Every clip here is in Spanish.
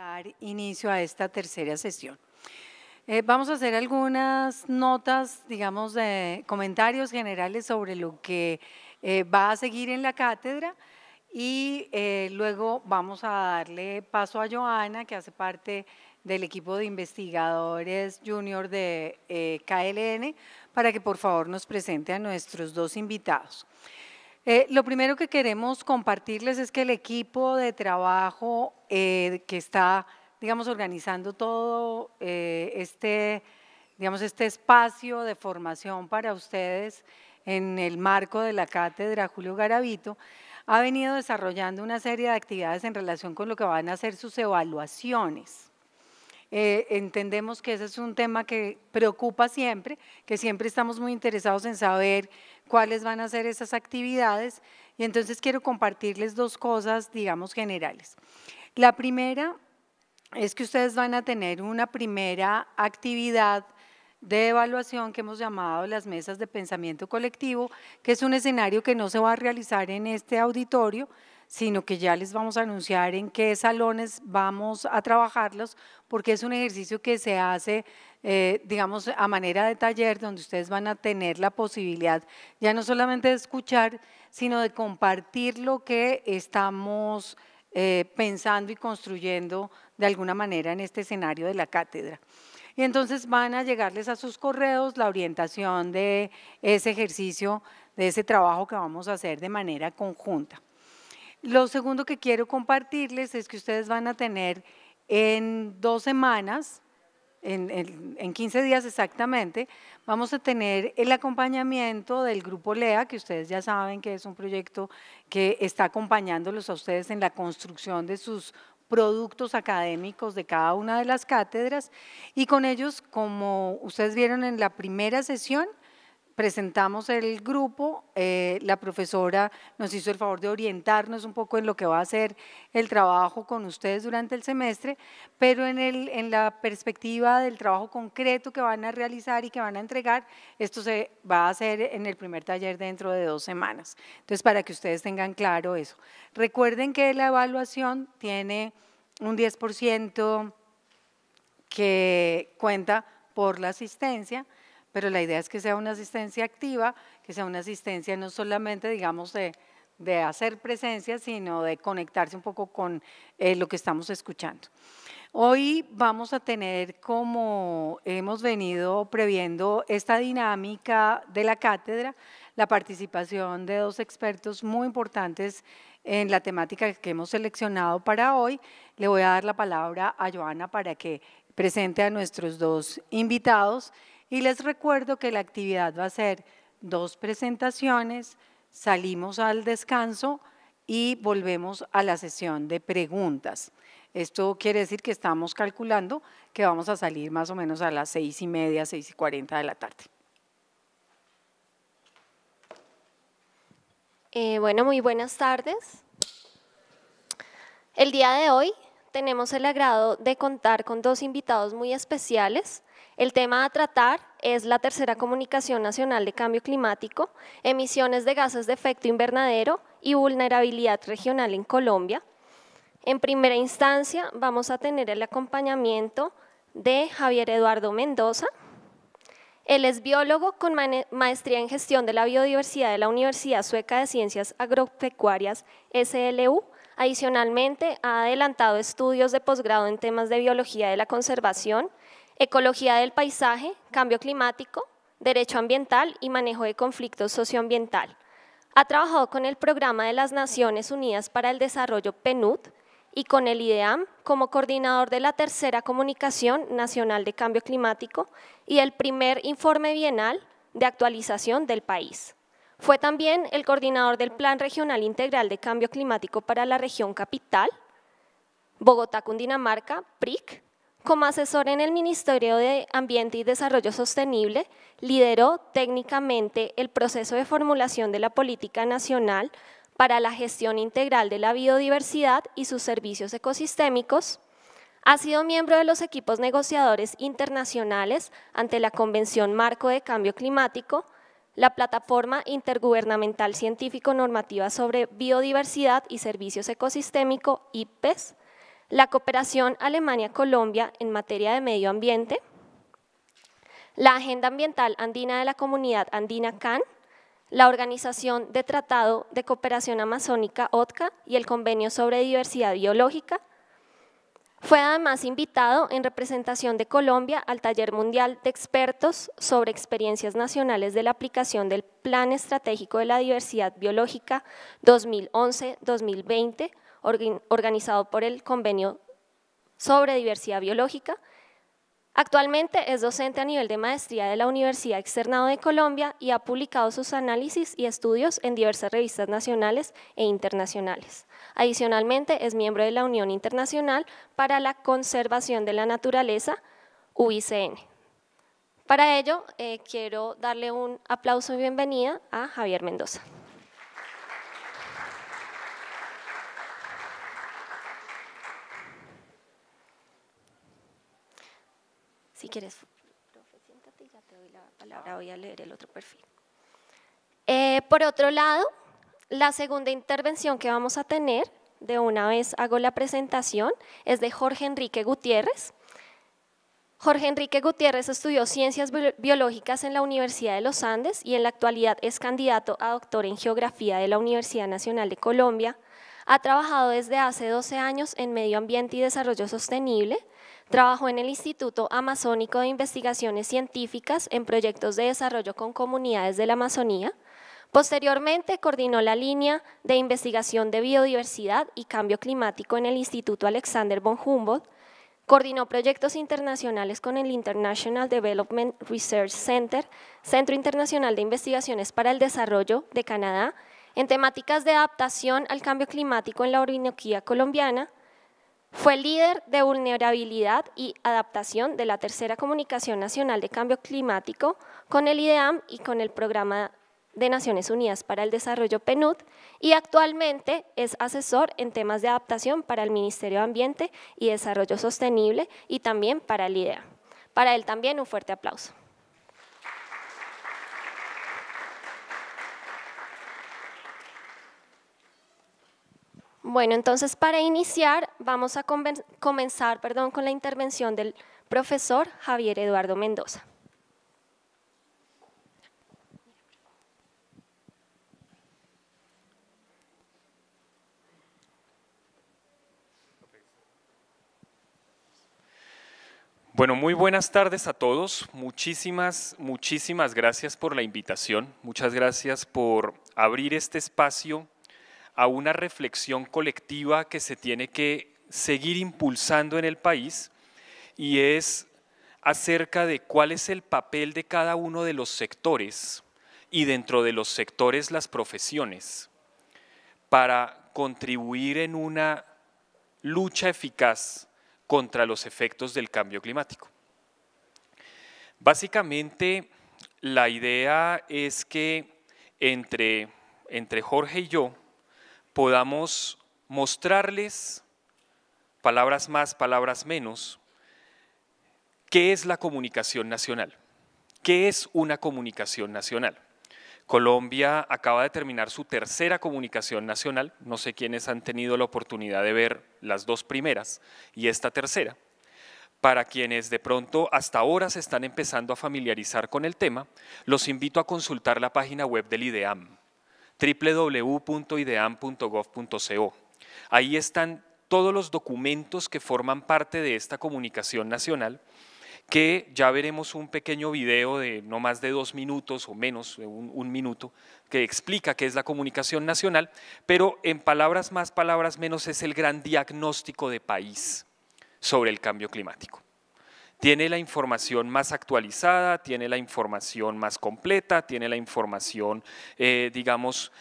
dar inicio a esta tercera sesión. Eh, vamos a hacer algunas notas, digamos, de comentarios generales sobre lo que eh, va a seguir en la cátedra y eh, luego vamos a darle paso a Joana, que hace parte del equipo de investigadores junior de KLN, para que por favor nos presente a nuestros dos invitados. Eh, lo primero que queremos compartirles es que el equipo de trabajo eh, que está, digamos, organizando todo eh, este, digamos, este espacio de formación para ustedes en el marco de la cátedra Julio Garavito, ha venido desarrollando una serie de actividades en relación con lo que van a ser sus evaluaciones. Eh, entendemos que ese es un tema que preocupa siempre, que siempre estamos muy interesados en saber cuáles van a ser esas actividades y entonces quiero compartirles dos cosas, digamos, generales. La primera es que ustedes van a tener una primera actividad de evaluación que hemos llamado las mesas de pensamiento colectivo, que es un escenario que no se va a realizar en este auditorio, sino que ya les vamos a anunciar en qué salones vamos a trabajarlos, porque es un ejercicio que se hace, eh, digamos, a manera de taller, donde ustedes van a tener la posibilidad ya no solamente de escuchar, sino de compartir lo que estamos eh, pensando y construyendo de alguna manera en este escenario de la cátedra. Y entonces van a llegarles a sus correos la orientación de ese ejercicio, de ese trabajo que vamos a hacer de manera conjunta. Lo segundo que quiero compartirles es que ustedes van a tener en dos semanas, en, 15 días exactamente, vamos a tener el acompañamiento del Grupo LEA, que ustedes ya saben que es un proyecto que está acompañándolos a ustedes en la construcción de sus productos académicos de cada una de las cátedras y con ellos, como ustedes vieron en la primera sesión, presentamos el grupo, eh, la profesora nos hizo el favor de orientarnos un poco en lo que va a ser el trabajo con ustedes durante el semestre, pero en, el, en la perspectiva del trabajo concreto que van a realizar y que van a entregar, esto se va a hacer en el primer taller dentro de dos semanas. Entonces, para que ustedes tengan claro eso. Recuerden que la evaluación tiene un 10% que cuenta por la asistencia, pero la idea es que sea una asistencia activa, que sea una asistencia no solamente, digamos, de, hacer presencia, sino de conectarse un poco con eh, lo que estamos escuchando. Hoy vamos a tener, como hemos venido previendo, esta dinámica de la cátedra, la participación de dos expertos muy importantes en la temática que hemos seleccionado para hoy. Le voy a dar la palabra a Joana para que presente a nuestros dos invitados. Y les recuerdo que la actividad va a ser dos presentaciones, salimos al descanso y volvemos a la sesión de preguntas. Esto quiere decir que estamos calculando que vamos a salir más o menos a las seis y media, seis y cuarenta de la tarde. Eh, bueno, muy buenas tardes. El día de hoy tenemos el agrado de contar con dos invitados muy especiales. El tema a tratar es la tercera comunicación nacional de cambio climático, emisiones de gases de efecto invernadero y vulnerabilidad regional en Colombia. En primera instancia vamos a tener el acompañamiento de Javier Eduardo Mendoza. Él es biólogo con maestría en gestión de la biodiversidad de la Universidad Sueca de Ciencias Agropecuarias SLU. Adicionalmente, ha adelantado estudios de posgrado en temas de biología de la conservación ecología del paisaje, cambio climático, derecho ambiental y manejo de conflictos socioambiental. Ha trabajado con el Programa de las Naciones Unidas para el Desarrollo PNUD y con el IDEAM como coordinador de la Tercera Comunicación Nacional de Cambio Climático y el primer informe bienal de actualización del país. Fue también el coordinador del Plan Regional Integral de Cambio Climático para la Región Capital, Bogotá-Cundinamarca, PRIC, como asesor en el Ministerio de Ambiente y Desarrollo Sostenible, lideró técnicamente el proceso de formulación de la política nacional para la gestión integral de la biodiversidad y sus servicios ecosistémicos. Ha sido miembro de los equipos negociadores internacionales ante la Convención Marco de Cambio Climático, la Plataforma Intergubernamental Científico Normativa sobre Biodiversidad y Servicios Ecosistémicos, e IPES, la cooperación Alemania-Colombia en materia de medio ambiente, la Agenda Ambiental Andina de la Comunidad Andina CAN, la Organización de Tratado de Cooperación Amazónica OTCA y el Convenio sobre Diversidad Biológica. Fue además invitado en representación de Colombia al Taller Mundial de Expertos sobre Experiencias Nacionales de la Aplicación del Plan Estratégico de la Diversidad Biológica 2011-2020 organizado por el Convenio sobre Diversidad Biológica. Actualmente es docente a nivel de maestría de la Universidad Externado de Colombia y ha publicado sus análisis y estudios en diversas revistas nacionales e internacionales. Adicionalmente, es miembro de la Unión Internacional para la Conservación de la Naturaleza, UICN. Para ello, eh, quiero darle un aplauso y bienvenida a Javier Mendoza. Si quieres, profe, siéntate y ya te doy la palabra, voy a leer el otro perfil. Eh, por otro lado, la segunda intervención que vamos a tener, de una vez hago la presentación, es de Jorge Enrique Gutiérrez. Jorge Enrique Gutiérrez estudió Ciencias Biológicas en la Universidad de los Andes y en la actualidad es candidato a doctor en Geografía de la Universidad Nacional de Colombia. Ha trabajado desde hace 12 años en Medio Ambiente y Desarrollo Sostenible, Trabajó en el Instituto Amazónico de Investigaciones Científicas en proyectos de desarrollo con comunidades de la Amazonía. Posteriormente, coordinó la línea de investigación de biodiversidad y cambio climático en el Instituto Alexander von Humboldt. Coordinó proyectos internacionales con el International Development Research Center, Centro Internacional de Investigaciones para el Desarrollo de Canadá, en temáticas de adaptación al cambio climático en la Orinoquía colombiana, fue líder de vulnerabilidad y adaptación de la Tercera Comunicación Nacional de Cambio Climático con el IDEAM y con el Programa de Naciones Unidas para el Desarrollo PNUD y actualmente es asesor en temas de adaptación para el Ministerio de Ambiente y Desarrollo Sostenible y también para el IDEAM. Para él también un fuerte aplauso. Bueno, entonces para iniciar vamos a comenzar perdón, con la intervención del profesor Javier Eduardo Mendoza. Bueno, muy buenas tardes a todos. Muchísimas, muchísimas gracias por la invitación. Muchas gracias por abrir este espacio a una reflexión colectiva que se tiene que seguir impulsando en el país y es acerca de cuál es el papel de cada uno de los sectores y dentro de los sectores las profesiones para contribuir en una lucha eficaz contra los efectos del cambio climático. Básicamente, la idea es que entre, Jorge y yo podamos mostrarles, palabras más, palabras menos, qué es la comunicación nacional, qué es una comunicación nacional. Colombia acaba de terminar su tercera comunicación nacional, no sé quiénes han tenido la oportunidad de ver las dos primeras y esta tercera. Para quienes de pronto hasta ahora se están empezando a familiarizar con el tema, los invito a consultar la página web del IDEAM www.ideam.gov.co. Ahí están todos los documentos que forman parte de esta comunicación nacional que ya veremos un pequeño video de no más de dos minutos o menos, un, minuto, que explica qué es la comunicación nacional, pero en palabras más, palabras menos, es el gran diagnóstico de país sobre el cambio climático tiene la información más actualizada, tiene la información más completa, tiene la información, eh, digamos,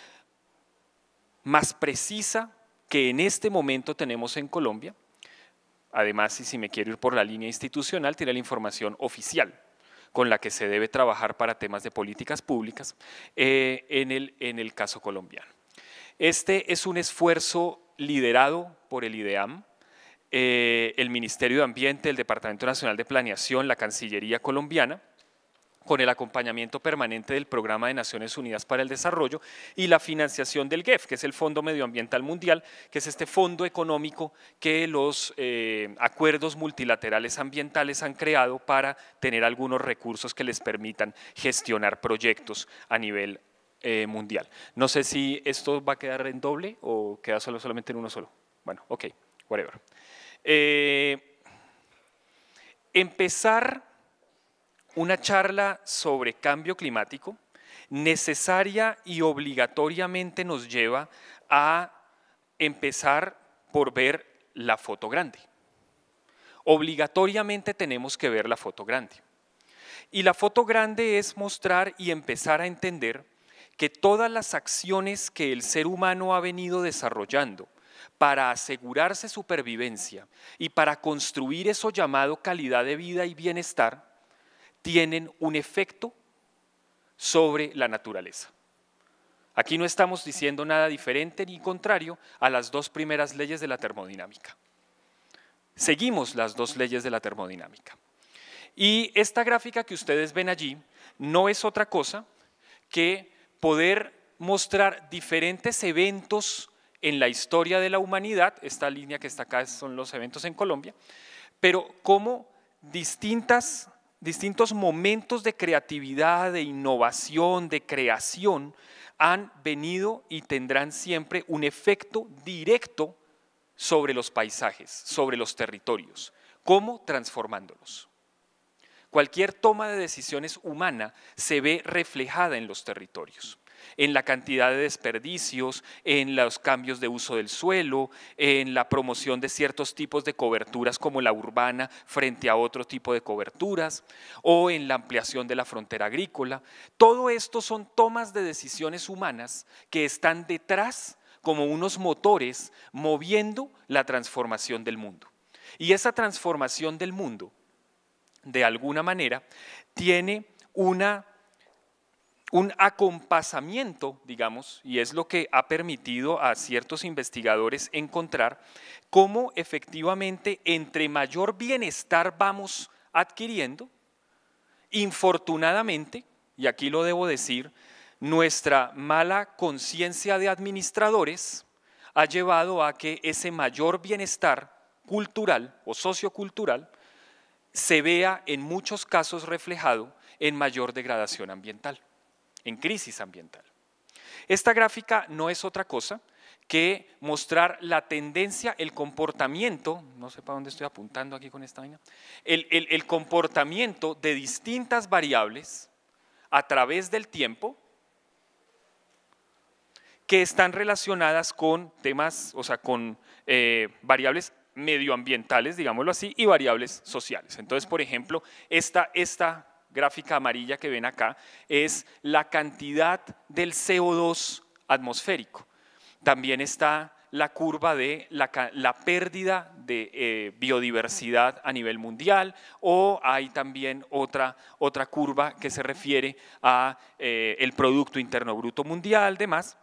más precisa que en este momento tenemos en Colombia. Además, y si me quiero ir por la línea institucional, tiene la información oficial con la que se debe trabajar para temas de políticas públicas eh, en, el, en el caso colombiano. Este es un esfuerzo liderado por el IDEAM, eh, el Ministerio de Ambiente, el Departamento Nacional de Planeación, la Cancillería colombiana, con el acompañamiento permanente del Programa de Naciones Unidas para el Desarrollo y la financiación del GEF, que es el Fondo Medioambiental Mundial, que es este fondo económico que los eh, acuerdos multilaterales ambientales han creado para tener algunos recursos que les permitan gestionar proyectos a nivel eh, mundial. No sé si esto va a quedar en doble o queda solo, solamente en uno solo. Bueno, ok, whatever. Eh, empezar una charla sobre cambio climático necesaria y obligatoriamente nos lleva a empezar por ver la foto grande. Obligatoriamente tenemos que ver la foto grande. Y la foto grande es mostrar y empezar a entender que todas las acciones que el ser humano ha venido desarrollando para asegurarse supervivencia y para construir eso llamado calidad de vida y bienestar, tienen un efecto sobre la naturaleza. Aquí no estamos diciendo nada diferente ni contrario a las dos primeras leyes de la termodinámica. Seguimos las dos leyes de la termodinámica. Y esta gráfica que ustedes ven allí no es otra cosa que poder mostrar diferentes eventos en la historia de la humanidad, esta línea que está acá son los eventos en Colombia, pero cómo distintas, distintos momentos de creatividad, de innovación, de creación, han venido y tendrán siempre un efecto directo sobre los paisajes, sobre los territorios, cómo transformándolos. Cualquier toma de decisiones humana se ve reflejada en los territorios en la cantidad de desperdicios, en los cambios de uso del suelo, en la promoción de ciertos tipos de coberturas como la urbana frente a otro tipo de coberturas, o en la ampliación de la frontera agrícola. Todo esto son tomas de decisiones humanas que están detrás como unos motores moviendo la transformación del mundo. Y esa transformación del mundo, de alguna manera, tiene una un acompasamiento, digamos, y es lo que ha permitido a ciertos investigadores encontrar cómo efectivamente entre mayor bienestar vamos adquiriendo, infortunadamente, y aquí lo debo decir, nuestra mala conciencia de administradores ha llevado a que ese mayor bienestar cultural o sociocultural se vea en muchos casos reflejado en mayor degradación ambiental en crisis ambiental. Esta gráfica no es otra cosa que mostrar la tendencia, el comportamiento, no sé para dónde estoy apuntando aquí con esta vaina, el, comportamiento de distintas variables a través del tiempo que están relacionadas con temas, o sea, con eh, variables medioambientales, digámoslo así, y variables sociales. Entonces, por ejemplo, esta, esta gráfica amarilla que ven acá, es la cantidad del CO2 atmosférico. También está la curva de la, pérdida de eh, biodiversidad a nivel mundial o hay también otra, curva que se refiere al eh, Producto Interno Bruto Mundial, demás.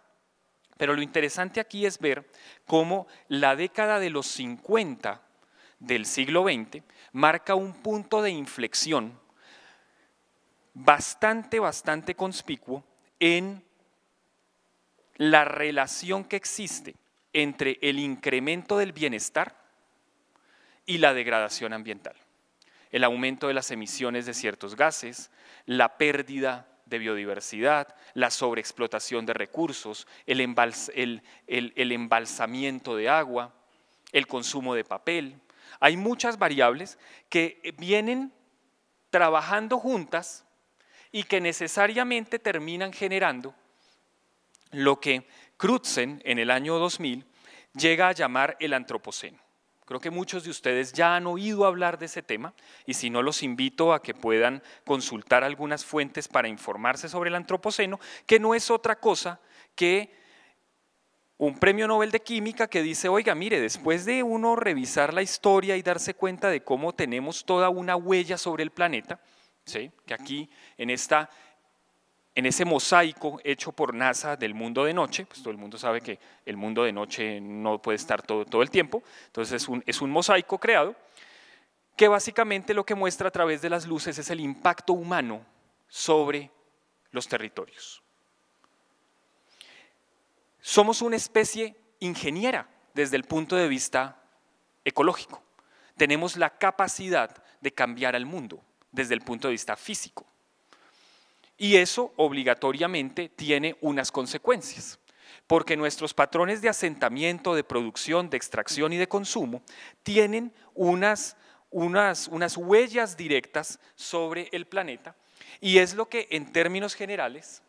Pero lo interesante aquí es ver cómo la década de los 50 del siglo XX marca un punto de inflexión bastante, bastante conspicuo en la relación que existe entre el incremento del bienestar y la degradación ambiental, el aumento de las emisiones de ciertos gases, la pérdida de biodiversidad, la sobreexplotación de recursos, el, el embalsamiento de agua, el consumo de papel. Hay muchas variables que vienen trabajando juntas y que necesariamente terminan generando lo que Crutzen en el año 2000 llega a llamar el antropoceno. Creo que muchos de ustedes ya han oído hablar de ese tema y si no los invito a que puedan consultar algunas fuentes para informarse sobre el antropoceno, que no es otra cosa que un premio Nobel de Química que dice, oiga, mire, después de uno revisar la historia y darse cuenta de cómo tenemos toda una huella sobre el planeta, que aquí en, esta, en ese mosaico hecho por NASA del mundo de noche, pues todo el mundo sabe que el mundo de noche no puede estar todo, el tiempo, entonces es un, es un mosaico creado, que básicamente lo que muestra a través de las luces es el impacto humano sobre los territorios. Somos una especie ingeniera desde el punto de vista ecológico. Tenemos la capacidad de cambiar al mundo desde el punto de vista físico. Y eso obligatoriamente tiene unas consecuencias, porque nuestros patrones de asentamiento, de producción, de extracción y de consumo tienen unas, unas, unas huellas directas sobre el planeta y es lo que en términos generales,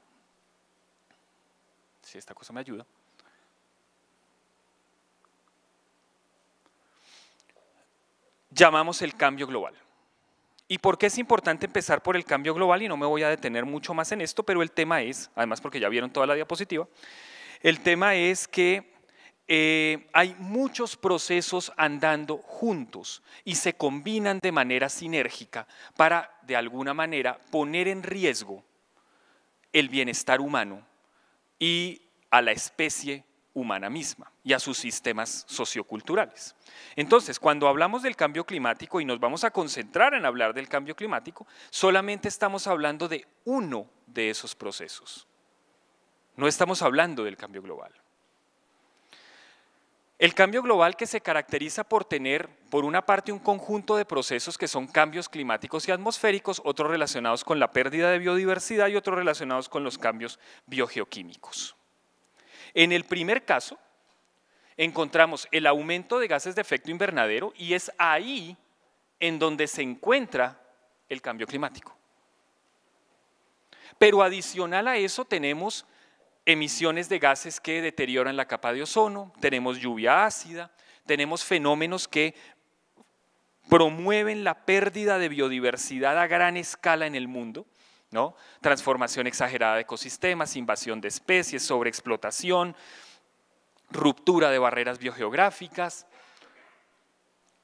si esta cosa me ayuda, llamamos el cambio global. ¿Y por qué es importante empezar por el cambio global? Y no me voy a detener mucho más en esto, pero el tema es, además porque ya vieron toda la diapositiva, el tema es que eh, hay muchos procesos andando juntos y se combinan de manera sinérgica para, de alguna manera, poner en riesgo el bienestar humano y a la especie humana misma y a sus sistemas socioculturales. Entonces, cuando hablamos del cambio climático y nos vamos a concentrar en hablar del cambio climático, solamente estamos hablando de uno de esos procesos. No estamos hablando del cambio global. El cambio global que se caracteriza por tener, por una parte, un conjunto de procesos que son cambios climáticos y atmosféricos, otros relacionados con la pérdida de biodiversidad y otros relacionados con los cambios biogeoquímicos. En el primer caso, encontramos el aumento de gases de efecto invernadero y es ahí en donde se encuentra el cambio climático. Pero adicional a eso tenemos emisiones de gases que deterioran la capa de ozono, tenemos lluvia ácida, tenemos fenómenos que promueven la pérdida de biodiversidad a gran escala en el mundo Transformación exagerada de ecosistemas, invasión de especies, sobreexplotación, ruptura de barreras biogeográficas.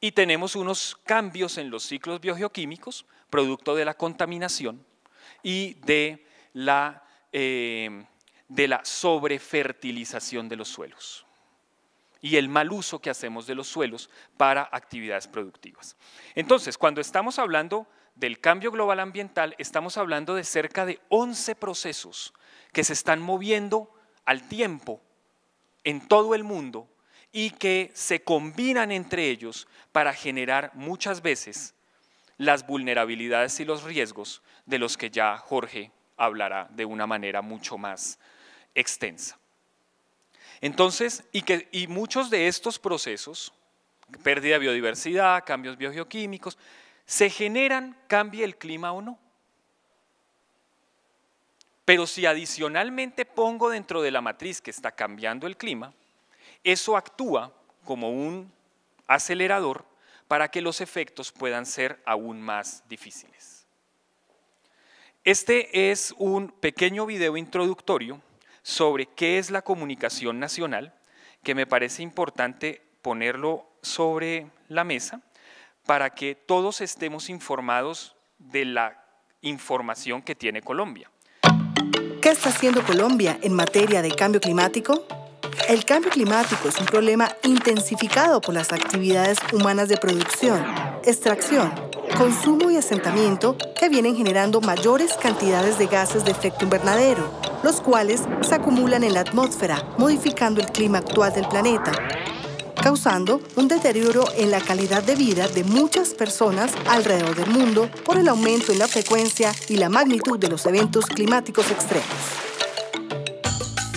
Y tenemos unos cambios en los ciclos biogeoquímicos, producto de la contaminación y de la eh, sobrefertilización de los suelos y el mal uso que hacemos de los suelos para actividades productivas. Entonces, cuando estamos hablando del cambio global ambiental, estamos hablando de cerca de 11 procesos que se están moviendo al tiempo en todo el mundo y que se combinan entre ellos para generar muchas veces las vulnerabilidades y los riesgos de los que ya Jorge hablará de una manera mucho más extensa. Entonces, y, que, y muchos de estos procesos, pérdida de biodiversidad, cambios biogeoquímicos, se generan, cambie el clima o no. Pero si adicionalmente pongo dentro de la matriz que está cambiando el clima, eso actúa como un acelerador para que los efectos puedan ser aún más difíciles. Este es un pequeño video introductorio sobre qué es la comunicación nacional, que me parece importante ponerlo sobre la mesa para que todos estemos informados de la información que tiene Colombia. ¿Qué está haciendo Colombia en materia de cambio climático? El cambio climático es un problema intensificado por las actividades humanas de producción, extracción, consumo y asentamiento que vienen generando mayores cantidades de gases de efecto invernadero, los cuales se acumulan en la atmósfera, modificando el clima actual del planeta causando un deterioro en la calidad de vida de muchas personas alrededor del mundo por el aumento en la frecuencia y la magnitud de los eventos climáticos extremos.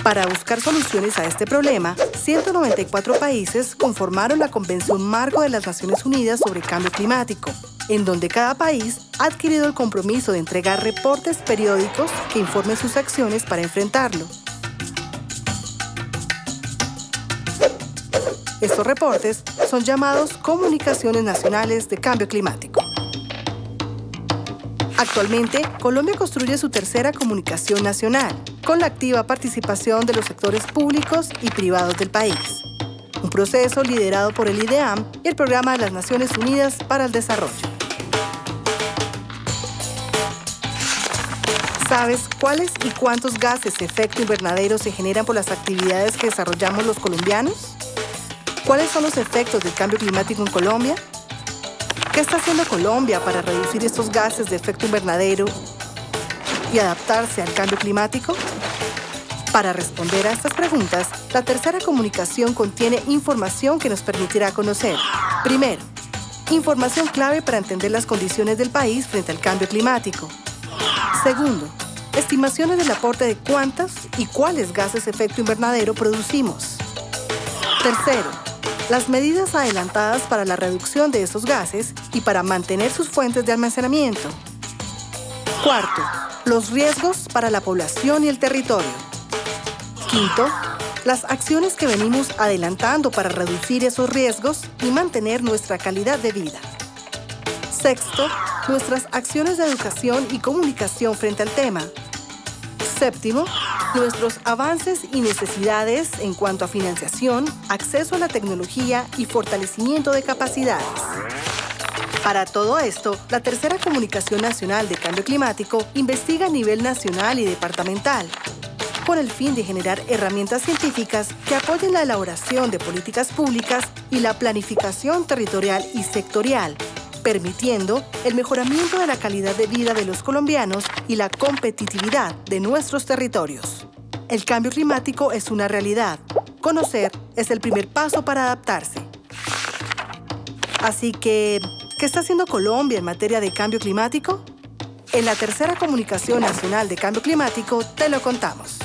Para buscar soluciones a este problema, 194 países conformaron la Convención Marco de las Naciones Unidas sobre Cambio Climático, en donde cada país ha adquirido el compromiso de entregar reportes periódicos que informen sus acciones para enfrentarlo Estos reportes son llamados Comunicaciones Nacionales de Cambio Climático. Actualmente, Colombia construye su tercera comunicación nacional, con la activa participación de los sectores públicos y privados del país. Un proceso liderado por el IDEAM y el Programa de las Naciones Unidas para el Desarrollo. ¿Sabes cuáles y cuántos gases de efecto invernadero se generan por las actividades que desarrollamos los colombianos? ¿Cuáles son los efectos del cambio climático en Colombia? ¿Qué está haciendo Colombia para reducir estos gases de efecto invernadero y adaptarse al cambio climático? Para responder a estas preguntas, la tercera comunicación contiene información que nos permitirá conocer. Primero, información clave para entender las condiciones del país frente al cambio climático. Segundo, estimaciones del aporte de cuántas y cuáles gases de efecto invernadero producimos. Tercero, las medidas adelantadas para la reducción de esos gases y para mantener sus fuentes de almacenamiento. Cuarto, los riesgos para la población y el territorio. Quinto, las acciones que venimos adelantando para reducir esos riesgos y mantener nuestra calidad de vida. Sexto, nuestras acciones de educación y comunicación frente al tema. Séptimo, Nuestros avances y necesidades en cuanto a financiación, acceso a la tecnología y fortalecimiento de capacidades. Para todo esto, la Tercera Comunicación Nacional de Cambio Climático investiga a nivel nacional y departamental, con el fin de generar herramientas científicas que apoyen la elaboración de políticas públicas y la planificación territorial y sectorial, permitiendo el mejoramiento de la calidad de vida de los colombianos y la competitividad de nuestros territorios. El cambio climático es una realidad. Conocer es el primer paso para adaptarse. Así que, ¿qué está haciendo Colombia en materia de cambio climático? En la tercera Comunicación Nacional de Cambio Climático te lo contamos.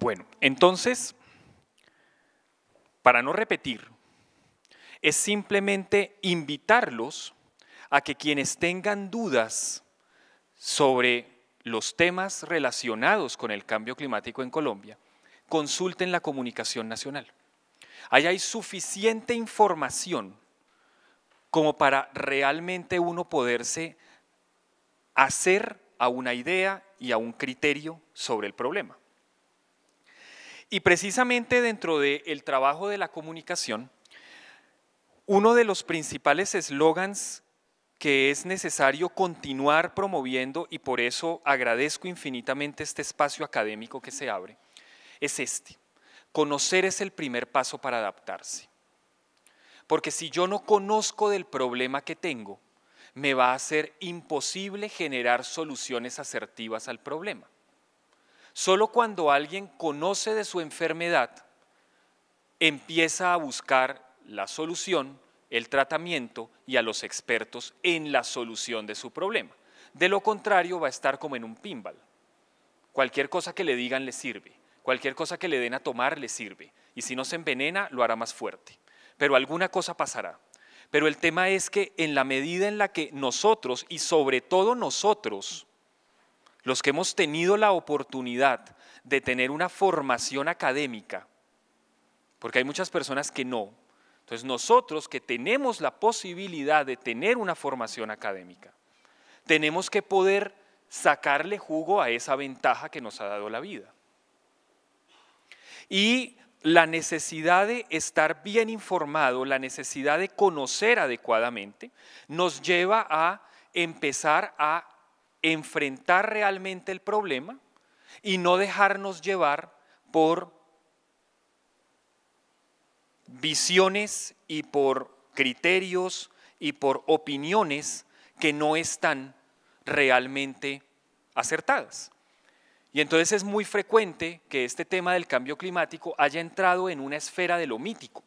Bueno, entonces, para no repetir, es simplemente invitarlos a que quienes tengan dudas sobre los temas relacionados con el cambio climático en Colombia, consulten la comunicación nacional. Allá hay suficiente información como para realmente uno poderse hacer a una idea y a un criterio sobre el problema. Y precisamente dentro del el trabajo de la comunicación, uno de los principales eslogans que es necesario continuar promoviendo y por eso agradezco infinitamente este espacio académico que se abre, es este. Conocer es el primer paso para adaptarse. Porque si yo no conozco del problema que tengo, me va a ser imposible generar soluciones asertivas al problema. Solo cuando alguien conoce de su enfermedad, empieza a buscar la solución el tratamiento y a los expertos en la solución de su problema. De lo contrario, va a estar como en un pinball. Cualquier cosa que le digan le sirve, cualquier cosa que le den a tomar le sirve, y si no se envenena, lo hará más fuerte. Pero alguna cosa pasará. Pero el tema es que en la medida en la que nosotros, y sobre todo nosotros, los que hemos tenido la oportunidad de tener una formación académica, porque hay muchas personas que no, entonces nosotros que tenemos la posibilidad de tener una formación académica, tenemos que poder sacarle jugo a esa ventaja que nos ha dado la vida. Y la necesidad de estar bien informado, la necesidad de conocer adecuadamente, nos lleva a empezar a enfrentar realmente el problema y no dejarnos llevar por visiones y por criterios y por opiniones que no están realmente acertadas. Y entonces es muy frecuente que este tema del cambio climático haya entrado en una esfera de lo mítico.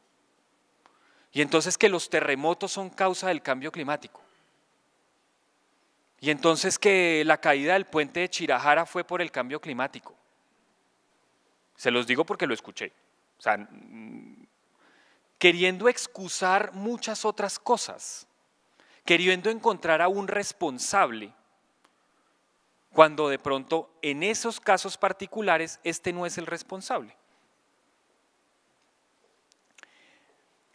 Y entonces que los terremotos son causa del cambio climático. Y entonces que la caída del puente de Chirajara fue por el cambio climático. Se los digo porque lo escuché. O sea, queriendo excusar muchas otras cosas, queriendo encontrar a un responsable, cuando de pronto en esos casos particulares este no es el responsable.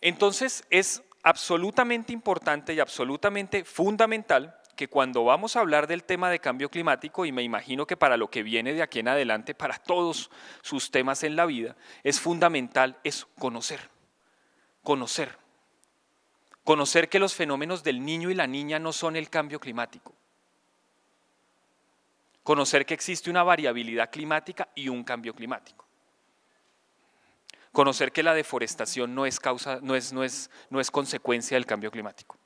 Entonces es absolutamente importante y absolutamente fundamental que cuando vamos a hablar del tema de cambio climático, y me imagino que para lo que viene de aquí en adelante, para todos sus temas en la vida, es fundamental es conocer conocer. Conocer que los fenómenos del niño y la niña no son el cambio climático. Conocer que existe una variabilidad climática y un cambio climático. Conocer que la deforestación no es, causa, no es, no es consecuencia del cambio climático.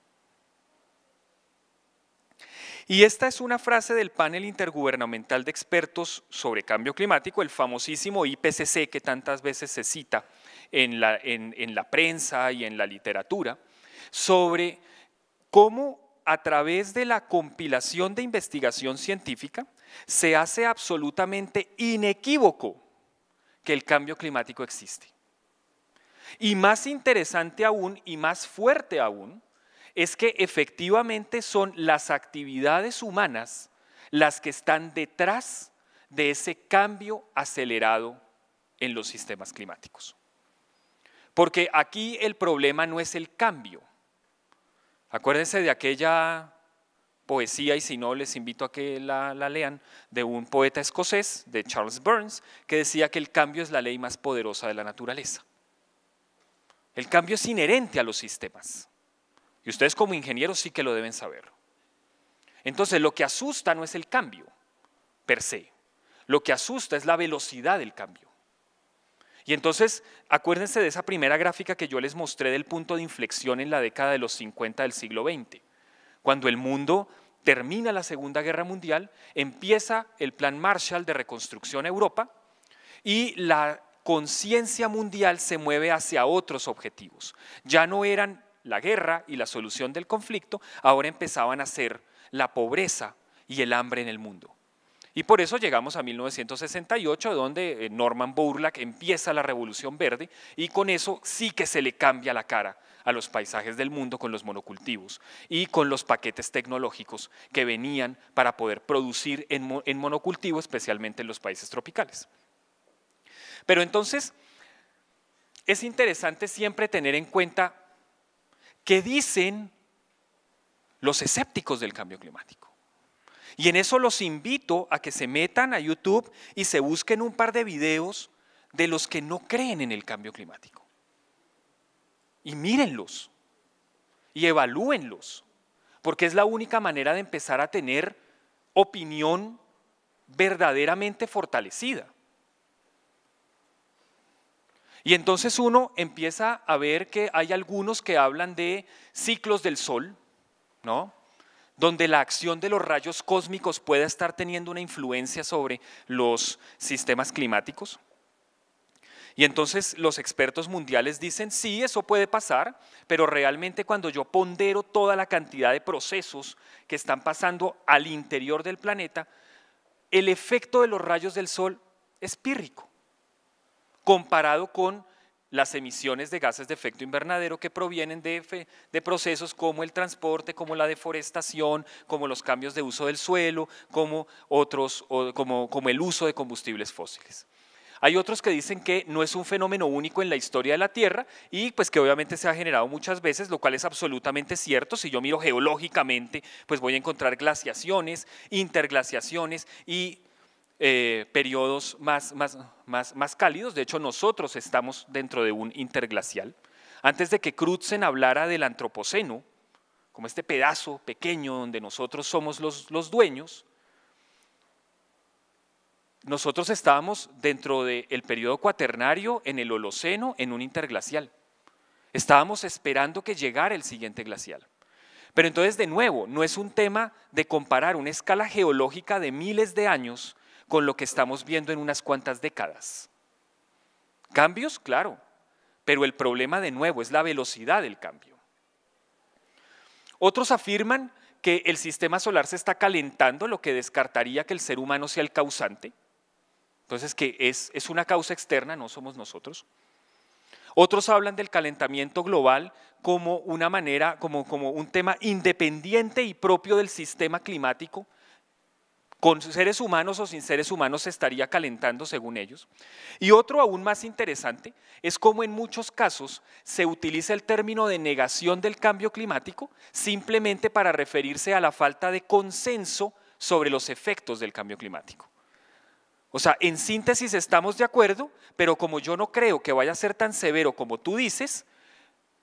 Y esta es una frase del panel intergubernamental de expertos sobre cambio climático, el famosísimo IPCC que tantas veces se cita en la, prensa y en la literatura sobre cómo a través de la compilación de investigación científica se hace absolutamente inequívoco que el cambio climático existe. Y más interesante aún y más fuerte aún es que efectivamente son las actividades humanas las que están detrás de ese cambio acelerado en los sistemas climáticos. Porque aquí el problema no es el cambio. Acuérdense de aquella poesía, y si no, les invito a que la, lean, de un poeta escocés, de Charles Burns, que decía que el cambio es la ley más poderosa de la naturaleza. El cambio es inherente a los sistemas. Y ustedes como ingenieros sí que lo deben saber. Entonces, lo que asusta no es el cambio per se. Lo que asusta es la velocidad del cambio. Y entonces, acuérdense de esa primera gráfica que yo les mostré del punto de inflexión en la década de los 50 del siglo XX, cuando el mundo termina la Segunda Guerra Mundial, empieza el Plan Marshall de reconstrucción a Europa y la conciencia mundial se mueve hacia otros objetivos. Ya no eran la guerra y la solución del conflicto, ahora empezaban a ser la pobreza y el hambre en el mundo. Y por eso llegamos a 1968, donde eh, Norman Burlack empieza la Revolución Verde y con eso sí que se le cambia la cara a los paisajes del mundo con los monocultivos y con los paquetes tecnológicos que venían para poder producir en monocultivo, especialmente en los países tropicales. Pero entonces, es interesante siempre tener en cuenta qué dicen los escépticos del cambio climático. Y en eso los invito a que se metan a YouTube y se busquen un par de videos de los que no creen en el cambio climático. Y mírenlos. Y evalúenlos. Porque es la única manera de empezar a tener opinión verdaderamente fortalecida. Y entonces uno empieza a ver que hay algunos que hablan de ciclos del sol, ¿no? donde la acción de los rayos cósmicos pueda estar teniendo una influencia sobre los sistemas climáticos? Y entonces los expertos mundiales dicen, sí, eso puede pasar, pero realmente cuando yo pondero toda la cantidad de procesos que están pasando al interior del planeta, el efecto de los rayos del sol es pírrico, comparado con las emisiones de gases de efecto invernadero que provienen de, procesos como el transporte, como la deforestación, como los cambios de uso del suelo, como, otros, como el uso de combustibles fósiles. Hay otros que dicen que no es un fenómeno único en la historia de la Tierra y pues que obviamente se ha generado muchas veces, lo cual es absolutamente cierto. Si yo miro geológicamente, pues voy a encontrar glaciaciones, interglaciaciones y eh, periodos más, cálidos. De hecho, nosotros estamos dentro de un interglacial. Antes de que Crutzen hablara del antropoceno, como este pedazo pequeño donde nosotros somos los, dueños, nosotros estábamos dentro del el periodo cuaternario, en el Holoceno, en un interglacial. Estábamos esperando que llegara el siguiente glacial. Pero entonces, de nuevo, no es un tema de comparar una escala geológica de miles de años con lo que estamos viendo en unas cuantas décadas. Cambios, claro, pero el problema de nuevo es la velocidad del cambio. Otros afirman que el sistema solar se está calentando, lo que descartaría que el ser humano sea el causante. Entonces, que es, una causa externa, no somos nosotros. Otros hablan del calentamiento global como una manera, como un tema independiente y propio del sistema climático, con seres humanos o sin seres humanos se estaría calentando según ellos. Y otro aún más interesante es cómo en muchos casos se utiliza el término de negación del cambio climático simplemente para referirse a la falta de consenso sobre los efectos del cambio climático. O sea, en síntesis estamos de acuerdo, pero como yo no creo que vaya a ser tan severo como tú dices,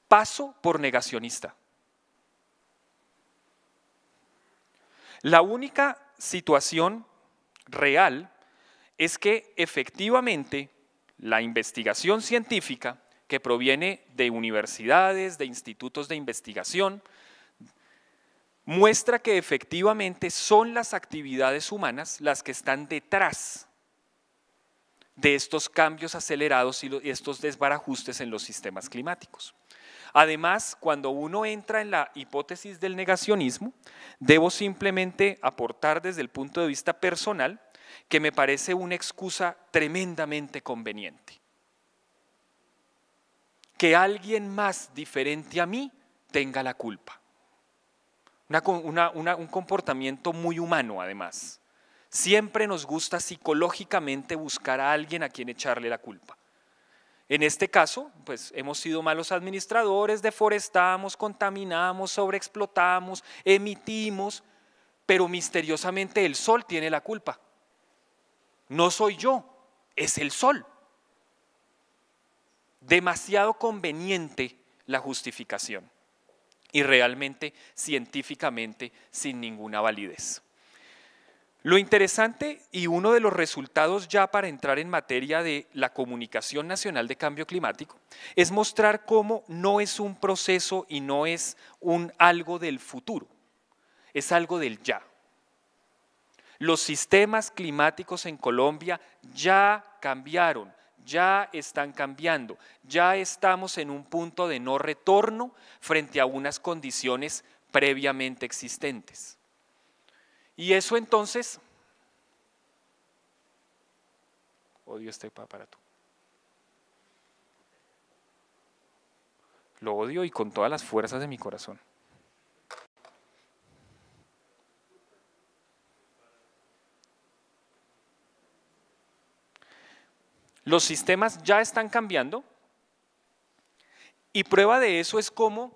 paso por negacionista. La única situación real es que efectivamente la investigación científica que proviene de universidades, de institutos de investigación, muestra que efectivamente son las actividades humanas las que están detrás de estos cambios acelerados y estos desbarajustes en los sistemas climáticos. Además, cuando uno entra en la hipótesis del negacionismo, debo simplemente aportar desde el punto de vista personal que me parece una excusa tremendamente conveniente. Que alguien más diferente a mí tenga la culpa. un comportamiento muy humano, además. Siempre nos gusta psicológicamente buscar a alguien a quien echarle la culpa. En este caso, pues hemos sido malos administradores, deforestamos, contaminamos, sobreexplotamos, emitimos, pero misteriosamente el sol tiene la culpa. No soy yo, es el sol. Demasiado conveniente la justificación y realmente científicamente sin ninguna validez. Lo interesante y uno de los resultados ya para entrar en materia de la comunicación nacional de cambio climático es mostrar cómo no es un proceso y no es un algo del futuro, es algo del ya. Los sistemas climáticos en Colombia ya cambiaron, ya están cambiando, ya estamos en un punto de no retorno frente a unas condiciones previamente existentes. Y eso entonces, odio este aparato. Lo odio y con todas las fuerzas de mi corazón. Los sistemas ya están cambiando y prueba de eso es cómo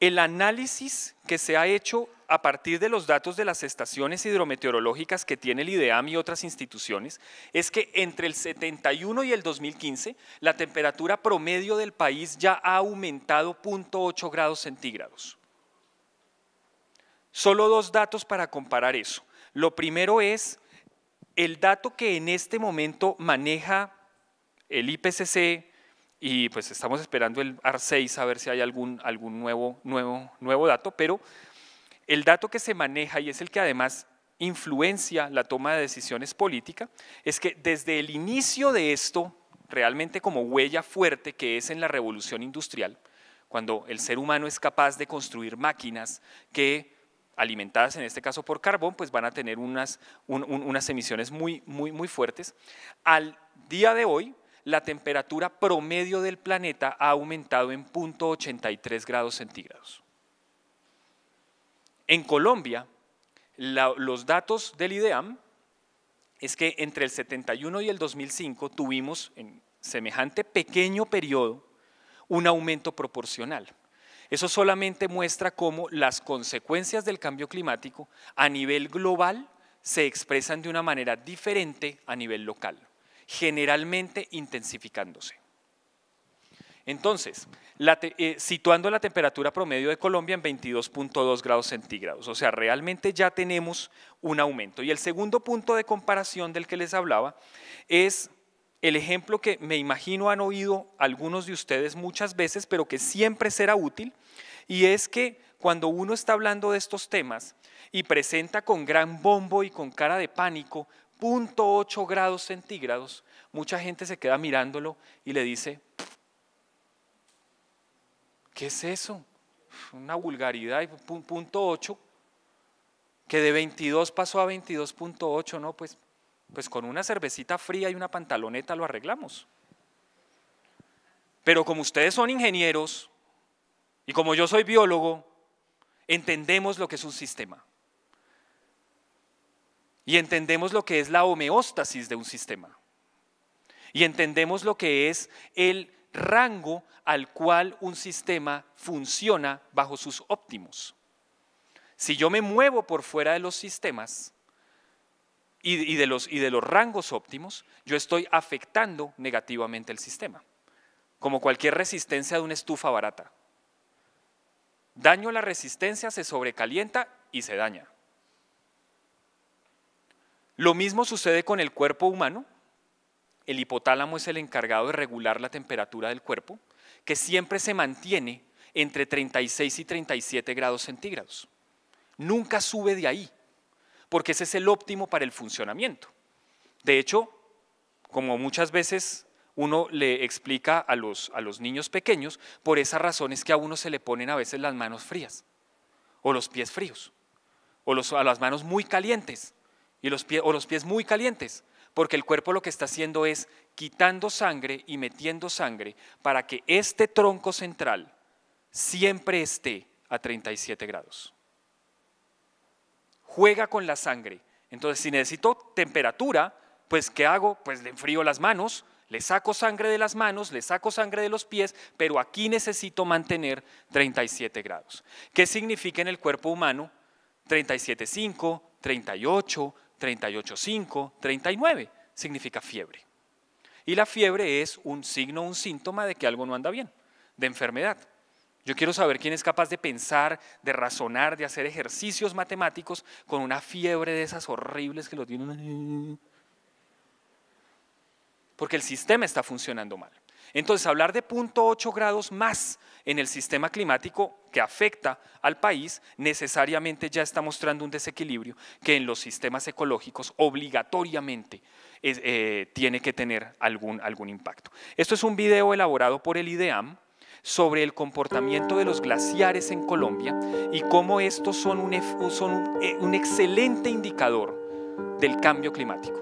el análisis que se ha hecho a partir de los datos de las estaciones hidrometeorológicas que tiene el IDEAM y otras instituciones, es que entre el 71 y el 2015 la temperatura promedio del país ya ha aumentado 0.8 grados centígrados. Solo dos datos para comparar eso. Lo primero es el dato que en este momento maneja el IPCC y pues estamos esperando el AR6 a ver si hay algún, algún nuevo, nuevo, nuevo dato, pero el dato que se maneja y es el que además influencia la toma de decisiones política, es que desde el inicio de esto, realmente como huella fuerte que es en la revolución industrial, cuando el ser humano es capaz de construir máquinas que alimentadas en este caso por carbón, pues van a tener unas, emisiones muy, muy, muy fuertes. Al día de hoy, la temperatura promedio del planeta ha aumentado en 0.83 grados centígrados. En Colombia, los datos del IDEAM es que entre el 71 y el 2005 tuvimos en semejante pequeño periodo un aumento proporcional. Eso solamente muestra cómo las consecuencias del cambio climático a nivel global se expresan de una manera diferente a nivel local, generalmente intensificándose. Entonces, eh, situando la temperatura promedio de Colombia en 22.2 grados centígrados, o sea, realmente ya tenemos un aumento. Y el segundo punto de comparación del que les hablaba es el ejemplo que me imagino han oído algunos de ustedes muchas veces, pero que siempre será útil, y es que cuando uno está hablando de estos temas y presenta con gran bombo y con cara de pánico 0.8 grados centígrados, mucha gente se queda mirándolo y le dice, ¿Qué es eso? Una vulgaridad, punto 8, que de 22 pasó a 22.8, ¿no? Pues, pues con una cervecita fría y una pantaloneta lo arreglamos. Pero como ustedes son ingenieros y como yo soy biólogo, entendemos lo que es un sistema. Y entendemos lo que es la homeostasis de un sistema. Y entendemos lo que es el rango al cual un sistema funciona bajo sus óptimos. Si yo me muevo por fuera de los sistemas y, de, los, y de los rangos óptimos, yo estoy afectando negativamente el sistema, como cualquier resistencia de una estufa barata. Daño la resistencia, se sobrecalienta y se daña. Lo mismo sucede con el cuerpo humano el hipotálamo es el encargado de regular la temperatura del cuerpo, que siempre se mantiene entre 36 y 37 grados centígrados. Nunca sube de ahí, porque ese es el óptimo para el funcionamiento. De hecho, como muchas veces uno le explica a los, niños pequeños, por esa razón es que a uno se le ponen a veces las manos frías, o los pies fríos, o las manos muy calientes, y los o los pies muy calientes, porque el cuerpo lo que está haciendo es quitando sangre y metiendo sangre para que este tronco central siempre esté a 37 grados. Juega con la sangre. Entonces, si necesito temperatura, pues ¿qué hago? Pues le enfrío las manos, le saco sangre de las manos, le saco sangre de los pies, pero aquí necesito mantener 37 grados. ¿Qué significa en el cuerpo humano? 37.5, 38, 38.5, 39 significa fiebre. Y la fiebre es un signo, un síntoma de que algo no anda bien, de enfermedad. Yo quiero saber quién es capaz de pensar, de razonar, de hacer ejercicios matemáticos con una fiebre de esas horribles que lo tienen. Porque el sistema está funcionando mal. Entonces, hablar de 0.8 grados más en el sistema climático que afecta al país, necesariamente ya está mostrando un desequilibrio que en los sistemas ecológicos obligatoriamente eh, tiene que tener algún, algún impacto. Esto es un video elaborado por el IDEAM, sobre el comportamiento de los glaciares en Colombia y cómo estos son un, son eh, un excelente indicador del cambio climático.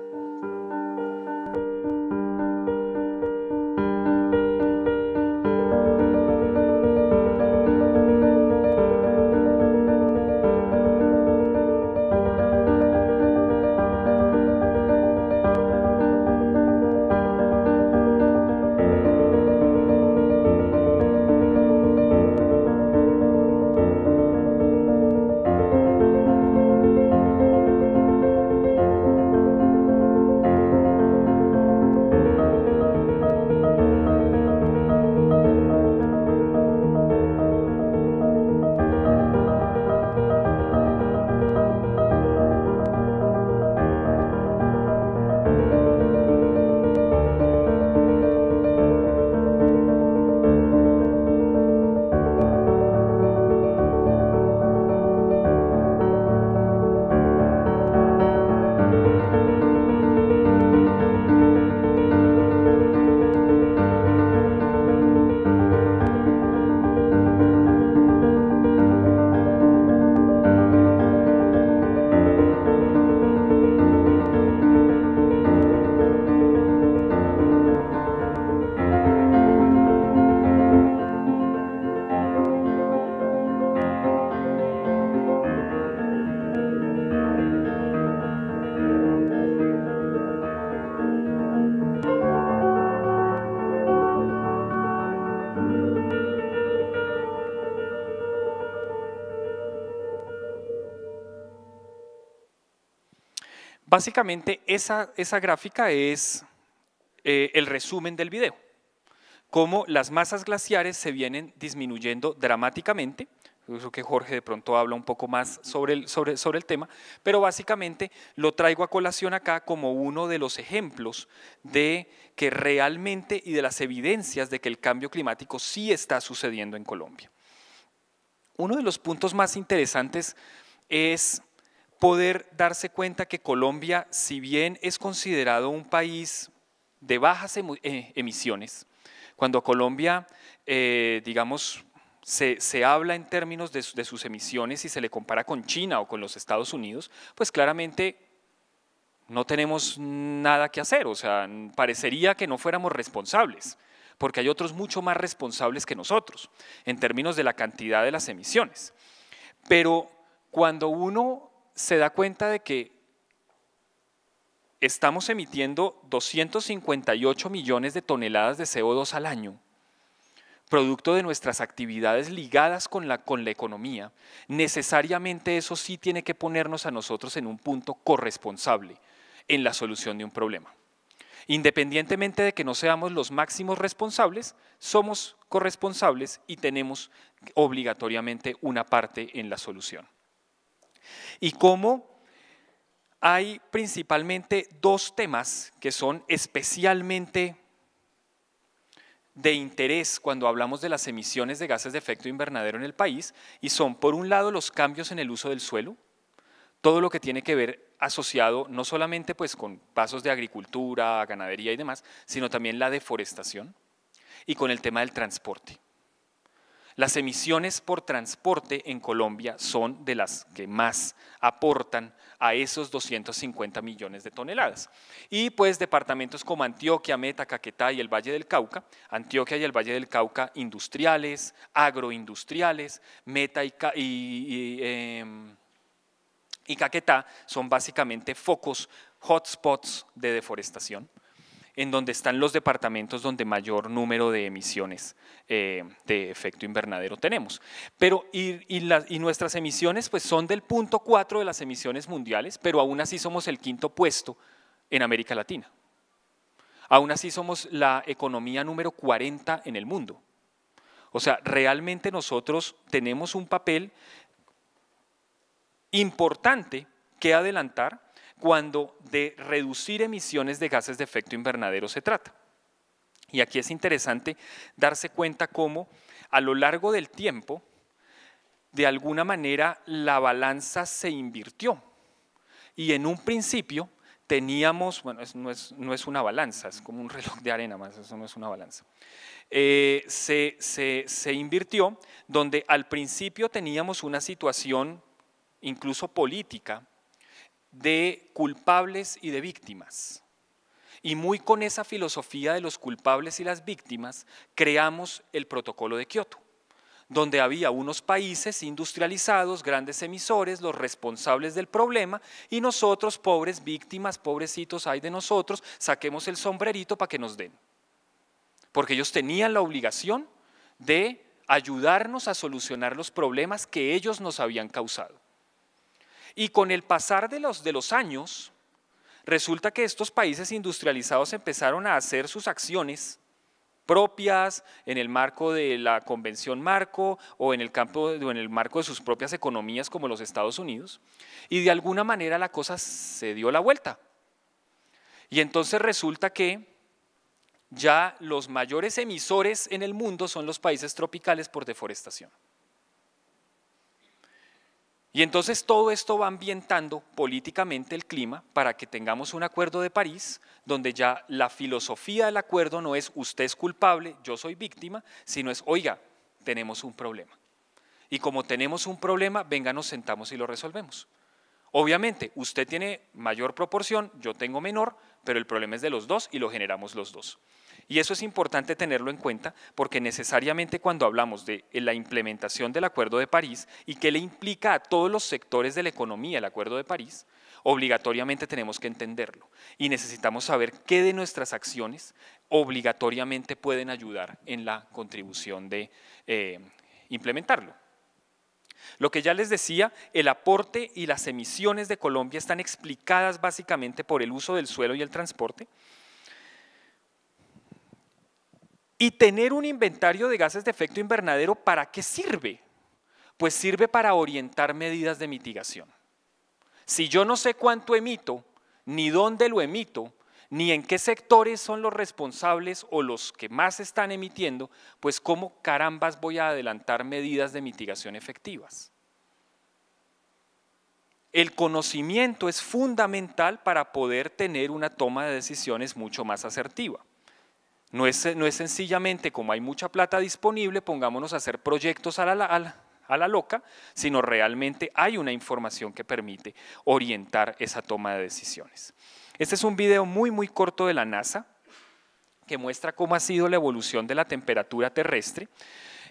Básicamente esa, gráfica es eh, el resumen del video, cómo las masas glaciares se vienen disminuyendo dramáticamente, creo que Jorge de pronto habla un poco más sobre sobre, sobre el tema, pero básicamente lo traigo a colación acá como uno de los ejemplos de que realmente y de las evidencias de que el cambio climático sí está sucediendo en Colombia. Uno de los puntos más interesantes es poder darse cuenta que Colombia, si bien es considerado un país de bajas eh, emisiones, cuando Colombia, eh, digamos, se, habla en términos de, de sus emisiones y se le compara con China o con los Estados Unidos, pues claramente no tenemos nada que hacer, o sea, parecería que no fuéramos responsables, porque hay otros mucho más responsables que nosotros en términos de la cantidad de las emisiones. Pero cuando uno se da cuenta de que estamos emitiendo 258 millones de toneladas de CO2 al año, producto de nuestras actividades ligadas con la, con la economía, necesariamente eso sí tiene que ponernos a nosotros en un punto corresponsable en la solución de un problema. Independientemente de que no seamos los máximos responsables, somos corresponsables y tenemos obligatoriamente una parte en la solución y cómo hay principalmente dos temas que son especialmente de interés cuando hablamos de las emisiones de gases de efecto invernadero en el país y son, por un lado, los cambios en el uso del suelo, todo lo que tiene que ver asociado no solamente pues, con pasos de agricultura, ganadería y demás, sino también la deforestación y con el tema del transporte. Las emisiones por transporte en Colombia son de las que más aportan a esos 250 millones de toneladas. Y pues departamentos como Antioquia, Meta, Caquetá y el Valle del Cauca, Antioquia y el Valle del Cauca industriales, agroindustriales, Meta y, em, Caquetá son básicamente focos, hotspots de deforestación en donde están los departamentos donde mayor número de emisiones eh, de efecto invernadero tenemos. Pero, y, nuestras emisiones pues, son del punto cuatro de las emisiones mundiales, pero aún así somos el quinto puesto en América Latina. Aún así somos la economía número 40 en el mundo. O sea, realmente nosotros tenemos un papel importante que adelantar cuando de reducir emisiones de gases de efecto invernadero se trata. Y aquí es interesante darse cuenta cómo a lo largo del tiempo, de alguna manera, la balanza se invirtió. Y en un principio teníamos, bueno, no, es, una balanza, es como un reloj de arena más, eso no es una balanza. Eh, se invirtió donde al principio teníamos una situación incluso política de culpables y de víctimas. Y muy con esa filosofía de los culpables y las víctimas, creamos el protocolo de Kioto, donde había unos países industrializados, grandes emisores, los responsables del problema, y nosotros, pobres víctimas, pobrecitos hay de nosotros, saquemos el sombrerito para que nos den. Porque ellos tenían la obligación de ayudarnos a solucionar los problemas que ellos nos habían causado. Y con el pasar de los, años, resulta que estos países industrializados empezaron a hacer sus acciones propias en el marco de la convención marco o en el o en el marco de sus propias economías como los Estados Unidos y de alguna manera la cosa se dio la vuelta. Y entonces resulta que ya los mayores emisores en el mundo son los países tropicales por deforestación. Y entonces todo esto va ambientando políticamente el clima para que tengamos un acuerdo de París donde ya la filosofía del acuerdo no es usted es culpable, yo soy víctima, sino es, oiga, tenemos un problema. Y como tenemos un problema, venga, nos sentamos y lo resolvemos. Obviamente, usted tiene mayor proporción, yo tengo menor, pero el problema es de los dos y lo generamos los dos. Y eso es importante tenerlo en cuenta porque necesariamente cuando hablamos de eh, la implementación del Acuerdo de París y qué le implica a todos los sectores de la economía el Acuerdo de París, obligatoriamente tenemos que entenderlo y necesitamos saber qué de nuestras acciones obligatoriamente pueden ayudar en la contribución de eh, implementarlo. Lo que ya les decía, el aporte y las emisiones de Colombia están explicadas básicamente por el uso del suelo y el transporte. ¿Y tener un inventario de gases de efecto invernadero para qué sirve? Pues sirve para orientar medidas de mitigación. Si yo no sé cuánto emito, ni dónde lo emito, ni en qué sectores son los responsables o los que más están emitiendo, pues cómo carambas voy a adelantar medidas de mitigación efectivas. El conocimiento es fundamental para poder tener una toma de decisiones mucho más asertiva. No es, sencillamente como hay mucha plata disponible, pongámonos a hacer proyectos a la, loca, sino realmente hay una información que permite orientar esa toma de decisiones. Este es un video muy, muy corto de la NASA que muestra cómo ha sido la evolución de la temperatura terrestre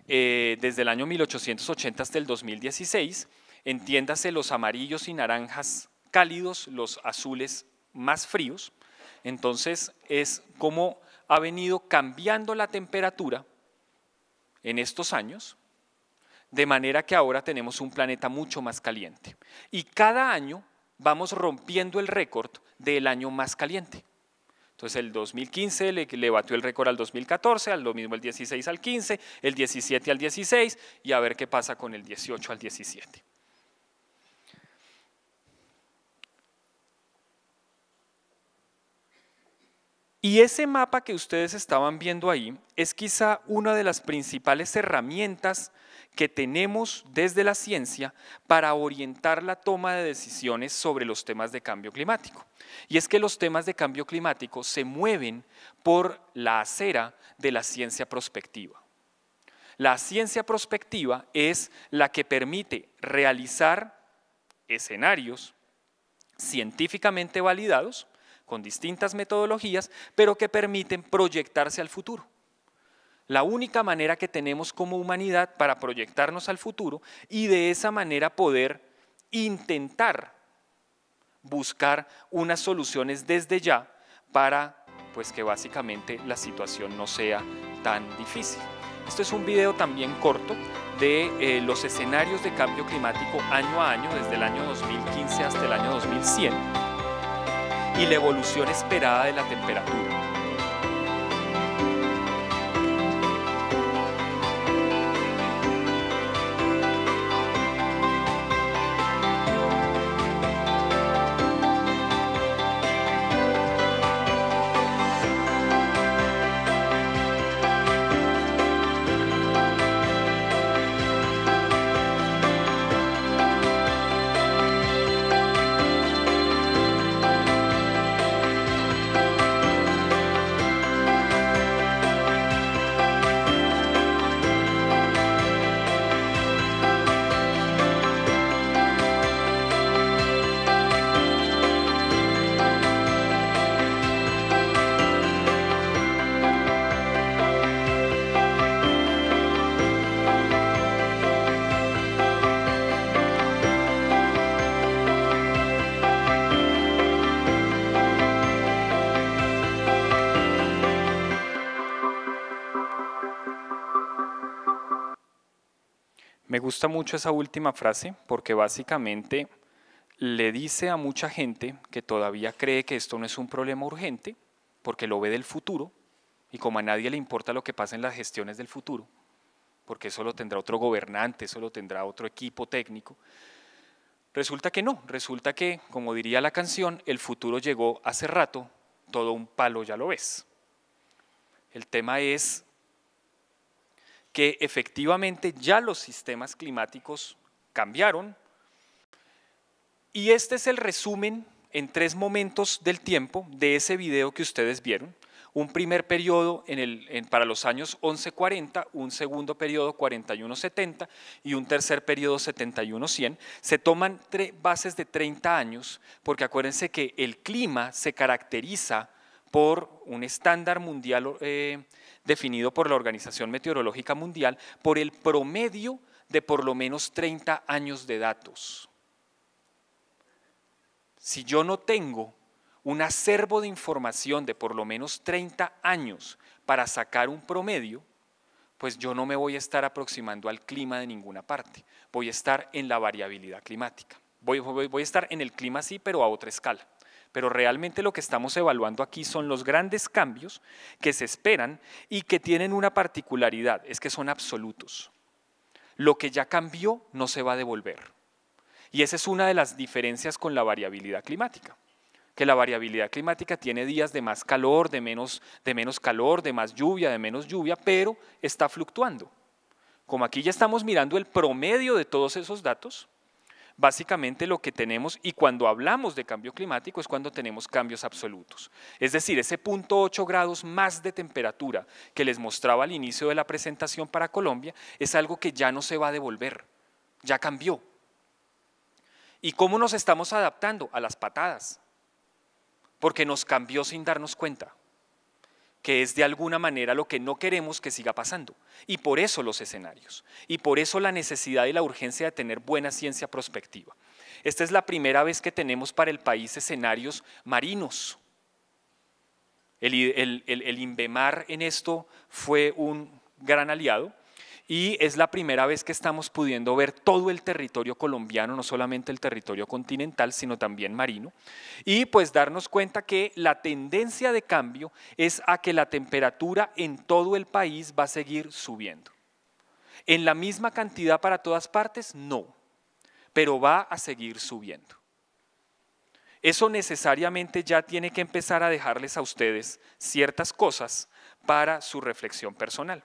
eh, desde el año 1880 hasta el 2016. Entiéndase los amarillos y naranjas cálidos, los azules más fríos. Entonces es como ha venido cambiando la temperatura en estos años, de manera que ahora tenemos un planeta mucho más caliente. Y cada año vamos rompiendo el récord del año más caliente. Entonces el 2015 le, batió el récord al 2014, al lo mismo el 16 al 15, el 17 al 16 y a ver qué pasa con el 18 al 17. Y ese mapa que ustedes estaban viendo ahí es quizá una de las principales herramientas que tenemos desde la ciencia para orientar la toma de decisiones sobre los temas de cambio climático. Y es que los temas de cambio climático se mueven por la acera de la ciencia prospectiva. La ciencia prospectiva es la que permite realizar escenarios científicamente validados con distintas metodologías, pero que permiten proyectarse al futuro. La única manera que tenemos como humanidad para proyectarnos al futuro y de esa manera poder intentar buscar unas soluciones desde ya para pues que básicamente la situación no sea tan difícil. Esto es un video también corto de eh, los escenarios de cambio climático año a año desde el año 2015 hasta el año 2100 y la evolución esperada de la temperatura. gusta mucho esa última frase porque básicamente le dice a mucha gente que todavía cree que esto no es un problema urgente porque lo ve del futuro y como a nadie le importa lo que pase en las gestiones del futuro, porque eso lo tendrá otro gobernante, eso lo tendrá otro equipo técnico, resulta que no, resulta que, como diría la canción, el futuro llegó hace rato, todo un palo ya lo ves. El tema es que efectivamente ya los sistemas climáticos cambiaron. Y este es el resumen en tres momentos del tiempo de ese video que ustedes vieron. Un primer periodo para los años 1140, un segundo periodo 4170 y un tercer periodo 71 Se toman tres bases de 30 años porque acuérdense que el clima se caracteriza por un estándar mundial eh, definido por la Organización Meteorológica Mundial por el promedio de por lo menos 30 años de datos. Si yo no tengo un acervo de información de por lo menos 30 años para sacar un promedio, pues yo no me voy a estar aproximando al clima de ninguna parte, voy a estar en la variabilidad climática. Voy, voy a estar en el clima sí, pero a otra escala pero realmente lo que estamos evaluando aquí son los grandes cambios que se esperan y que tienen una particularidad, es que son absolutos. Lo que ya cambió no se va a devolver. Y esa es una de las diferencias con la variabilidad climática que la variabilidad climática tiene días de más calor, de menos, de menos calor, de más lluvia, de menos lluvia, pero está fluctuando. Como aquí ya estamos mirando el promedio de todos esos datos, básicamente lo que tenemos, y cuando hablamos de cambio climático es cuando tenemos cambios absolutos. Es decir, ese punto 8 grados más de temperatura que les mostraba al inicio de la presentación para Colombia es algo que ya no se va a devolver, ya cambió. ¿Y cómo nos estamos adaptando? A las patadas, porque nos cambió sin darnos cuenta que es de alguna manera lo que no queremos que siga pasando. Y por eso los escenarios, y por eso la necesidad y la urgencia de tener buena ciencia prospectiva. Esta es la primera vez que tenemos para el país escenarios marinos. El, el, en esto fue un gran aliado, y es la primera vez que estamos pudiendo ver todo el territorio colombiano, no solamente el territorio continental, sino también marino, y pues darnos cuenta que la tendencia de cambio es a que la temperatura en todo el país va a seguir subiendo. ¿En la misma cantidad para todas partes? No, pero va a seguir subiendo. Eso necesariamente ya tiene que empezar a dejarles a ustedes ciertas cosas para su reflexión personal.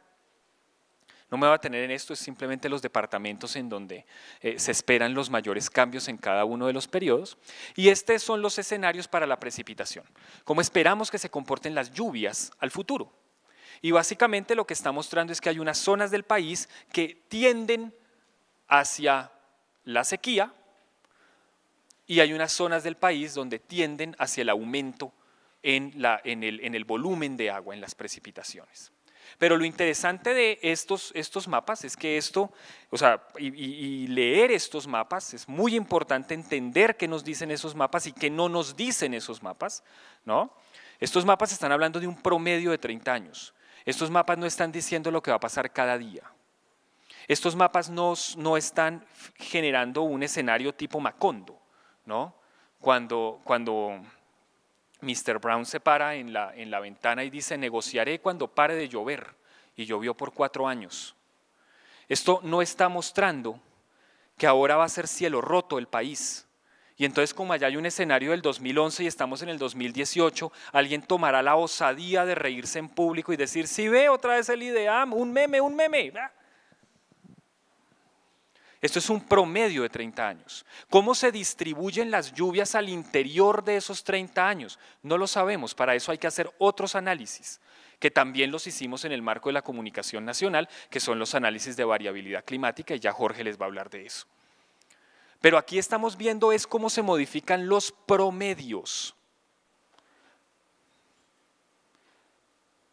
No me voy a tener en esto, es simplemente los departamentos en donde eh, se esperan los mayores cambios en cada uno de los periodos. Y estos son los escenarios para la precipitación, cómo esperamos que se comporten las lluvias al futuro. Y básicamente lo que está mostrando es que hay unas zonas del país que tienden hacia la sequía y hay unas zonas del país donde tienden hacia el aumento en el volumen de agua, en las precipitaciones. Pero lo interesante de estos, estos mapas es que esto, o sea, y, leer estos mapas, es muy importante entender qué nos dicen esos mapas y qué no nos dicen esos mapas, ¿no? Estos mapas están hablando de un promedio de 30 años. Estos mapas no están diciendo lo que va a pasar cada día. Estos mapas no, no están generando un escenario tipo Macondo, ¿no? Cuando, cuando Mr. Brown se para en la, en la ventana y dice, negociaré cuando pare de llover. Y llovió por cuatro años. Esto no está mostrando que ahora va a ser cielo roto el país. Y entonces como allá hay un escenario del 2011 y estamos en el 2018, alguien tomará la osadía de reírse en público y decir, si ve otra vez el IDEAM, un meme, un meme. Esto es un promedio de 30 años. ¿Cómo se distribuyen las lluvias al interior de esos 30 años? No lo sabemos, para eso hay que hacer otros análisis que también los hicimos en el marco de la comunicación nacional, que son los análisis de variabilidad climática, y ya Jorge les va a hablar de eso. Pero aquí estamos viendo es cómo se modifican los promedios.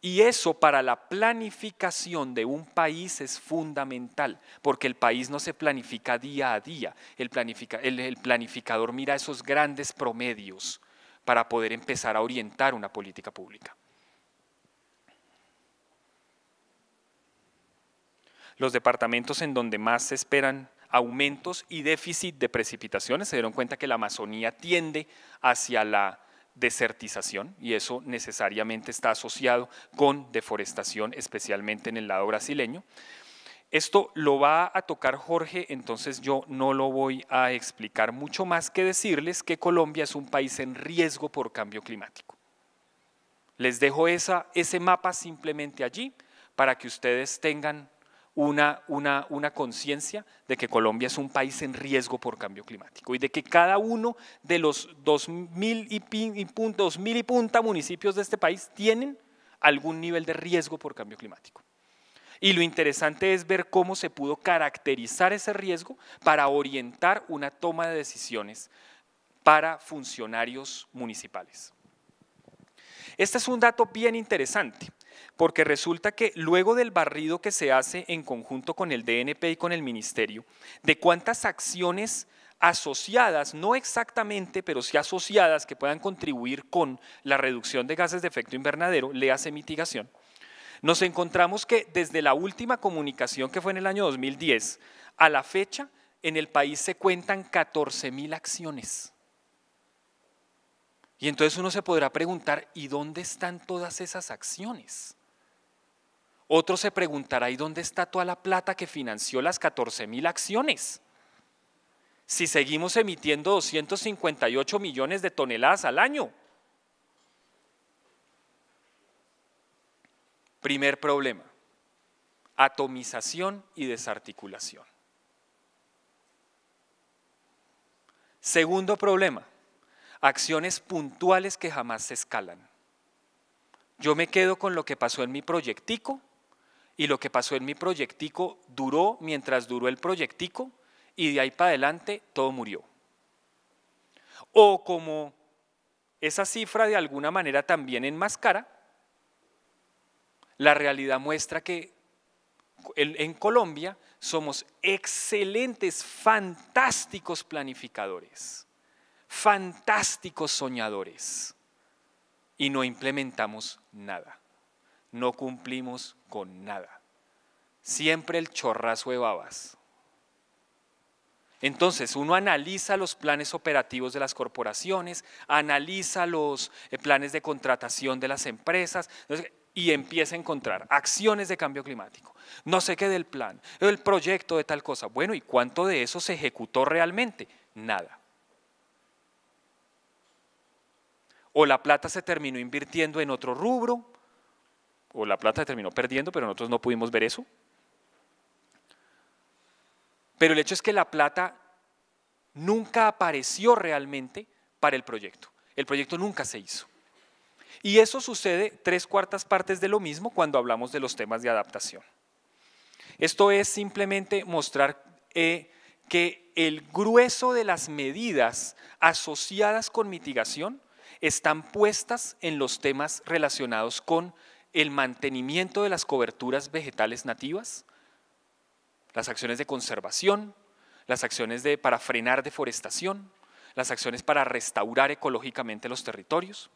Y eso para la planificación de un país es fundamental, porque el país no se planifica día a día. El, planificador mira esos grandes promedios para poder empezar a orientar una política pública. Los departamentos en donde más se esperan aumentos y déficit de precipitaciones se dieron cuenta que la Amazonía tiende hacia la desertización y eso necesariamente está asociado con deforestación, especialmente en el lado brasileño. Esto lo va a tocar Jorge, entonces yo no lo voy a explicar mucho más que decirles que Colombia es un país en riesgo por cambio climático. Les dejo esa, ese mapa simplemente allí para que ustedes tengan una, conciencia de que Colombia es un país en riesgo por cambio climático y de que cada uno de los dos y, mil y punta municipios de este país tienen algún nivel de riesgo por cambio climático. Y lo interesante es ver cómo se pudo caracterizar ese riesgo para orientar una toma de decisiones para funcionarios municipales. Este es un dato bien interesante porque resulta que luego del barrido que se hace en conjunto con el DNP y con el ministerio, de cuántas acciones asociadas, no exactamente, pero sí asociadas que puedan contribuir con la reducción de gases de efecto invernadero, le hace mitigación, nos encontramos que desde la última comunicación que fue en el año 2010 a la fecha, en el país se cuentan 14 mil acciones. Y entonces uno se podrá preguntar, ¿y dónde están todas esas acciones? Otro se preguntará, ¿y dónde está toda la plata que financió las 14 mil acciones? Si seguimos emitiendo 258 millones de toneladas al año. Primer problema, atomización y desarticulación. Segundo problema, acciones puntuales que jamás se escalan. Yo me quedo con lo que pasó en mi proyectico y lo que pasó en mi proyectico duró mientras duró el proyectico y de ahí para adelante todo murió. O como esa cifra de alguna manera también enmascara, la realidad muestra que en Colombia somos excelentes, fantásticos planificadores, fantásticos soñadores y no implementamos nada no cumplimos con nada. Siempre el chorrazo de babas. Entonces, uno analiza los planes operativos de las corporaciones, analiza los eh, planes de contratación de las empresas y empieza a encontrar acciones de cambio climático. No sé qué del plan, el proyecto de tal cosa. Bueno, ¿y cuánto de eso se ejecutó realmente? Nada. O la plata se terminó invirtiendo en otro rubro, o La Plata terminó perdiendo, pero nosotros no pudimos ver eso. Pero el hecho es que La Plata nunca apareció realmente para el proyecto. El proyecto nunca se hizo. Y eso sucede tres cuartas partes de lo mismo cuando hablamos de los temas de adaptación. Esto es simplemente mostrar eh, que el grueso de las medidas asociadas con mitigación están puestas en los temas relacionados con el mantenimiento de las coberturas vegetales nativas, las acciones de conservación, las acciones de, para frenar deforestación, las acciones para restaurar ecológicamente los territorios.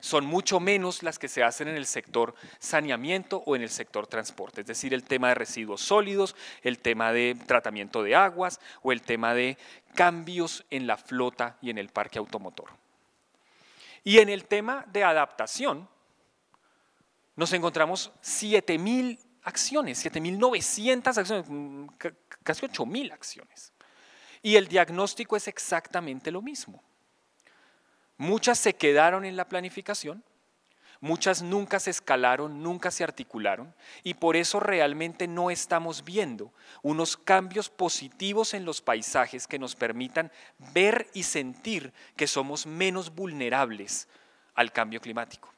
Son mucho menos las que se hacen en el sector saneamiento o en el sector transporte, es decir, el tema de residuos sólidos, el tema de tratamiento de aguas o el tema de cambios en la flota y en el parque automotor. Y en el tema de adaptación, nos encontramos 7.000 acciones, 7.900 acciones, mm, casi 8.000 acciones. Y el diagnóstico es exactamente lo mismo. Muchas se quedaron en la planificación, muchas nunca se escalaron, nunca se articularon, y por eso realmente no estamos viendo unos cambios positivos en los paisajes que nos permitan ver y sentir que somos menos vulnerables al cambio climático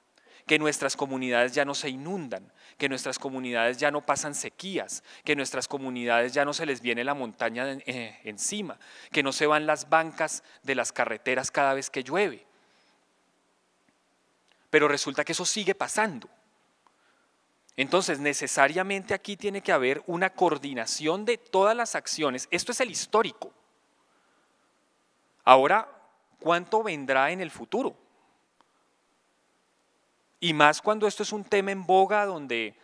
que nuestras comunidades ya no se inundan, que nuestras comunidades ya no pasan sequías, que nuestras comunidades ya no se les viene la montaña eh, encima, que no se van las bancas de las carreteras cada vez que llueve. Pero resulta que eso sigue pasando. Entonces, necesariamente aquí tiene que haber una coordinación de todas las acciones. Esto es el histórico. Ahora, ¿cuánto vendrá en el futuro? Y más cuando esto es un tema en boga donde,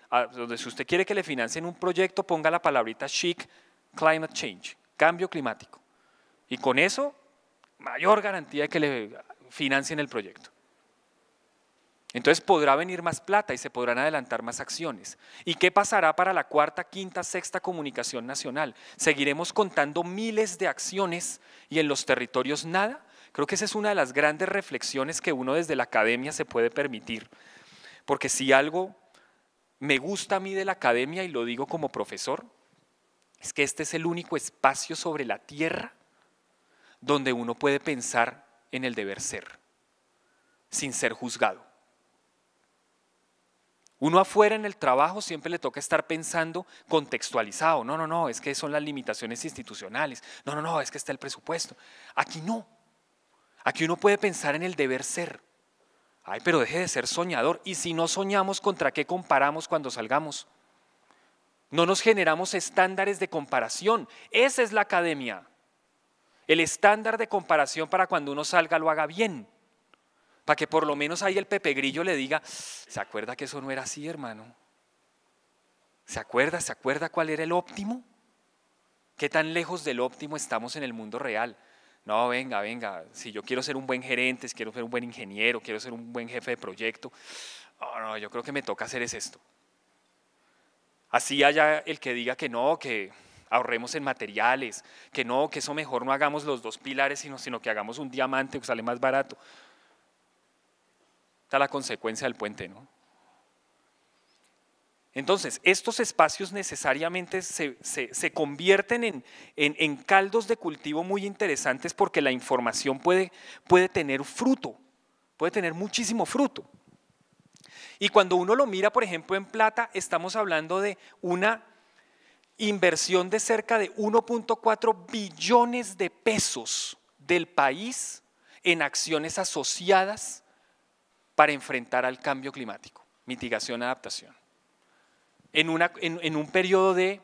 si usted quiere que le financien un proyecto, ponga la palabrita chic, climate change, cambio climático. Y con eso, mayor garantía de que le financien el proyecto. Entonces podrá venir más plata y se podrán adelantar más acciones. ¿Y qué pasará para la cuarta, quinta, sexta comunicación nacional? Seguiremos contando miles de acciones y en los territorios nada Creo que esa es una de las grandes reflexiones que uno desde la academia se puede permitir, porque si algo me gusta a mí de la academia, y lo digo como profesor, es que este es el único espacio sobre la tierra donde uno puede pensar en el deber ser, sin ser juzgado. Uno afuera en el trabajo siempre le toca estar pensando contextualizado. No, no, no, es que son las limitaciones institucionales. No, no, no, es que está el presupuesto. Aquí no. Aquí uno puede pensar en el deber ser. Ay, pero deje de ser soñador. Y si no soñamos, ¿contra qué comparamos cuando salgamos? No nos generamos estándares de comparación. Esa es la academia. El estándar de comparación para cuando uno salga lo haga bien. Para que por lo menos ahí el Pepe Grillo le diga, ¿se acuerda que eso no era así, hermano? ¿Se acuerda? ¿Se acuerda cuál era el óptimo? ¿Qué tan lejos del óptimo estamos en el mundo real? No, venga, venga, si yo quiero ser un buen gerente, si quiero ser un buen ingeniero, quiero ser un buen jefe de proyecto, no, yo creo que me toca hacer es esto. Así haya el que diga que no, que ahorremos en materiales, que no, que eso mejor no hagamos los dos pilares, sino, sino que hagamos un diamante que sale más barato. Está la consecuencia del puente, ¿no? Entonces, estos espacios necesariamente se, convierten en, caldos de cultivo muy interesantes porque la información puede, puede tener fruto, puede tener muchísimo fruto. Y cuando uno lo mira, por ejemplo, en plata, estamos hablando de una inversión de cerca de 1.4 billones de pesos del país en acciones asociadas para enfrentar al cambio climático, mitigación, adaptación en, un periodo de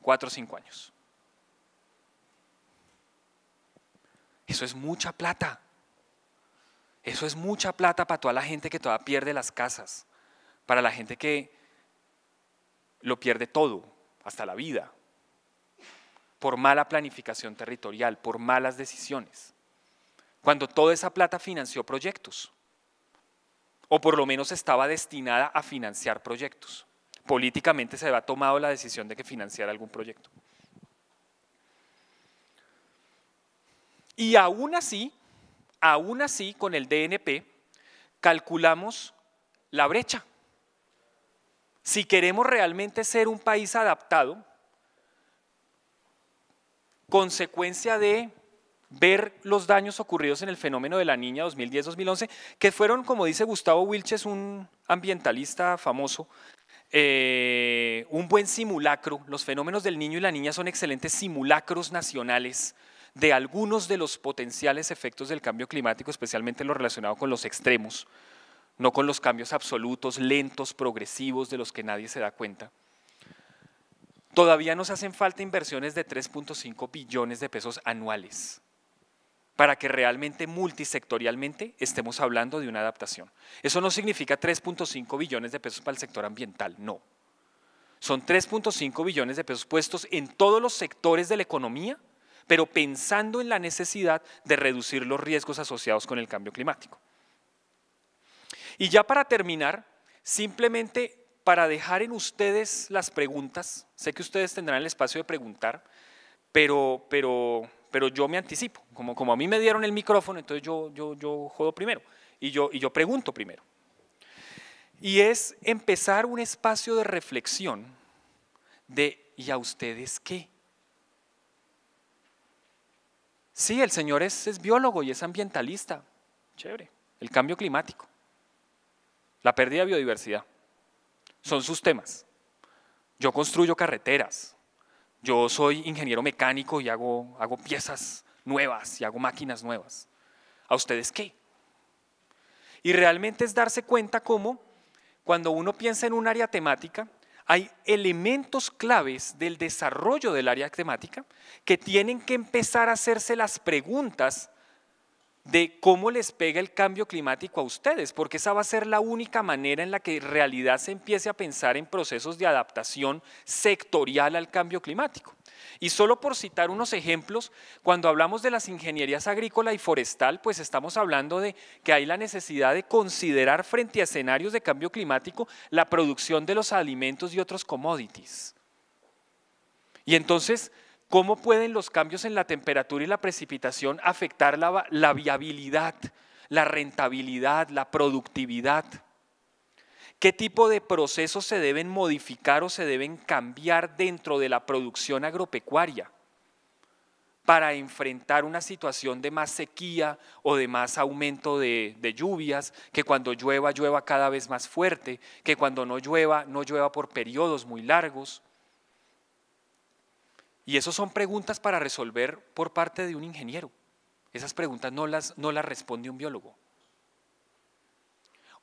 cuatro o cinco años. Eso es mucha plata. Eso es mucha plata para toda la gente que todavía pierde las casas, para la gente que lo pierde todo, hasta la vida, por mala planificación territorial, por malas decisiones. Cuando toda esa plata financió proyectos, o por lo menos estaba destinada a financiar proyectos políticamente se había tomado la decisión de que financiara algún proyecto. Y aún así, aún así con el DNP calculamos la brecha. Si queremos realmente ser un país adaptado, consecuencia de ver los daños ocurridos en el fenómeno de la niña 2010-2011, que fueron, como dice Gustavo Wilches, un ambientalista famoso, eh, un buen simulacro, los fenómenos del niño y la niña son excelentes simulacros nacionales de algunos de los potenciales efectos del cambio climático, especialmente lo relacionado con los extremos, no con los cambios absolutos, lentos, progresivos, de los que nadie se da cuenta. Todavía nos hacen falta inversiones de 3.5 billones de pesos anuales para que realmente multisectorialmente estemos hablando de una adaptación. Eso no significa 3.5 billones de pesos para el sector ambiental, no. Son 3.5 billones de pesos puestos en todos los sectores de la economía, pero pensando en la necesidad de reducir los riesgos asociados con el cambio climático. Y ya para terminar, simplemente para dejar en ustedes las preguntas, sé que ustedes tendrán el espacio de preguntar, pero, pero pero yo me anticipo. Como, como a mí me dieron el micrófono, entonces yo, yo, jodo primero y yo, y yo pregunto primero. Y es empezar un espacio de reflexión de ¿y a ustedes qué? Sí, el señor es, es biólogo y es ambientalista. Chévere. El cambio climático. La pérdida de biodiversidad. Son sus temas. Yo construyo carreteras. Yo soy ingeniero mecánico y hago, piezas nuevas y hago máquinas nuevas. ¿A ustedes qué? Y realmente es darse cuenta cómo cuando uno piensa en un área temática, hay elementos claves del desarrollo del área temática que tienen que empezar a hacerse las preguntas de cómo les pega el cambio climático a ustedes, porque esa va a ser la única manera en la que en realidad se empiece a pensar en procesos de adaptación sectorial al cambio climático. Y solo por citar unos ejemplos, cuando hablamos de las ingenierías agrícola y forestal, pues estamos hablando de que hay la necesidad de considerar frente a escenarios de cambio climático la producción de los alimentos y otros commodities. Y entonces ¿Cómo pueden los cambios en la temperatura y la precipitación afectar la, viabilidad, la rentabilidad, la productividad? ¿Qué tipo de procesos se deben modificar o se deben cambiar dentro de la producción agropecuaria para enfrentar una situación de más sequía o de más aumento de, lluvias, que cuando llueva llueva cada vez más fuerte, que cuando no llueva no llueva por periodos muy largos? Y esas son preguntas para resolver por parte de un ingeniero. Esas preguntas no las, no las responde un biólogo.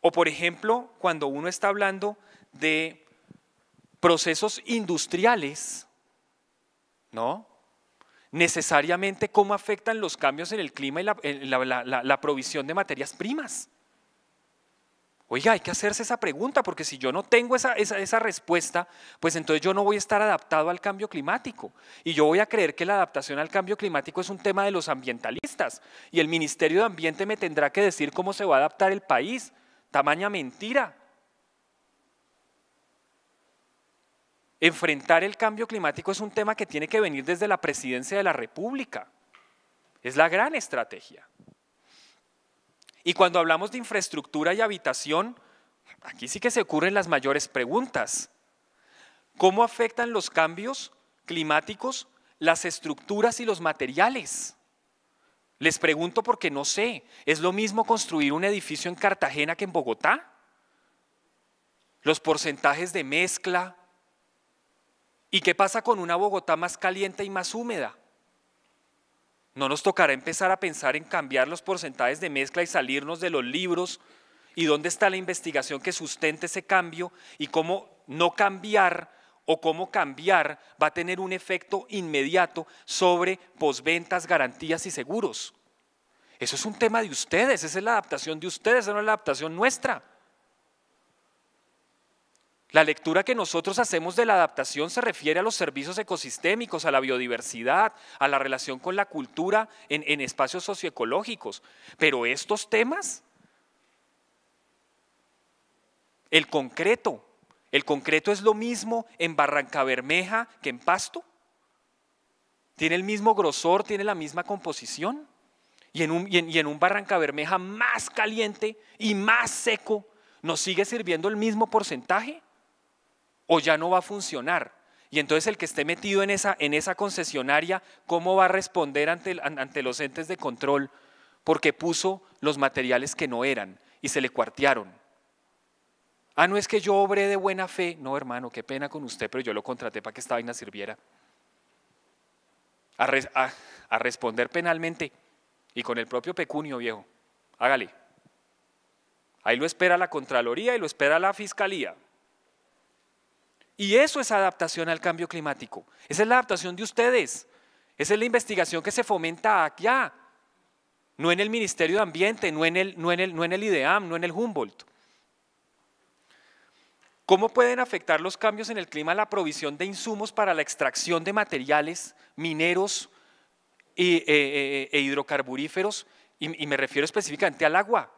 O por ejemplo, cuando uno está hablando de procesos industriales, ¿no? Necesariamente cómo afectan los cambios en el clima y la provisión de materias primas. Oiga, hay que hacerse esa pregunta porque si yo no tengo esa, respuesta, pues entonces yo no voy a estar adaptado al cambio climático. Y yo voy a creer que la adaptación al cambio climático es un tema de los ambientalistas. Y el Ministerio de Ambiente me tendrá que decir cómo se va a adaptar el país. Tamaña mentira. Enfrentar el cambio climático es un tema que tiene que venir desde la presidencia de la República. Es la gran estrategia. Y cuando hablamos de infraestructura y habitación, aquí sí que se ocurren las mayores preguntas. ¿Cómo afectan los cambios climáticos las estructuras y los materiales? Les pregunto porque no sé, ¿es lo mismo construir un edificio en Cartagena que en Bogotá? Los porcentajes de mezcla. ¿Y qué pasa con una Bogotá más caliente y más húmeda? ¿No nos tocará empezar a pensar en cambiar los porcentajes de mezcla y salirnos de los libros? ¿Y dónde está la investigación que sustente ese cambio? ¿Y cómo no cambiar o cómo cambiar va a tener un efecto inmediato sobre posventas, garantías y seguros? Eso es un tema de ustedes, esa es la adaptación de ustedes, no es la adaptación nuestra. La lectura que nosotros hacemos de la adaptación se refiere a los servicios ecosistémicos, a la biodiversidad, a la relación con la cultura en, espacios socioecológicos. Pero estos temas, el concreto, el concreto es lo mismo en Barranca Bermeja que en Pasto. Tiene el mismo grosor, tiene la misma composición. Y en, y en un Barranca Bermeja más caliente y más seco, ¿nos sigue sirviendo el mismo porcentaje? o ya no va a funcionar. Y entonces el que esté metido en esa, en esa concesionaria, ¿cómo va a responder ante, los entes de control? Porque puso los materiales que no eran y se le cuartearon. Ah, no es que yo obré de buena fe. No, hermano, qué pena con usted, pero yo lo contraté para que esta vaina sirviera. A, a responder penalmente y con el propio pecunio, viejo. Hágale. Ahí lo espera la Contraloría y lo espera la Fiscalía. Y eso es adaptación al cambio climático. Esa es la adaptación de ustedes. Esa es la investigación que se fomenta aquí. Ah, no en el Ministerio de Ambiente, no en el, no no en el IDEAM, no en el Humboldt. ¿Cómo pueden afectar los cambios en el clima la provisión de insumos para la extracción de materiales mineros eh, eh, eh, e, hidrocarburíferos? y me refiero específicamente al agua.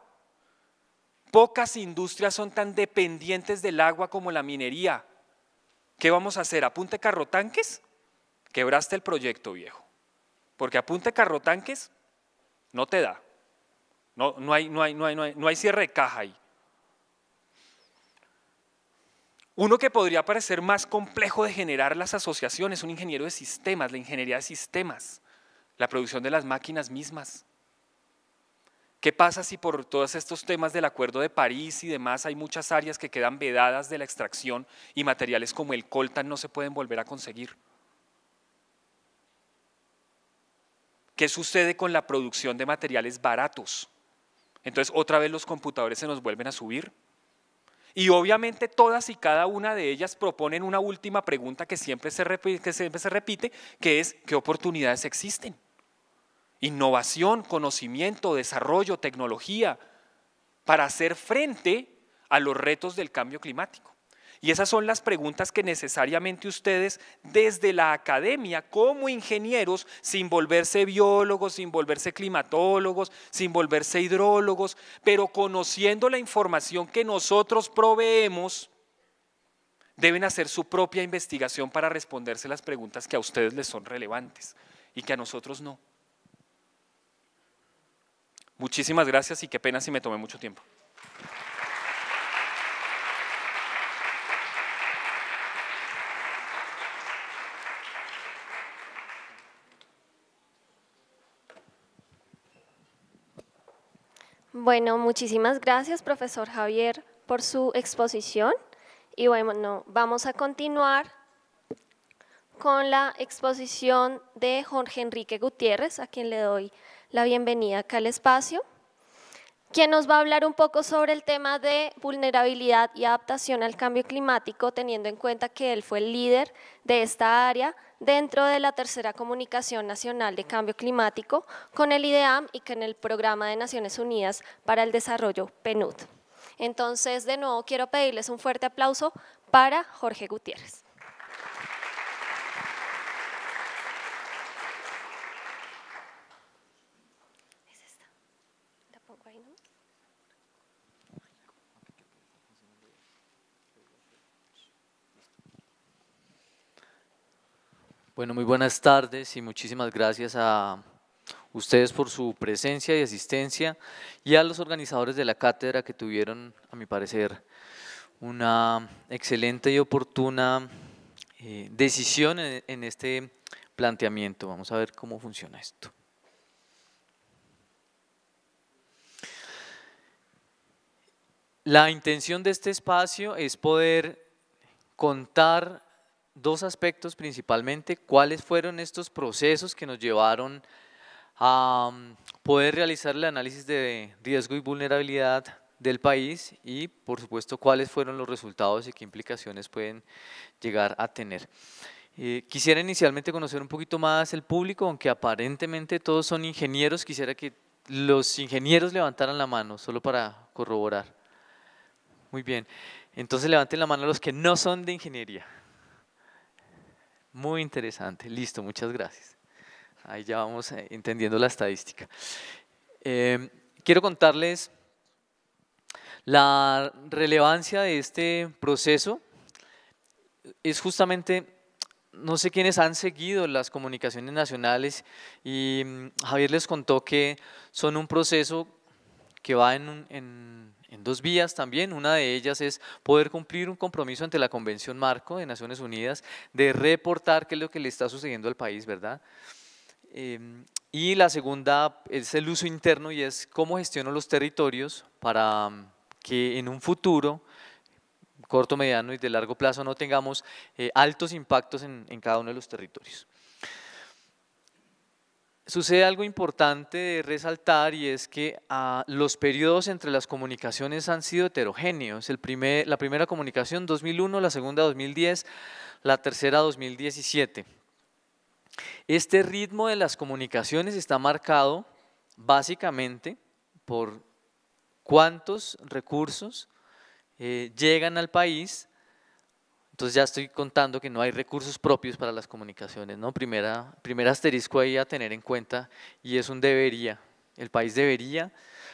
Pocas industrias son tan dependientes del agua como la minería. ¿Qué vamos a hacer? ¿Apunte tanques? Quebraste el proyecto, viejo. Porque apunte tanques, no te da. No, hay, hay cierre de caja ahí. Uno que podría parecer más complejo de generar las asociaciones, un ingeniero de sistemas, la ingeniería de sistemas, la producción de las máquinas mismas, ¿Qué pasa si por todos estos temas del Acuerdo de París y demás hay muchas áreas que quedan vedadas de la extracción y materiales como el coltan no se pueden volver a conseguir? ¿Qué sucede con la producción de materiales baratos? Entonces otra vez los computadores se nos vuelven a subir. Y obviamente todas y cada una de ellas proponen una última pregunta que siempre se repite, que, siempre se repite, que es ¿qué oportunidades existen? Innovación, conocimiento, desarrollo, tecnología, para hacer frente a los retos del cambio climático. Y esas son las preguntas que necesariamente ustedes desde la academia, como ingenieros, sin volverse biólogos, sin volverse climatólogos, sin volverse hidrólogos, pero conociendo la información que nosotros proveemos, deben hacer su propia investigación para responderse las preguntas que a ustedes les son relevantes y que a nosotros no. Muchísimas gracias y qué pena si me tomé mucho tiempo. Bueno, muchísimas gracias, profesor Javier, por su exposición. Y bueno, vamos a continuar con la exposición de Jorge Enrique Gutiérrez, a quien le doy la bienvenida acá al espacio, quien nos va a hablar un poco sobre el tema de vulnerabilidad y adaptación al cambio climático, teniendo en cuenta que él fue el líder de esta área dentro de la tercera comunicación nacional de cambio climático con el IDEAM y con el programa de Naciones Unidas para el Desarrollo PNUD. Entonces, de nuevo, quiero pedirles un fuerte aplauso para Jorge Gutiérrez. Bueno, muy buenas tardes y muchísimas gracias a ustedes por su presencia y asistencia y a los organizadores de la cátedra que tuvieron, a mi parecer, una excelente y oportuna eh, decisión en este planteamiento. Vamos a ver cómo funciona esto. La intención de este espacio es poder contar dos aspectos principalmente, cuáles fueron estos procesos que nos llevaron a mm, poder realizar el análisis de riesgo y vulnerabilidad del país y por supuesto cuáles fueron los resultados y qué implicaciones pueden llegar a tener. Eh, quisiera inicialmente conocer un poquito más el público, aunque aparentemente todos son ingenieros, quisiera que los ingenieros levantaran la mano, solo para corroborar. Muy bien, entonces levanten la mano los que no son de ingeniería. Muy interesante. Listo, muchas gracias. Ahí ya vamos eh, entendiendo la estadística. Em, quiero contarles la relevancia de este proceso. Es justamente, no sé quiénes han seguido las comunicaciones nacionales y mm, Javier les contó que son un proceso que va en, en en dos vías también. Una de ellas es poder cumplir un compromiso ante la Convención Marco de Naciones Unidas de reportar qué es lo que le está sucediendo al país, ¿verdad? Em, y la segunda es el uso interno y es cómo gestiono los territorios para mm, que en un futuro corto, mediano y de largo plazo no tengamos eh, altos impactos en cada uno de los territorios. Sucede algo importante de resaltar y es que ah, los periodos entre las comunicaciones han sido heterogéneos. la primera comunicación 2001, la segunda 2010, la tercera 2017. Este ritmo de las comunicaciones está marcado básicamente por cuántos recursos eh, llegan al país entonces ya estoy contando que no hay recursos propios para las comunicaciones, ¿no? Primera, primer asterisco ahí a tener en cuenta y es un debería. El país debería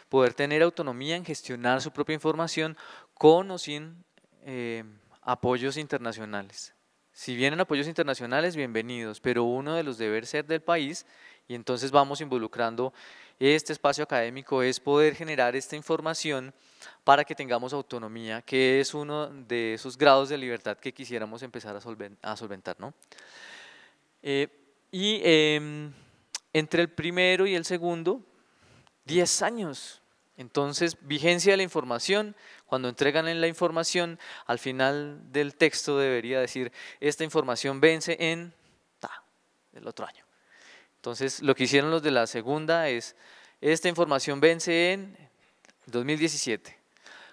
poder tener autonomía en gestionar su propia información con o sin eh, apoyos internacionales. Si vienen apoyos internacionales, bienvenidos, pero uno de los deber ser del país y entonces vamos involucrando este espacio académico es poder generar esta información para que tengamos autonomía, que es uno de esos grados de libertad que quisiéramos empezar a, solventar. Eh, y em, entre el primero y el segundo, 10 años. Entonces, vigencia de la información, cuando entregan en la información, al final del texto debería decir, esta información vence en el otro año. Entonces, lo que hicieron los de la segunda es, esta información vence en 2017.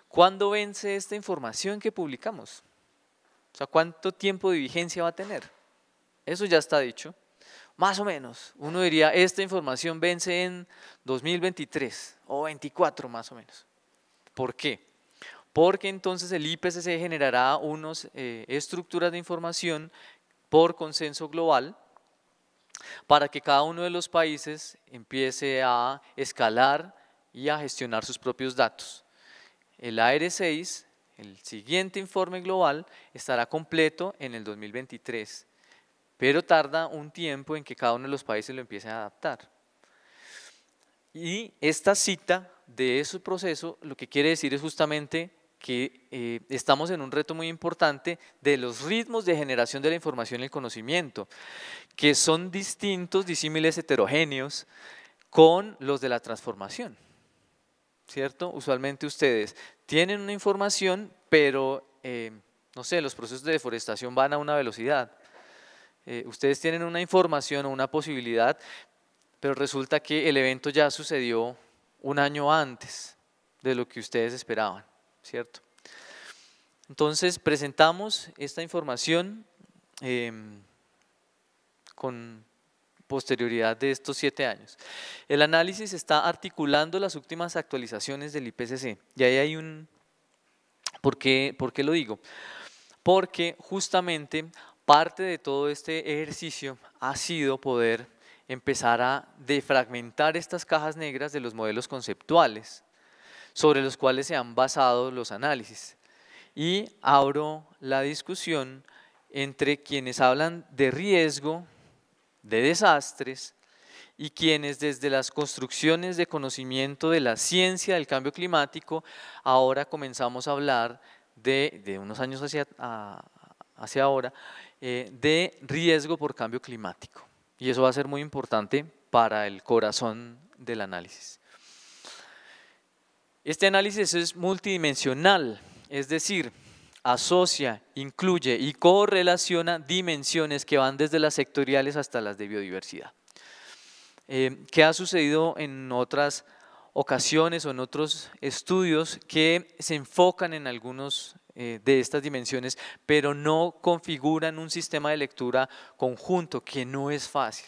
¿Cuándo vence esta información que publicamos? O sea, ¿cuánto tiempo de vigencia va a tener? Eso ya está dicho. Más o menos, uno diría, esta información vence en 2023 o 24 más o menos. ¿Por qué? Porque entonces el IPCC generará unas eh, estructuras de información por consenso global para que cada uno de los países empiece a escalar y a gestionar sus propios datos. El AR6, el siguiente informe global, estará completo en el 2023, pero tarda un tiempo en que cada uno de los países lo empiece a adaptar. Y esta cita de ese proceso lo que quiere decir es justamente que eh, estamos en un reto muy importante de los ritmos de generación de la información y el conocimiento, que son distintos, disímiles, heterogéneos con los de la transformación. ¿cierto? Usualmente ustedes tienen una información, pero, eh, no sé, los procesos de deforestación van a una velocidad. Eh, ustedes tienen una información o una posibilidad, pero resulta que el evento ya sucedió un año antes de lo que ustedes esperaban, ¿cierto? Entonces presentamos esta información em, con posterioridad de estos siete años. El análisis está articulando las últimas actualizaciones del IPCC y ahí hay un... ¿Por qué, ¿Por lo digo? Porque justamente parte de todo este ejercicio ha sido poder empezar a defragmentar estas cajas negras de los modelos conceptuales sobre los cuales se han basado los análisis. Y abro la discusión entre quienes hablan de riesgo de desastres y quienes desde las construcciones de conocimiento de la ciencia del cambio climático, ahora comenzamos a hablar de, de unos años hacia, ahora, eh, de riesgo por cambio climático. Y eso va a ser muy importante para el corazón del análisis. Este análisis es multidimensional, es decir, asocia, incluye y correlaciona dimensiones que van desde las sectoriales hasta las de biodiversidad. Eh, ¿Qué ha sucedido en otras ocasiones o en otros estudios que se enfocan en algunos eh, de estas dimensiones, pero no configuran un sistema de lectura conjunto, que no es fácil?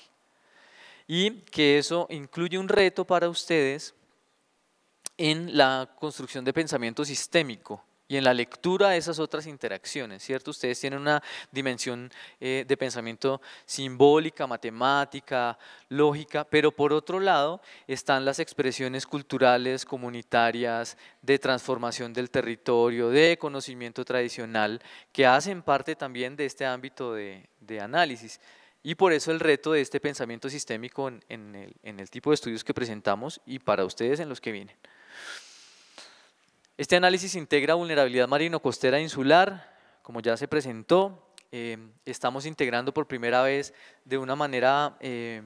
Y que eso incluye un reto para ustedes en la construcción de pensamiento sistémico y en la lectura de esas otras interacciones, ¿cierto? Ustedes tienen una dimensión eh, de pensamiento simbólica, matemática, lógica, pero por otro lado están las expresiones culturales, comunitarias, de transformación del territorio, de conocimiento tradicional, que hacen parte también de este ámbito de, análisis. Y por eso el reto de este pensamiento sistémico en el tipo de estudios que presentamos y para ustedes en los que vienen. Este análisis integra vulnerabilidad marino-costera insular, como ya se presentó. Eh, estamos integrando por primera vez de una manera, eh,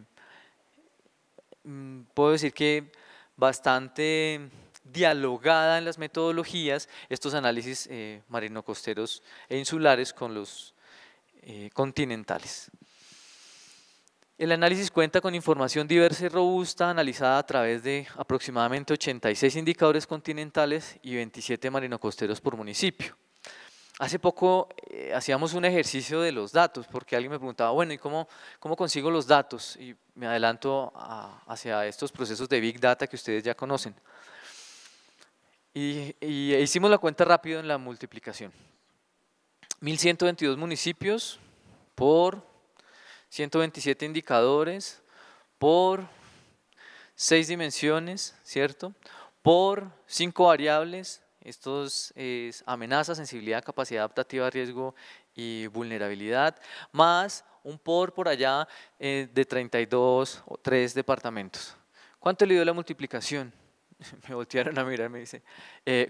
mm, puedo decir que bastante dialogada en las metodologías, estos análisis eh, marino-costeros e insulares con los continentales. El análisis cuenta con información diversa y robusta analizada a través de aproximadamente 86 indicadores continentales y 27 costeros por municipio. Hace poco eh, hacíamos un ejercicio de los datos, porque alguien me preguntaba, bueno, ¿y cómo, consigo los datos? Y me adelanto hacia estos procesos de Big Data que ustedes ya conocen. Y, y hicimos la cuenta rápido en la multiplicación. 1.122 municipios por 127 indicadores por 6 dimensiones, ¿cierto? Por 5 variables, estos es eh, amenaza, sensibilidad, capacidad adaptativa, riesgo y vulnerabilidad, más un por por allá eh, de 32 o 3 departamentos. ¿Cuánto le dio la multiplicación? me voltearon a mirar, me dice,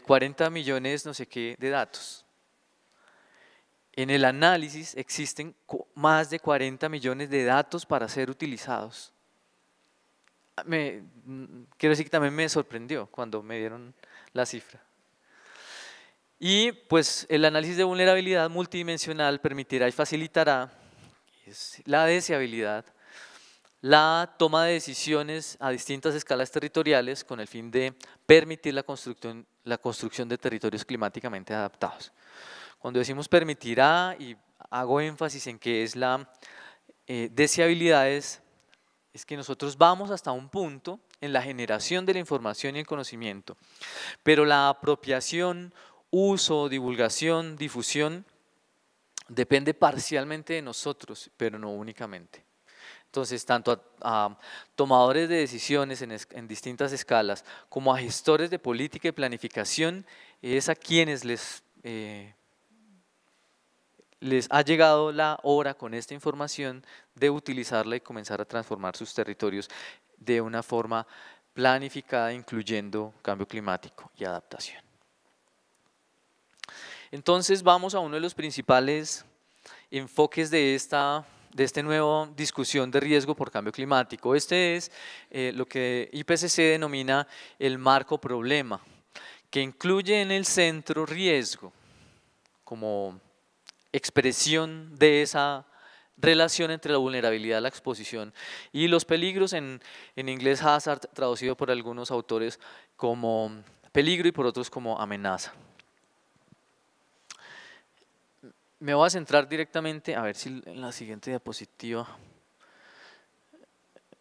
40 eh, millones no sé qué de datos. En el análisis existen más de 40 millones de datos para ser utilizados. Ah, mm, quiero decir que también me sorprendió cuando me dieron la cifra. Y pues el análisis de vulnerabilidad multidimensional permitirá y facilitará la deseabilidad, la toma de decisiones a distintas escalas territoriales con el fin de permitir la construcción, la construcción de territorios climáticamente adaptados. Cuando decimos permitirá, y hago énfasis en que es la eh, deseabilidad, es, que nosotros vamos hasta un punto en la generación de la información y el conocimiento, pero la apropiación, uso, divulgación, difusión, depende parcialmente de nosotros, pero no únicamente. Entonces, tanto a, tomadores de decisiones en, distintas escalas como a gestores de política y planificación, es a quienes les eh, les ha llegado la hora con esta información de utilizarla y comenzar a transformar sus territorios de una forma planificada, incluyendo cambio climático y adaptación. Entonces vamos a uno de los principales enfoques de esta de este nueva discusión de riesgo por cambio climático. Este es eh, lo que IPCC denomina el marco problema, que incluye en el centro riesgo como expresión de esa relación entre la vulnerabilidad, la exposición y los peligros, en, inglés hazard, traducido por algunos autores como peligro y por otros como amenaza. Me voy a centrar directamente, a ver si en la siguiente diapositiva...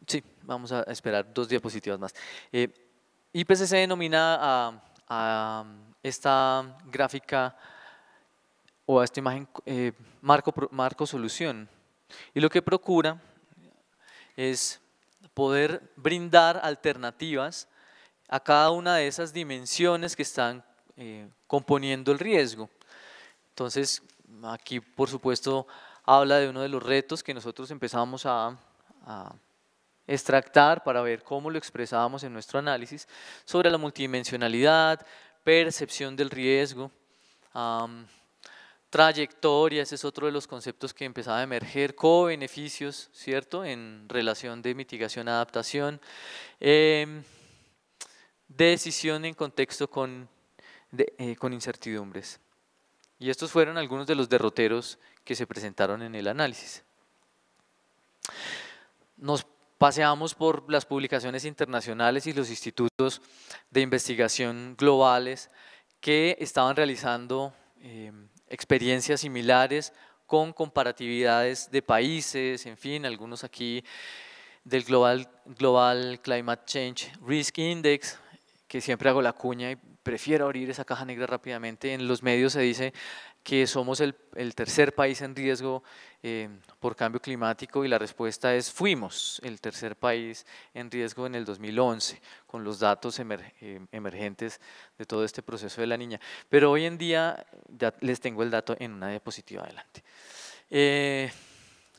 Sí, vamos a esperar dos diapositivas más. Eh, IPCC denomina a esta gráfica o a esta imagen eh, marco, marco solución. Y lo que procura es poder brindar alternativas a cada una de esas dimensiones que están eh, componiendo el riesgo. Entonces, aquí por supuesto habla de uno de los retos que nosotros empezamos a, extractar para ver cómo lo expresábamos en nuestro análisis sobre la multidimensionalidad, percepción del riesgo, Trayectoria, ese es otro de los conceptos que empezaba a emerger, co-beneficios, ¿cierto? En relación de mitigación, adaptación, em, decisión en contexto con, eh, con incertidumbres. Y estos fueron algunos de los derroteros que se presentaron en el análisis. Nos paseamos por las publicaciones internacionales y los institutos de investigación globales que estaban realizando em, experiencias similares con comparatividades de países, en fin, algunos aquí del Global, Global Climate Change Risk Index, que siempre hago la cuña y prefiero abrir esa caja negra rápidamente. En los medios se dice que somos el, tercer país en riesgo eh, por cambio climático y la respuesta es fuimos el tercer país en riesgo en el 2011 con los datos eh, emergentes de todo este proceso de la niña. Pero hoy en día ya les tengo el dato en una diapositiva adelante. Eh,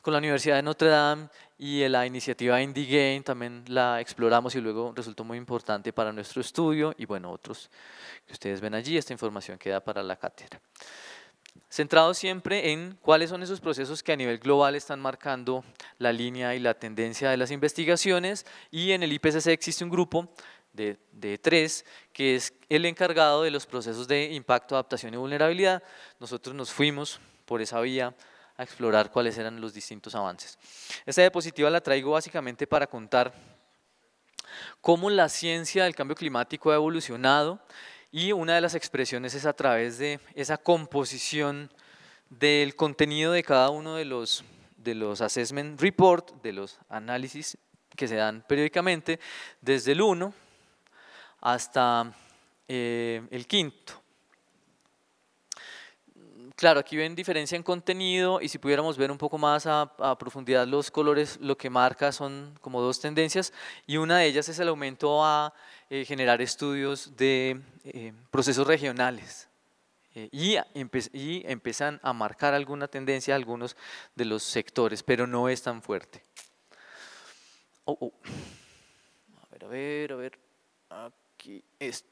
con la Universidad de Notre Dame y la iniciativa Indie Game, también la exploramos y luego resultó muy importante para nuestro estudio y bueno, otros que ustedes ven allí, esta información queda para la cátedra. Centrado siempre en cuáles son esos procesos que a nivel global están marcando la línea y la tendencia de las investigaciones y en el IPCC existe un grupo de, tres, que es el encargado de los procesos de impacto, adaptación y vulnerabilidad. Nosotros nos fuimos por esa vía a explorar cuáles eran los distintos avances. Esta diapositiva la traigo básicamente para contar cómo la ciencia del cambio climático ha evolucionado y una de las expresiones es a través de esa composición del contenido de cada uno de los, de los assessment report, de los análisis que se dan periódicamente, desde el 1 hasta eh, el quinto. Claro, aquí ven diferencia en contenido y si pudiéramos ver un poco más a, profundidad los colores, lo que marca son como dos tendencias y una de ellas es el aumento a eh, generar estudios de eh, procesos regionales eh, y, empiezan a marcar alguna tendencia algunos de los sectores, pero no es tan fuerte. Oh, oh. A ver, a ver, a ver, aquí está.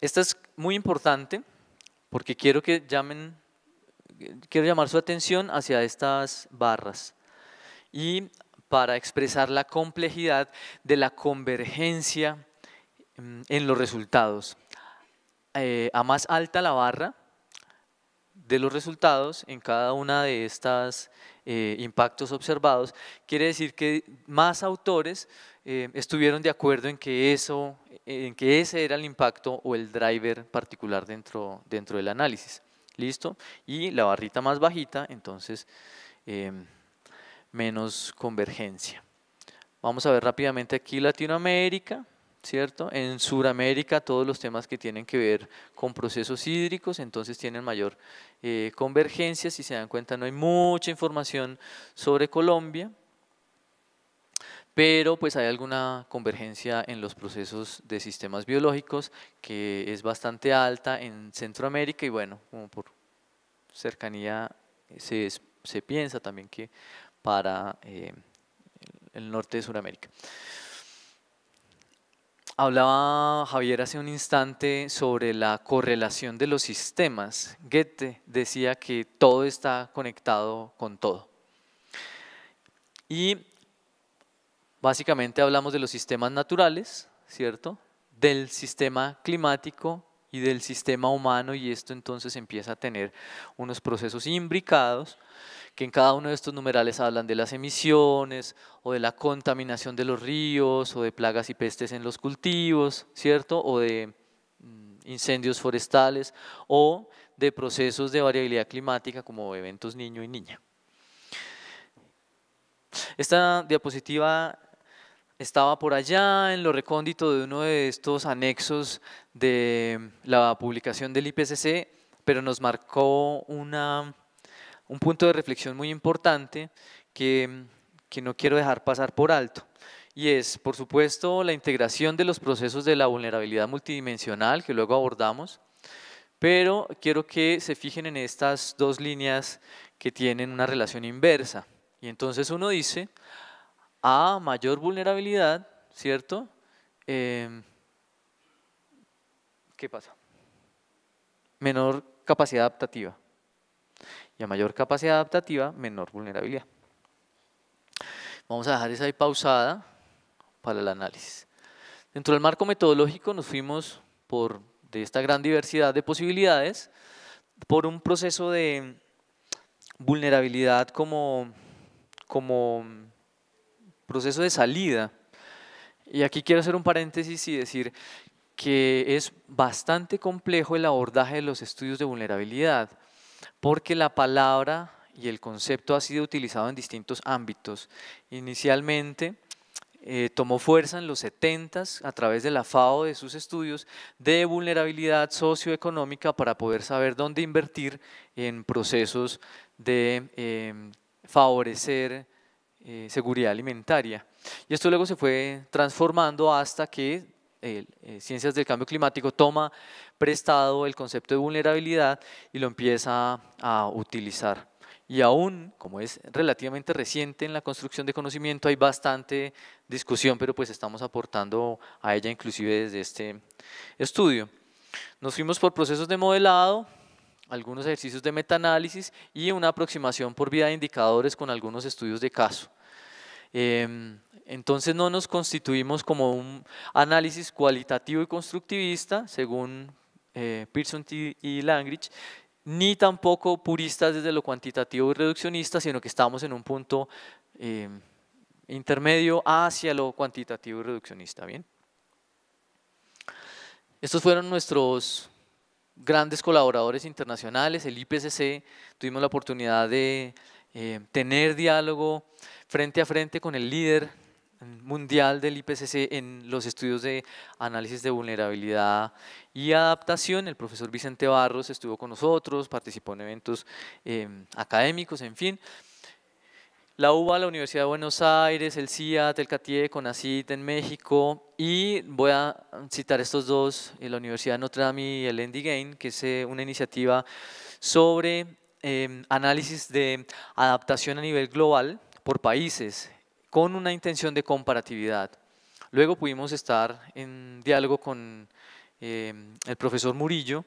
Estas muy importante porque quiero que llamen, quiero llamar su atención hacia estas barras y para expresar la complejidad de la convergencia mm, en los resultados. Eh, a más alta la barra de los resultados en cada una de estas eh, impactos observados, quiere decir que más autores eh, estuvieron de acuerdo en que, eso, en que ese era el impacto o el driver particular dentro, dentro del análisis. ¿Listo? Y la barrita más bajita, entonces, em, menos convergencia. Vamos a ver rápidamente aquí Latinoamérica, ¿cierto? En Sudamérica todos los temas que tienen que ver con procesos hídricos, entonces tienen mayor eh, convergencia. Si se dan cuenta, no hay mucha información sobre Colombia, pero pues hay alguna convergencia en los procesos de sistemas biológicos que es bastante alta en Centroamérica y bueno, por cercanía eh, se, se piensa también que para eh, el norte de Sudamérica. Hablaba Javier hace un instante sobre la correlación de los sistemas. Goethe decía que todo está conectado con todo. Y Básicamente hablamos de los sistemas naturales, ¿cierto? Del sistema climático y del sistema humano y esto entonces empieza a tener unos procesos imbricados que en cada uno de estos numerales hablan de las emisiones o de la contaminación de los ríos o de plagas y pestes en los cultivos, ¿cierto? O de mm, incendios forestales o de procesos de variabilidad climática como eventos niño y niña. Esta diapositiva estaba por allá en lo recóndito de uno de estos anexos de la publicación del IPCC, pero nos marcó una, un punto de reflexión muy importante que, que no quiero dejar pasar por alto y es, por supuesto, la integración de los procesos de la vulnerabilidad multidimensional que luego abordamos, pero quiero que se fijen en estas dos líneas que tienen una relación inversa. Y entonces uno dice, a mayor vulnerabilidad, ¿cierto? Em, ¿Qué pasa? Menor capacidad adaptativa. Y a mayor capacidad adaptativa, menor vulnerabilidad. Vamos a dejar esa ahí pausada para el análisis. Dentro del marco metodológico nos fuimos por, de esta gran diversidad de posibilidades por un proceso de vulnerabilidad como, como proceso de salida. Y aquí quiero hacer un paréntesis y decir que es bastante complejo el abordaje de los estudios de vulnerabilidad, porque la palabra y el concepto ha sido utilizado en distintos ámbitos. Inicialmente eh, tomó fuerza en los 70s a través de la FAO de sus estudios de vulnerabilidad socioeconómica para poder saber dónde invertir en procesos de eh, favorecer eh, seguridad alimentaria. Y esto luego se fue transformando hasta que eh, eh, Ciencias del Cambio Climático toma prestado el concepto de vulnerabilidad y lo empieza a utilizar. Y aún, como es relativamente reciente en la construcción de conocimiento, hay bastante discusión, pero pues estamos aportando a ella inclusive desde este estudio. Nos fuimos por procesos de modelado, algunos ejercicios de meta-análisis y una aproximación por vía de indicadores con algunos estudios de caso. Em, entonces no nos constituimos como un análisis cualitativo y constructivista, según eh, Pearson y e. Langridge, ni tampoco puristas desde lo cuantitativo y reduccionista, sino que estamos en un punto em, intermedio hacia lo cuantitativo y reduccionista. ¿bien? Estos fueron nuestros grandes colaboradores internacionales, el IPCC, tuvimos la oportunidad de eh, tener diálogo frente a frente con el líder mundial del IPCC en los estudios de análisis de vulnerabilidad y adaptación. El profesor Vicente Barros estuvo con nosotros, participó en eventos eh, académicos, en fin la UBA, la Universidad de Buenos Aires, el CIAT, el CATIE, CONACIT en México y voy a citar estos dos, eh, la Universidad de Notre Dame y el Endgame, que es eh, una iniciativa sobre em, análisis de adaptación a nivel global por países con una intención de comparatividad. Luego pudimos estar en diálogo con em, el profesor Murillo,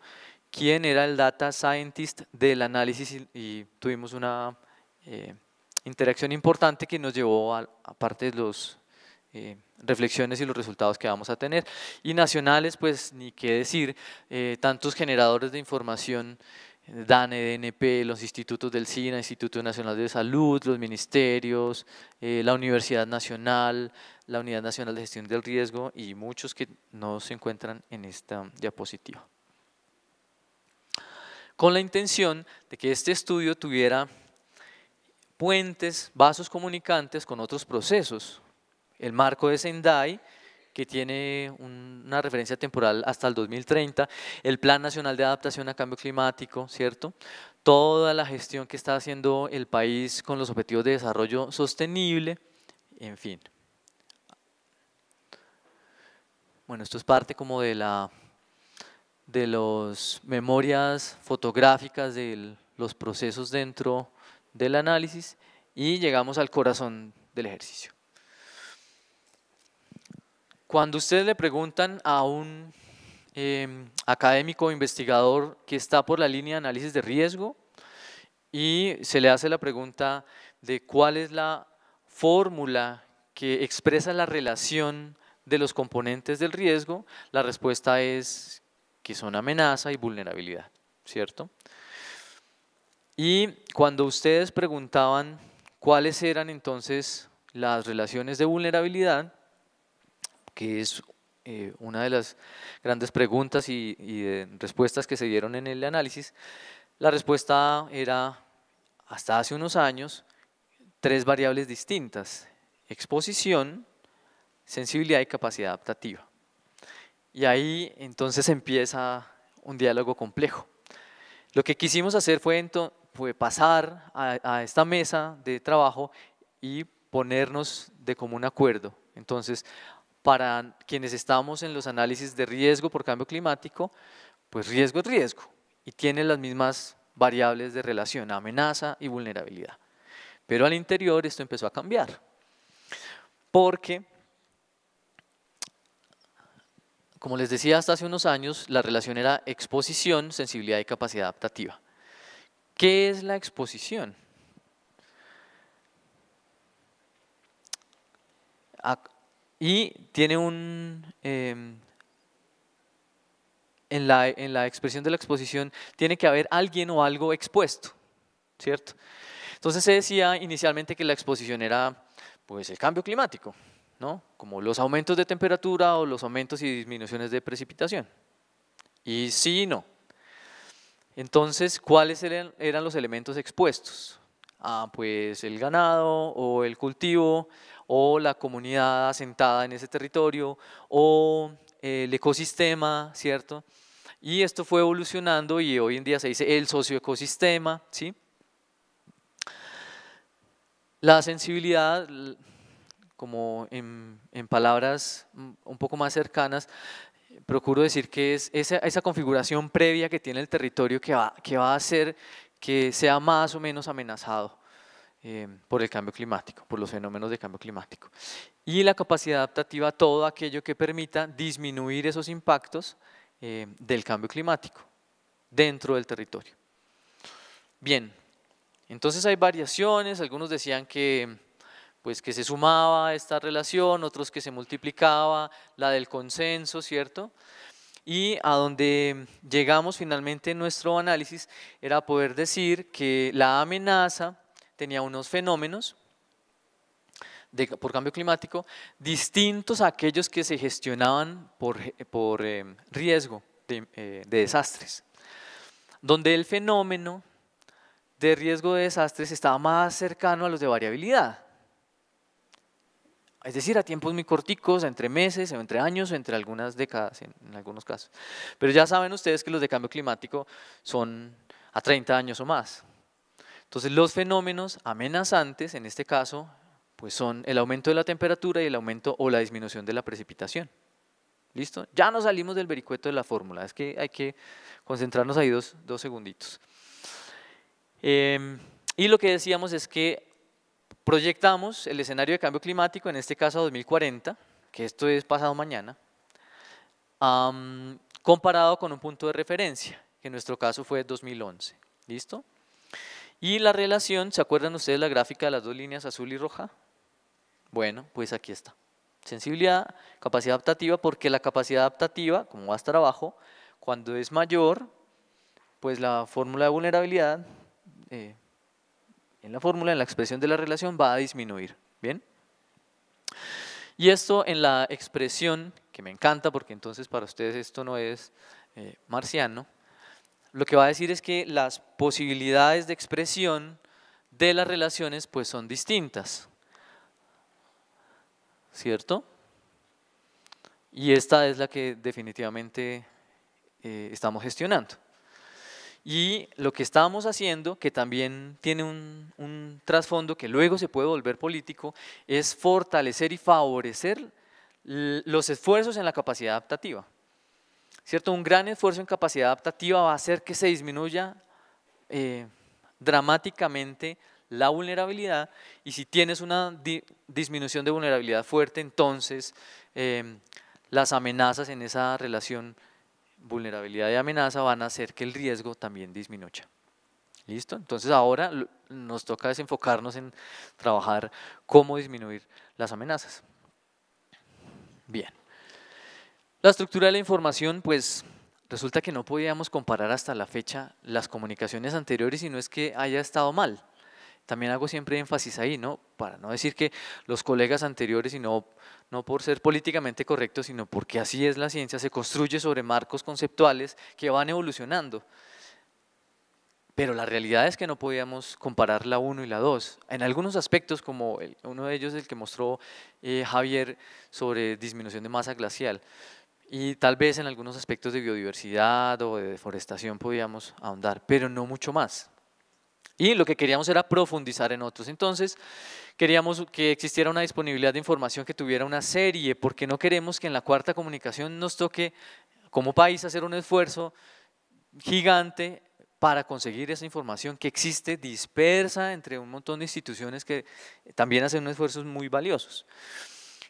quien era el data scientist del análisis y, tuvimos una... Eh, interacción importante que nos llevó a, parte de los eh, reflexiones y los resultados que vamos a tener. Y nacionales, pues ni qué decir, eh, tantos generadores de información, eh, DANE, DNP, los institutos del SINA, Instituto Nacional de Salud, los ministerios, la Universidad Nacional, la Unidad Nacional de Gestión del Riesgo y muchos que no se encuentran en esta diapositiva. Con la intención de que este estudio tuviera puentes, vasos comunicantes con otros procesos. El marco de Sendai, que tiene una referencia temporal hasta el 2030, el Plan Nacional de Adaptación a Cambio Climático, ¿cierto? Toda la gestión que está haciendo el país con los objetivos de desarrollo sostenible, en fin. Bueno, esto es parte como de la de las memorias fotográficas de los procesos dentro del análisis y llegamos al corazón del ejercicio. Cuando ustedes le preguntan a un em, académico o investigador que está por la línea de análisis de riesgo y se le hace la pregunta de cuál es la fórmula que expresa la relación de los componentes del riesgo, la respuesta es que son amenaza y vulnerabilidad, ¿cierto? Y cuando ustedes preguntaban cuáles eran entonces las relaciones de vulnerabilidad, que es eh, una de las grandes preguntas y, respuestas que se dieron en el análisis, la respuesta era, hasta hace unos años, tres variables distintas, exposición, sensibilidad y capacidad adaptativa. Y ahí entonces empieza un diálogo complejo. Lo que quisimos hacer fue puede pasar a, a esta mesa de trabajo y ponernos de común acuerdo. Entonces, para quienes estamos en los análisis de riesgo por cambio climático, pues riesgo es riesgo y tiene las mismas variables de relación, amenaza y vulnerabilidad. Pero al interior esto empezó a cambiar, porque, como les decía hasta hace unos años, la relación era exposición, sensibilidad y capacidad adaptativa. ¿Qué es la exposición? Ah, y tiene un... Em, en, la, expresión de la exposición tiene que haber alguien o algo expuesto, ¿cierto? Entonces se decía inicialmente que la exposición era pues, el cambio climático, ¿no? como los aumentos de temperatura o los aumentos y disminuciones de precipitación. Y sí y no. Entonces, ¿cuáles eran, los elementos expuestos? Ah, pues el ganado o el cultivo o la comunidad asentada en ese territorio o eh, el ecosistema, ¿cierto? Y esto fue evolucionando y hoy en día se dice el socioecosistema, ¿sí? La sensibilidad, como en palabras un poco más cercanas, procuro decir que es esa, configuración previa que tiene el territorio que va, que va a hacer que sea más o menos amenazado eh, por el cambio climático, por los fenómenos de cambio climático. Y la capacidad adaptativa, todo aquello que permita disminuir esos impactos eh, del cambio climático dentro del territorio. Bien, entonces hay variaciones, algunos decían que pues que se sumaba esta relación, otros que se multiplicaba, la del consenso, ¿cierto? Y a donde llegamos finalmente en nuestro análisis era poder decir que la amenaza tenía unos fenómenos de, por cambio climático distintos a aquellos que se gestionaban por, eh, riesgo eh, de desastres, donde el fenómeno de riesgo de desastres estaba más cercano a los de variabilidad, es decir, a tiempos muy corticos, entre meses, o entre años, o entre algunas décadas en, algunos casos. Pero ya saben ustedes que los de cambio climático son a 30 años o más. Entonces los fenómenos amenazantes, en este caso, pues son el aumento de la temperatura y el aumento o la disminución de la precipitación. ¿Listo? Ya no salimos del vericueto de la fórmula, es que hay que concentrarnos ahí dos, segunditos. Em, y lo que decíamos es que proyectamos el escenario de cambio climático, en este caso 2040, que esto es pasado mañana, comparado con un punto de referencia, que en nuestro caso fue 2011. ¿Listo? Y la relación, ¿se acuerdan ustedes la gráfica de las dos líneas azul y roja? Bueno, pues aquí está. Sensibilidad, capacidad adaptativa, porque la capacidad adaptativa, como va a estar abajo, cuando es mayor, pues la fórmula de vulnerabilidad eh, en la fórmula, en la expresión de la relación, va a disminuir. ¿Bien? Y esto en la expresión, que me encanta porque entonces para ustedes esto no es eh, marciano, lo que va a decir es que las posibilidades de expresión de las relaciones pues son distintas. ¿Cierto? Y esta es la que definitivamente eh, estamos gestionando. Y lo que estamos haciendo, que también tiene un, trasfondo que luego se puede volver político, es fortalecer y favorecer los esfuerzos en la capacidad adaptativa. ¿Cierto? Un gran esfuerzo en capacidad adaptativa va a hacer que se disminuya eh, dramáticamente la vulnerabilidad y si tienes una disminución de vulnerabilidad fuerte, entonces eh, las amenazas en esa relación vulnerabilidad y amenaza van a hacer que el riesgo también disminuya. ¿Listo? Entonces ahora nos toca desenfocarnos en trabajar cómo disminuir las amenazas. Bien. La estructura de la información, pues resulta que no podíamos comparar hasta la fecha las comunicaciones anteriores y no es que haya estado mal. También hago siempre énfasis ahí, ¿no? Para no decir que los colegas anteriores y no no por ser políticamente correcto, sino porque así es la ciencia, se construye sobre marcos conceptuales que van evolucionando. Pero la realidad es que no podíamos comparar la 1 y la 2. En algunos aspectos, como uno de ellos, el que mostró eh, Javier sobre disminución de masa glacial, y tal vez en algunos aspectos de biodiversidad o de deforestación podíamos ahondar, pero no mucho más. Y lo que queríamos era profundizar en otros. Entonces, Queríamos que existiera una disponibilidad de información que tuviera una serie, porque no queremos que en la cuarta comunicación nos toque como país hacer un esfuerzo gigante para conseguir esa información que existe dispersa entre un montón de instituciones que también hacen unos esfuerzos muy valiosos.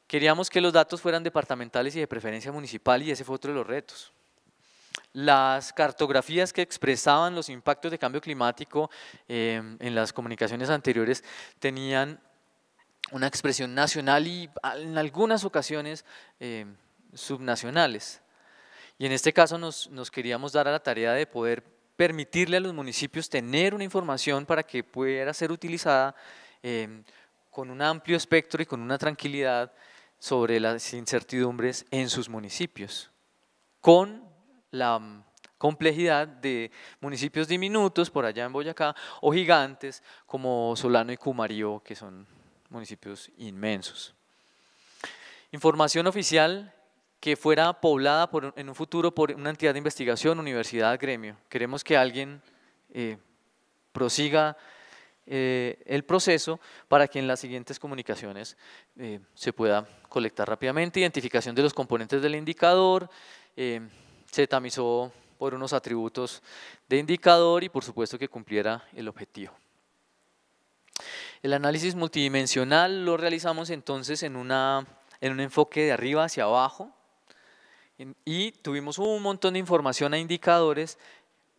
Queríamos que los datos fueran departamentales y de preferencia municipal y ese fue otro de los retos. Las cartografías que expresaban los impactos de cambio climático eh, en las comunicaciones anteriores tenían una expresión nacional y en algunas ocasiones eh, subnacionales. Y en este caso nos, queríamos dar a la tarea de poder permitirle a los municipios tener una información para que pudiera ser utilizada eh, con un amplio espectro y con una tranquilidad sobre las incertidumbres en sus municipios, con la complejidad de municipios diminutos por allá en Boyacá o gigantes como Solano y Cumarió, que son municipios inmensos. Información oficial que fuera poblada en un futuro por una entidad de investigación, universidad, gremio. Queremos que alguien eh, prosiga eh, el proceso para que en las siguientes comunicaciones eh, se pueda colectar rápidamente identificación de los componentes del indicador, se tamizó por unos atributos de indicador y por supuesto que cumpliera el objetivo. El análisis multidimensional lo realizamos entonces en, en un enfoque de arriba hacia abajo y tuvimos un montón de información a e indicadores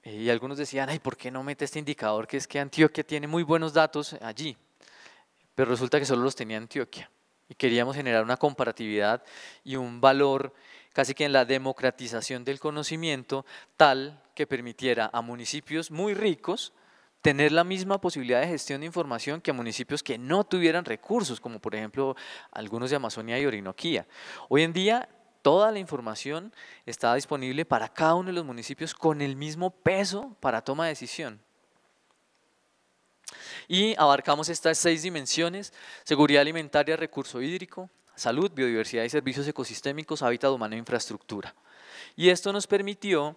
eh, y algunos decían, ay, ¿por qué no mete este indicador? Que es que Antioquia tiene muy buenos datos allí, pero resulta que solo los tenía Antioquia y queríamos generar una comparatividad y un valor casi que en la democratización del conocimiento tal que permitiera a municipios muy ricos tener la misma posibilidad de gestión de información que a municipios que no tuvieran recursos, como por ejemplo algunos de Amazonía y Orinoquía. Hoy en día toda la información está disponible para cada uno de los municipios con el mismo peso para toma de decisión. Y abarcamos estas seis dimensiones, seguridad alimentaria, recurso hídrico, salud, biodiversidad y servicios ecosistémicos, hábitat humano e infraestructura. Y esto nos permitió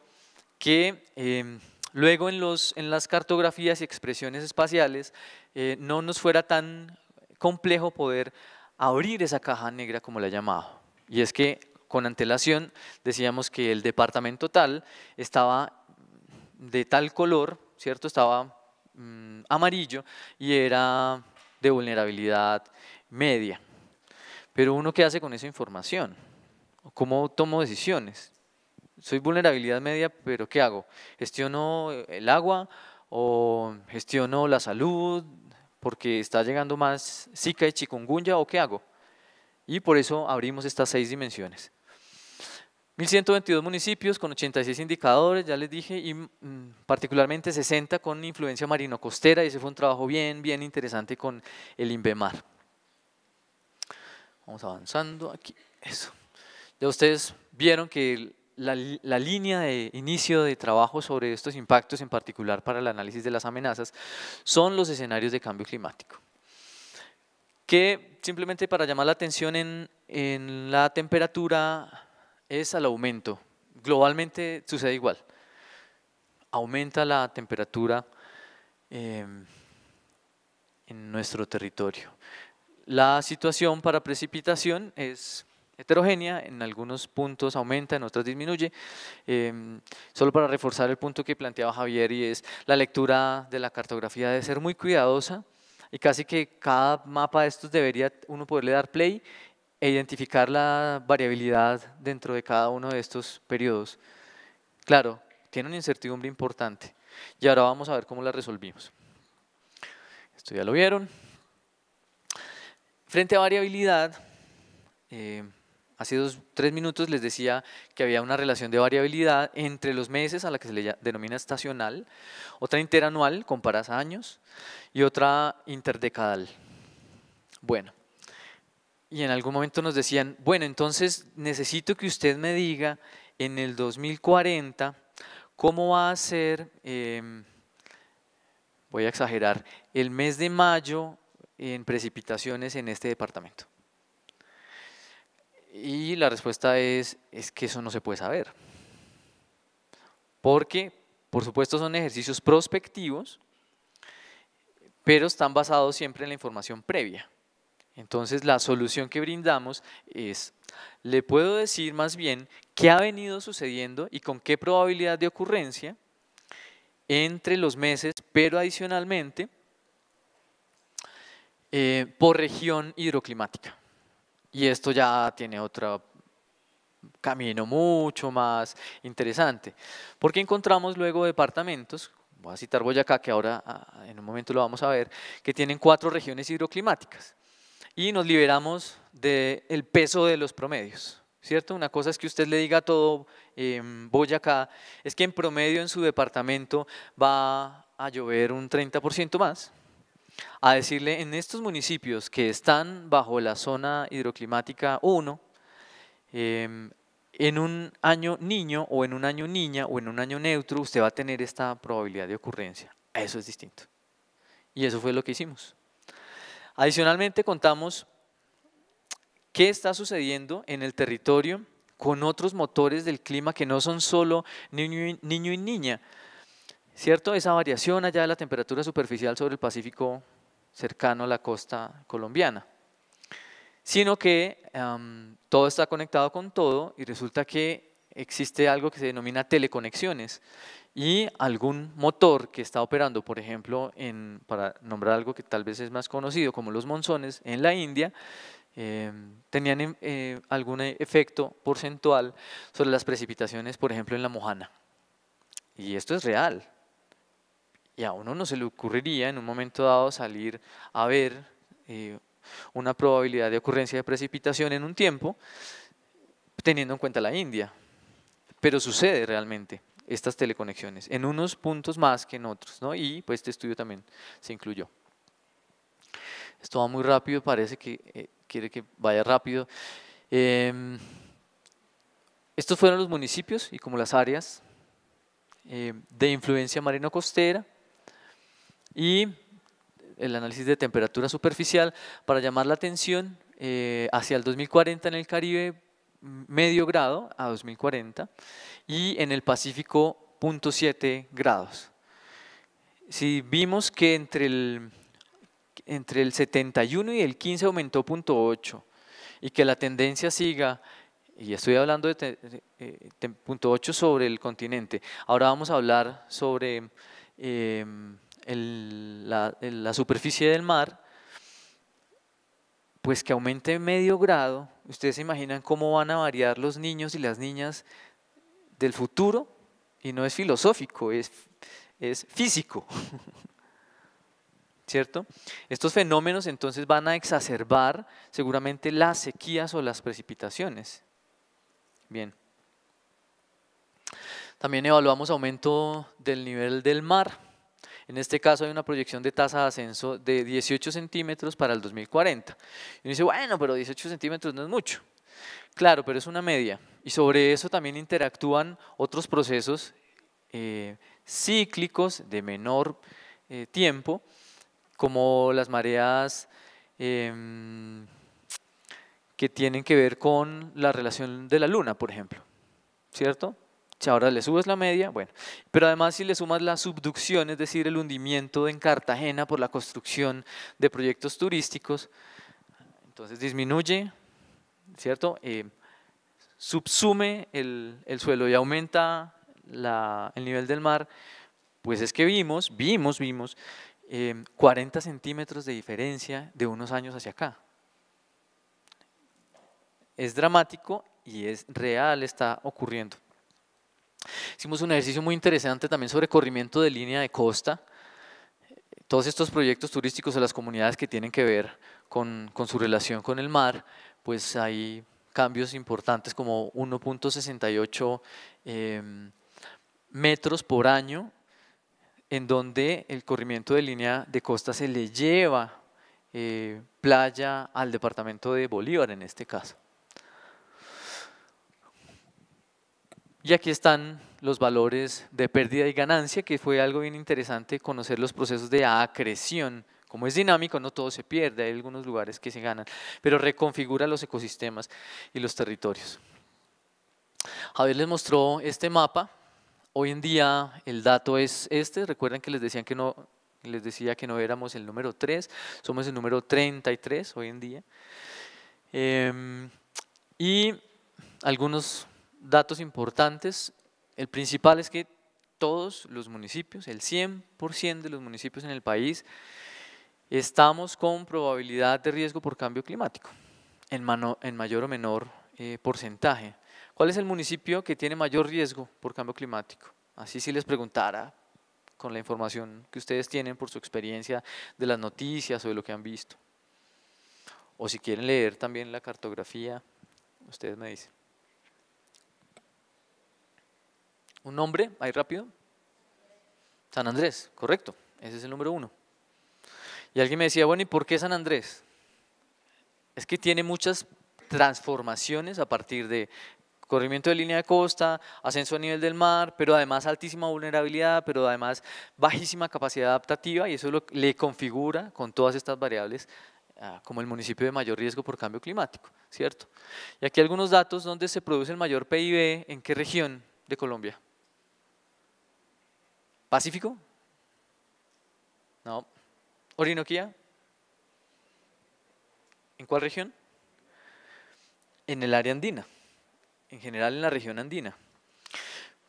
que... Eh, luego en, los, las cartografías y expresiones espaciales eh, no nos fuera tan complejo poder abrir esa caja negra como la llamaba. Y es que con antelación decíamos que el departamento tal estaba de tal color, ¿cierto? Estaba mm, amarillo y era de vulnerabilidad media. Pero uno qué hace con esa información? ¿Cómo tomo decisiones? soy vulnerabilidad media, pero ¿qué hago? ¿Gestiono eh, el agua o gestiono la salud porque está llegando más Zika y chikungunya o qué hago? Y por eso abrimos estas seis dimensiones. 1.122 municipios con 86 indicadores, ya les dije, y mm, particularmente 60 con influencia marino-costera, y ese fue un trabajo bien, bien interesante con el INVEMAR. Vamos avanzando aquí, eso. Ya ustedes vieron que la, línea de inicio de trabajo sobre estos impactos, en particular para el análisis de las amenazas, son los escenarios de cambio climático. Que simplemente para llamar la atención en, la temperatura es al aumento. Globalmente sucede igual. Aumenta la temperatura em, en nuestro territorio. La situación para precipitación es heterogénea, en algunos puntos aumenta, en otros disminuye. Em, solo para reforzar el punto que planteaba Javier y es la lectura de la cartografía de ser muy cuidadosa y casi que cada mapa de estos debería uno poderle dar play e identificar la variabilidad dentro de cada uno de estos periodos. Claro, tiene una incertidumbre importante y ahora vamos a ver cómo la resolvimos. Esto ya lo vieron. Frente a variabilidad, em, Hace dos, tres minutos les decía que había una relación de variabilidad entre los meses, a la que se le denomina estacional, otra interanual, comparada a años, y otra interdecadal. Bueno, y en algún momento nos decían, bueno, entonces necesito que usted me diga en el 2040 cómo va a ser, em, voy a exagerar, el mes de mayo en precipitaciones en este departamento. Y la respuesta es, es que eso no se puede saber. Porque, por supuesto, son ejercicios prospectivos, pero están basados siempre en la información previa. Entonces, la solución que brindamos es, le puedo decir más bien qué ha venido sucediendo y con qué probabilidad de ocurrencia entre los meses, pero adicionalmente eh, por región hidroclimática. Y esto ya tiene otro camino mucho más interesante, porque encontramos luego departamentos, voy a citar Boyacá, que ahora ah, en un momento lo vamos a ver, que tienen cuatro regiones hidroclimáticas. Y nos liberamos del peso de los promedios. ¿Cierto? Una cosa es que usted le diga a todo eh, Boyacá, es que en promedio en su departamento va a llover un 30% más, a decirle en estos municipios que están bajo la zona hidroclimática 1, em, en un año niño o en un año niña o en un año neutro usted va a tener esta probabilidad de ocurrencia. Eso es distinto. Y eso fue lo que hicimos. Adicionalmente contamos qué está sucediendo en el territorio con otros motores del clima que no son solo niño y niña, ¿Cierto? Esa variación allá de la temperatura superficial sobre el Pacífico cercano a la costa colombiana. Sino que em, todo está conectado con todo y resulta que existe algo que se denomina teleconexiones y algún motor que está operando, por ejemplo, para nombrar algo que tal vez es más conocido como los monzones en la India, em, tenían em, eh, algún efecto porcentual sobre las precipitaciones, por ejemplo, en la Mojana. Y esto es real y a uno no se le ocurriría en un momento dado salir a ver eh, una probabilidad de ocurrencia de precipitación en un tiempo, teniendo en cuenta la India. Pero sucede realmente estas teleconexiones, en unos puntos más que en otros, y pues este estudio también se incluyó. Esto va muy rápido, parece que eh, quiere que vaya rápido. Em, estos fueron los municipios y como las áreas eh, de influencia marino-costera, y el análisis de temperatura superficial para llamar la atención eh, hacia el 2040 en el Caribe medio grado a 2040 y en el Pacífico 0.7 grados. Si vimos que entre el, entre el 71 y el 15 aumentó 0.8 y que la tendencia siga, y estoy hablando de 0.8 eh, sobre el continente, ahora vamos a hablar sobre... Em, la, superficie del mar, pues que aumente medio grado, ustedes se imaginan cómo van a variar los niños y las niñas del futuro, y no es filosófico, es, es físico. ¿Cierto? Estos fenómenos entonces van a exacerbar seguramente las sequías o las precipitaciones. Bien. También evaluamos aumento del nivel del mar. En este caso hay una proyección de tasa de ascenso de 18 centímetros para el 2040. Y uno dice, bueno, pero 18 centímetros no es mucho. Claro, pero es una media. Y sobre eso también interactúan otros procesos eh, cíclicos de menor eh, tiempo, como las mareas em, que tienen que ver con la relación de la luna, por ejemplo. ¿Cierto? ahora le subes la media, bueno, pero además si le sumas la subducción, es decir, el hundimiento en Cartagena por la construcción de proyectos turísticos, entonces disminuye, ¿cierto? Eh, subsume el, suelo y aumenta el nivel del mar, pues es que vimos, vimos, vimos 40 eh, centímetros de diferencia de unos años hacia acá. Es dramático y es real, está ocurriendo. Hicimos un ejercicio muy interesante también sobre corrimiento de línea de costa. Todos estos proyectos turísticos de las comunidades que tienen que ver con, su relación con el mar, pues hay cambios importantes como 1.68 em, metros por año, en donde el corrimiento de línea de costa se le lleva eh, playa al departamento de Bolívar en este caso. Y aquí están los valores de pérdida y ganancia, que fue algo bien interesante conocer los procesos de acreción. Como es dinámico, no todo se pierde, hay algunos lugares que se ganan, pero reconfigura los ecosistemas y los territorios. Javier les mostró este mapa. Hoy en día el dato es este. Recuerden que les decían que no, les decía que no éramos el número 3, somos el número 33 hoy en día. Em, y algunos datos importantes. El principal es que todos los municipios, el 100% de los municipios en el país, estamos con probabilidad de riesgo por cambio climático, en, mano, en mayor o menor eh, porcentaje. ¿Cuál es el municipio que tiene mayor riesgo por cambio climático? Así si les preguntara con la información que ustedes tienen por su experiencia de las noticias o de lo que han visto. O si quieren leer también la cartografía, ustedes me dicen. Un nombre, ahí rápido. San Andrés, correcto. Ese es el número uno. Y alguien me decía, bueno, ¿y por qué San Andrés? Es que tiene muchas transformaciones a partir de corrimiento de línea de costa, ascenso a nivel del mar, pero además altísima vulnerabilidad, pero además bajísima capacidad adaptativa y eso le configura con todas estas variables ah, como el municipio de mayor riesgo por cambio climático, ¿cierto? Y aquí algunos datos donde se produce el mayor PIB, en qué región de Colombia. ¿Pacífico? No. ¿Orinoquía? ¿En cuál región? En el área andina, en general en la región andina.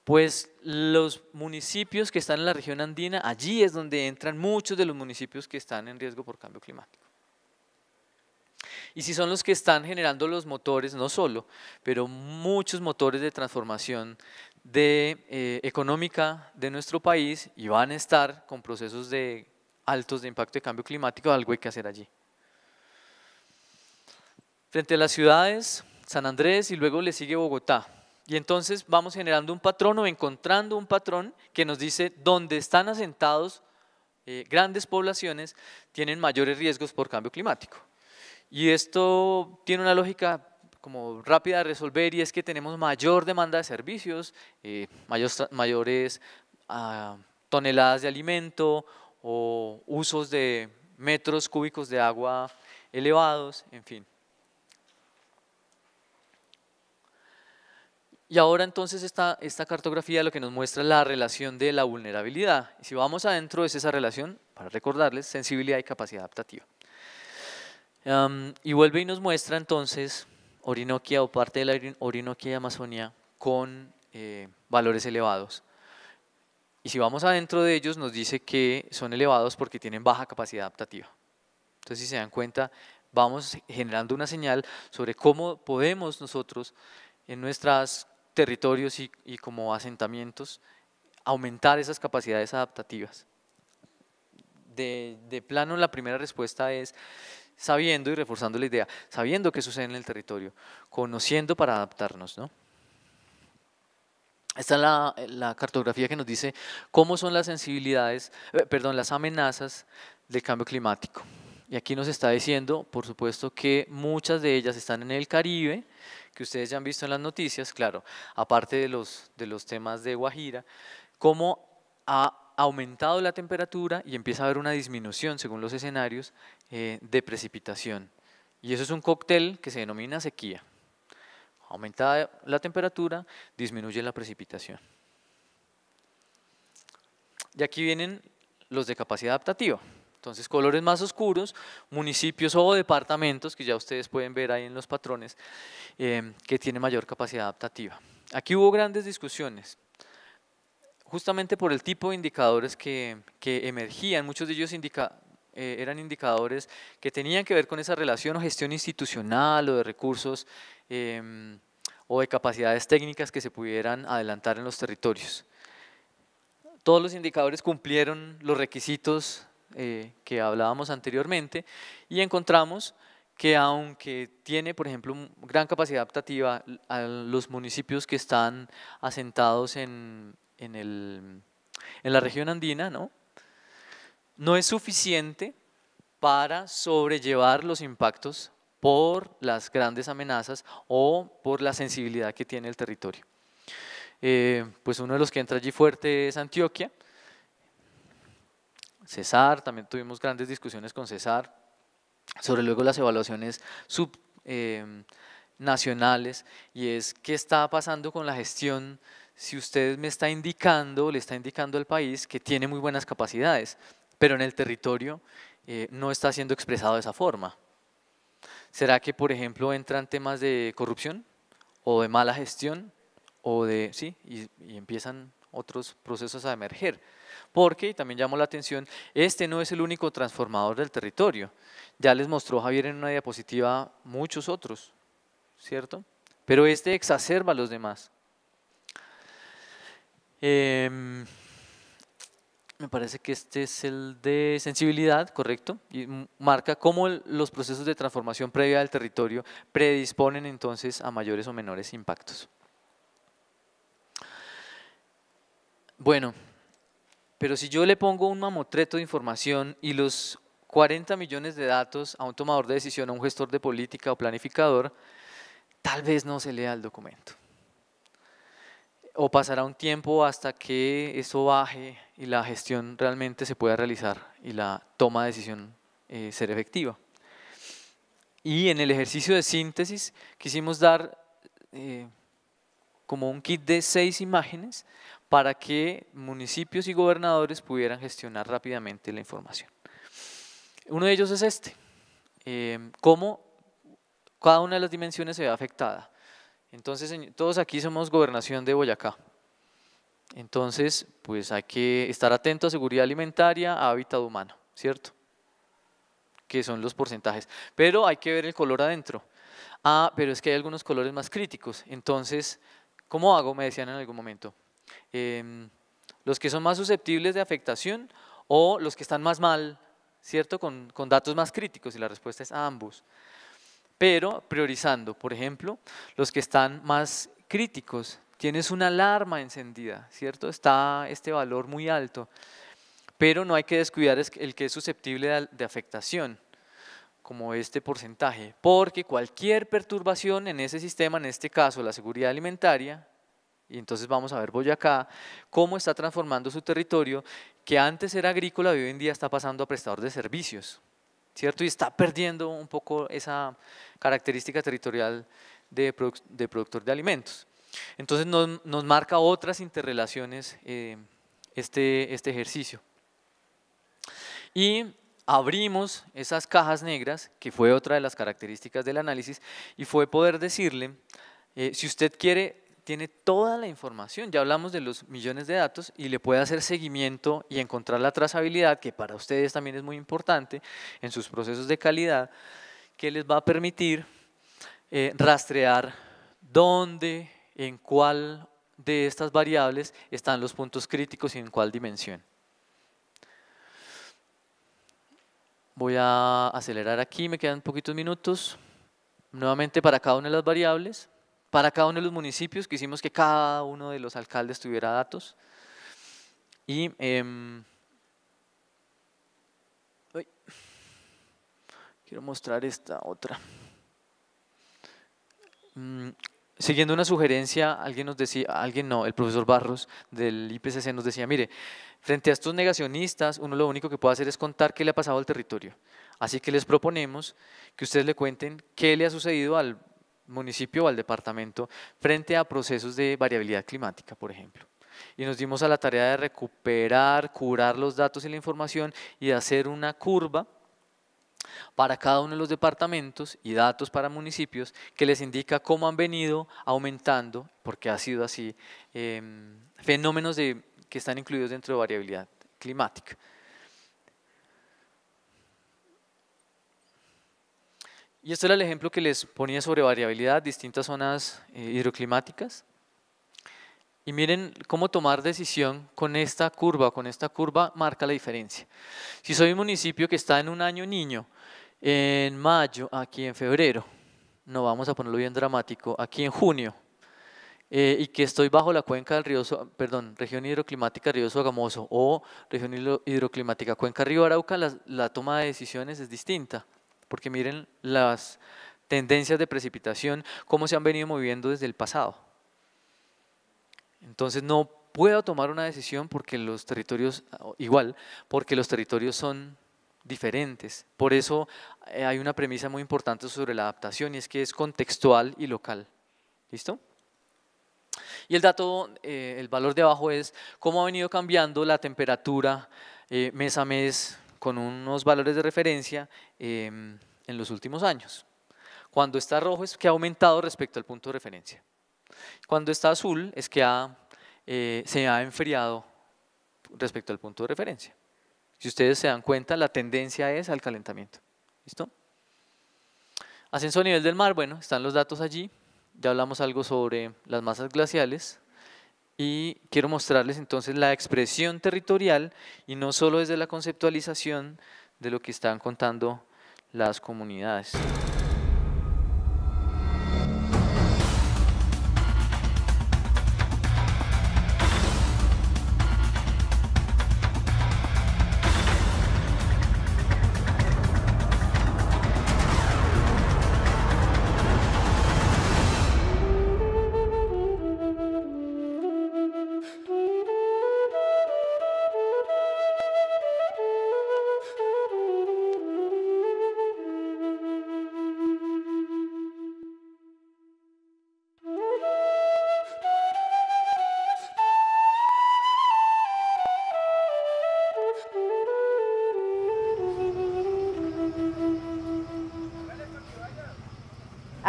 Pues los municipios que están en la región andina, allí es donde entran muchos de los municipios que están en riesgo por cambio climático. Y si son los que están generando los motores, no solo, pero muchos motores de transformación de, eh, económica de nuestro país y van a estar con procesos de altos de impacto de cambio climático, algo hay que hacer allí. Frente a las ciudades, San Andrés y luego le sigue Bogotá. Y entonces vamos generando un patrón o encontrando un patrón que nos dice dónde están asentados eh, grandes poblaciones tienen mayores riesgos por cambio climático. Y esto tiene una lógica como rápida de resolver y es que tenemos mayor demanda de servicios, eh, mayores, ah, toneladas de alimento o usos de metros cúbicos de agua elevados, en fin. Y ahora entonces esta, cartografía lo que nos muestra es la relación de la vulnerabilidad. si vamos adentro es esa relación, para recordarles, sensibilidad y capacidad adaptativa. y vuelve y nos muestra entonces Orinoquia o parte de la Orinoquia y Amazonía con eh, valores elevados. Y si vamos adentro de ellos, nos dice que son elevados porque tienen baja capacidad adaptativa. Entonces, si se dan cuenta, vamos generando una señal sobre cómo podemos nosotros en nuestros territorios y, como asentamientos aumentar esas capacidades adaptativas. de plano, la primera respuesta es sabiendo y reforzando la idea, sabiendo qué sucede en el territorio, conociendo para adaptarnos, ¿no? Esta es la, la, cartografía que nos dice cómo son las sensibilidades, eh, perdón, las amenazas del cambio climático. Y aquí nos está diciendo, por supuesto, que muchas de ellas están en el Caribe, que ustedes ya han visto en las noticias, claro, aparte de los, de los temas de Guajira, cómo ha aumentado la temperatura y empieza a haber una disminución, según los escenarios, eh, de precipitación. Y eso es un cóctel que se denomina sequía. Aumentada la temperatura, disminuye la precipitación. Y aquí vienen los de capacidad adaptativa. Entonces, colores más oscuros, municipios o departamentos, que ya ustedes pueden ver ahí en los patrones, eh, que tienen mayor capacidad adaptativa. Aquí hubo grandes discusiones justamente por el tipo de indicadores que, emergían, muchos de ellos eh, eran indicadores que tenían que ver con esa relación o gestión institucional o de recursos em, o de capacidades técnicas que se pudieran adelantar en los territorios. Todos los indicadores cumplieron los requisitos eh, que hablábamos anteriormente y encontramos que aunque tiene, por ejemplo, gran capacidad adaptativa a los municipios que están asentados en, en, el, en la región andina, ¿no? no es suficiente para sobrellevar los impactos por las grandes amenazas o por la sensibilidad que tiene el territorio. Eh, pues uno de los que entra allí fuerte es Antioquia. César, también tuvimos grandes discusiones con César sobre luego las evaluaciones subnacionales eh, y es qué está pasando con la gestión si usted me está indicando, le está indicando al país que tiene muy buenas capacidades, pero en el territorio eh, no está siendo expresado de esa forma. ¿Será que, por ejemplo, entran temas de corrupción o de mala gestión o de sí y, y empiezan otros procesos a emerger? Porque, y también llamó la atención, este no es el único transformador del territorio. Ya les mostró Javier en una diapositiva muchos otros, ¿cierto? Pero este exacerba a los demás. Em, me parece que este es el de sensibilidad, correcto, y marca cómo los procesos de transformación previa del territorio predisponen entonces a mayores o menores impactos. Bueno, pero si yo le pongo un mamotreto de información y los 40 millones de datos a un tomador de decisión, a un gestor de política o planificador, tal vez no se lea el documento o pasará un tiempo hasta que eso baje y la gestión realmente se pueda realizar y la toma de decisión eh, ser efectiva. Y en el ejercicio de síntesis quisimos dar eh, como un kit de seis imágenes para que municipios y gobernadores pudieran gestionar rápidamente la información. Uno de ellos es este, eh, cómo cada una de las dimensiones se ve afectada entonces, todos aquí somos gobernación de Boyacá. Entonces, pues hay que estar atento a seguridad alimentaria, a hábitat humano, ¿cierto? Que son los porcentajes. Pero hay que ver el color adentro. Ah, pero es que hay algunos colores más críticos. Entonces, ¿cómo hago? Me decían en algún momento. Em, los que son más susceptibles de afectación o los que están más mal, ¿cierto? Con, con datos más críticos. Y la respuesta es ambos pero priorizando, por ejemplo, los que están más críticos. Tienes una alarma encendida, ¿cierto? Está este valor muy alto, pero no hay que descuidar el que es susceptible de afectación, como este porcentaje, porque cualquier perturbación en ese sistema, en este caso la seguridad alimentaria, y entonces vamos a ver Boyacá, cómo está transformando su territorio, que antes era agrícola y hoy en día está pasando a prestador de servicios. ¿cierto? Y está perdiendo un poco esa característica territorial de, productor de alimentos. Entonces nos, marca otras interrelaciones eh, este, este ejercicio. Y abrimos esas cajas negras, que fue otra de las características del análisis, y fue poder decirle, eh, si usted quiere tiene toda la información. Ya hablamos de los millones de datos y le puede hacer seguimiento y encontrar la trazabilidad, que para ustedes también es muy importante en sus procesos de calidad, que les va a permitir eh, rastrear dónde, en cuál de estas variables están los puntos críticos y en cuál dimensión. Voy a acelerar aquí, me quedan poquitos minutos. Nuevamente para cada una de las variables para cada uno de los municipios. Quisimos que cada uno de los alcaldes tuviera datos. Y em, quiero mostrar esta otra. Mm, siguiendo una sugerencia, alguien nos decía, alguien no, el profesor Barros del IPCC nos decía, mire, frente a estos negacionistas, uno lo único que puede hacer es contar qué le ha pasado al territorio. Así que les proponemos que ustedes le cuenten qué le ha sucedido al municipio o al departamento frente a procesos de variabilidad climática, por ejemplo. Y nos dimos a la tarea de recuperar, curar los datos y la información y de hacer una curva para cada uno de los departamentos y datos para municipios que les indica cómo han venido aumentando, porque ha sido así, em, fenómenos que están incluidos dentro de variabilidad climática. Y este era el ejemplo que les ponía sobre variabilidad, distintas zonas eh, hidroclimáticas. Y miren cómo tomar decisión con esta curva. Con esta curva marca la diferencia. Si soy un municipio que está en un año niño, en mayo, aquí en febrero, no vamos a ponerlo bien dramático, aquí en junio, eh, y que estoy bajo la cuenca del río, perdón, región hidroclimática río Sogamoso o región hidroclimática cuenca río Arauca, la toma de decisiones es distinta. Porque miren las tendencias de precipitación, cómo se han venido moviendo desde el pasado. Entonces no puedo tomar una decisión porque los territorios, igual, porque los territorios son diferentes. Por eso eh, hay una premisa muy importante sobre la adaptación y es que es contextual y local. ¿Listo? Y el dato, eh, el valor de abajo es cómo ha venido cambiando la temperatura eh, mes a mes con unos valores de referencia em, en los últimos años. Cuando está rojo es que ha aumentado respecto al punto de referencia. Cuando está azul es que eh, se ha enfriado respecto al punto de referencia. Si ustedes se dan cuenta, la tendencia es al calentamiento. ¿Listo? Ascenso a nivel del mar, bueno, están los datos allí. Ya hablamos algo sobre las masas glaciales, y quiero mostrarles entonces la expresión territorial y no solo desde la conceptualización de lo que están contando las comunidades.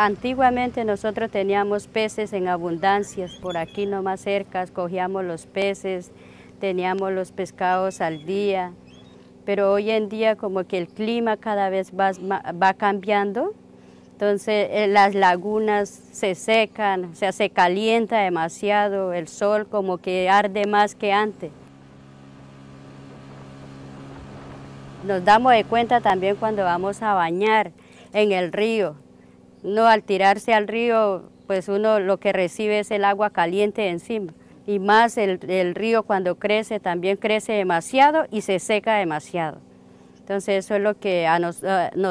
Antiguamente nosotros teníamos peces en abundancias, por aquí no más cerca cogíamos los peces, teníamos los pescados al día, pero hoy en día como que el clima cada vez va, cambiando, entonces eh, las lagunas se secan, o sea, se calienta demasiado, el sol como que arde más que antes. Nos damos de cuenta también cuando vamos a bañar en el río, no, al tirarse al río, pues uno lo que recibe es el agua caliente encima. Y más el, río cuando crece, también crece demasiado y se seca demasiado. Entonces eso es lo que nos,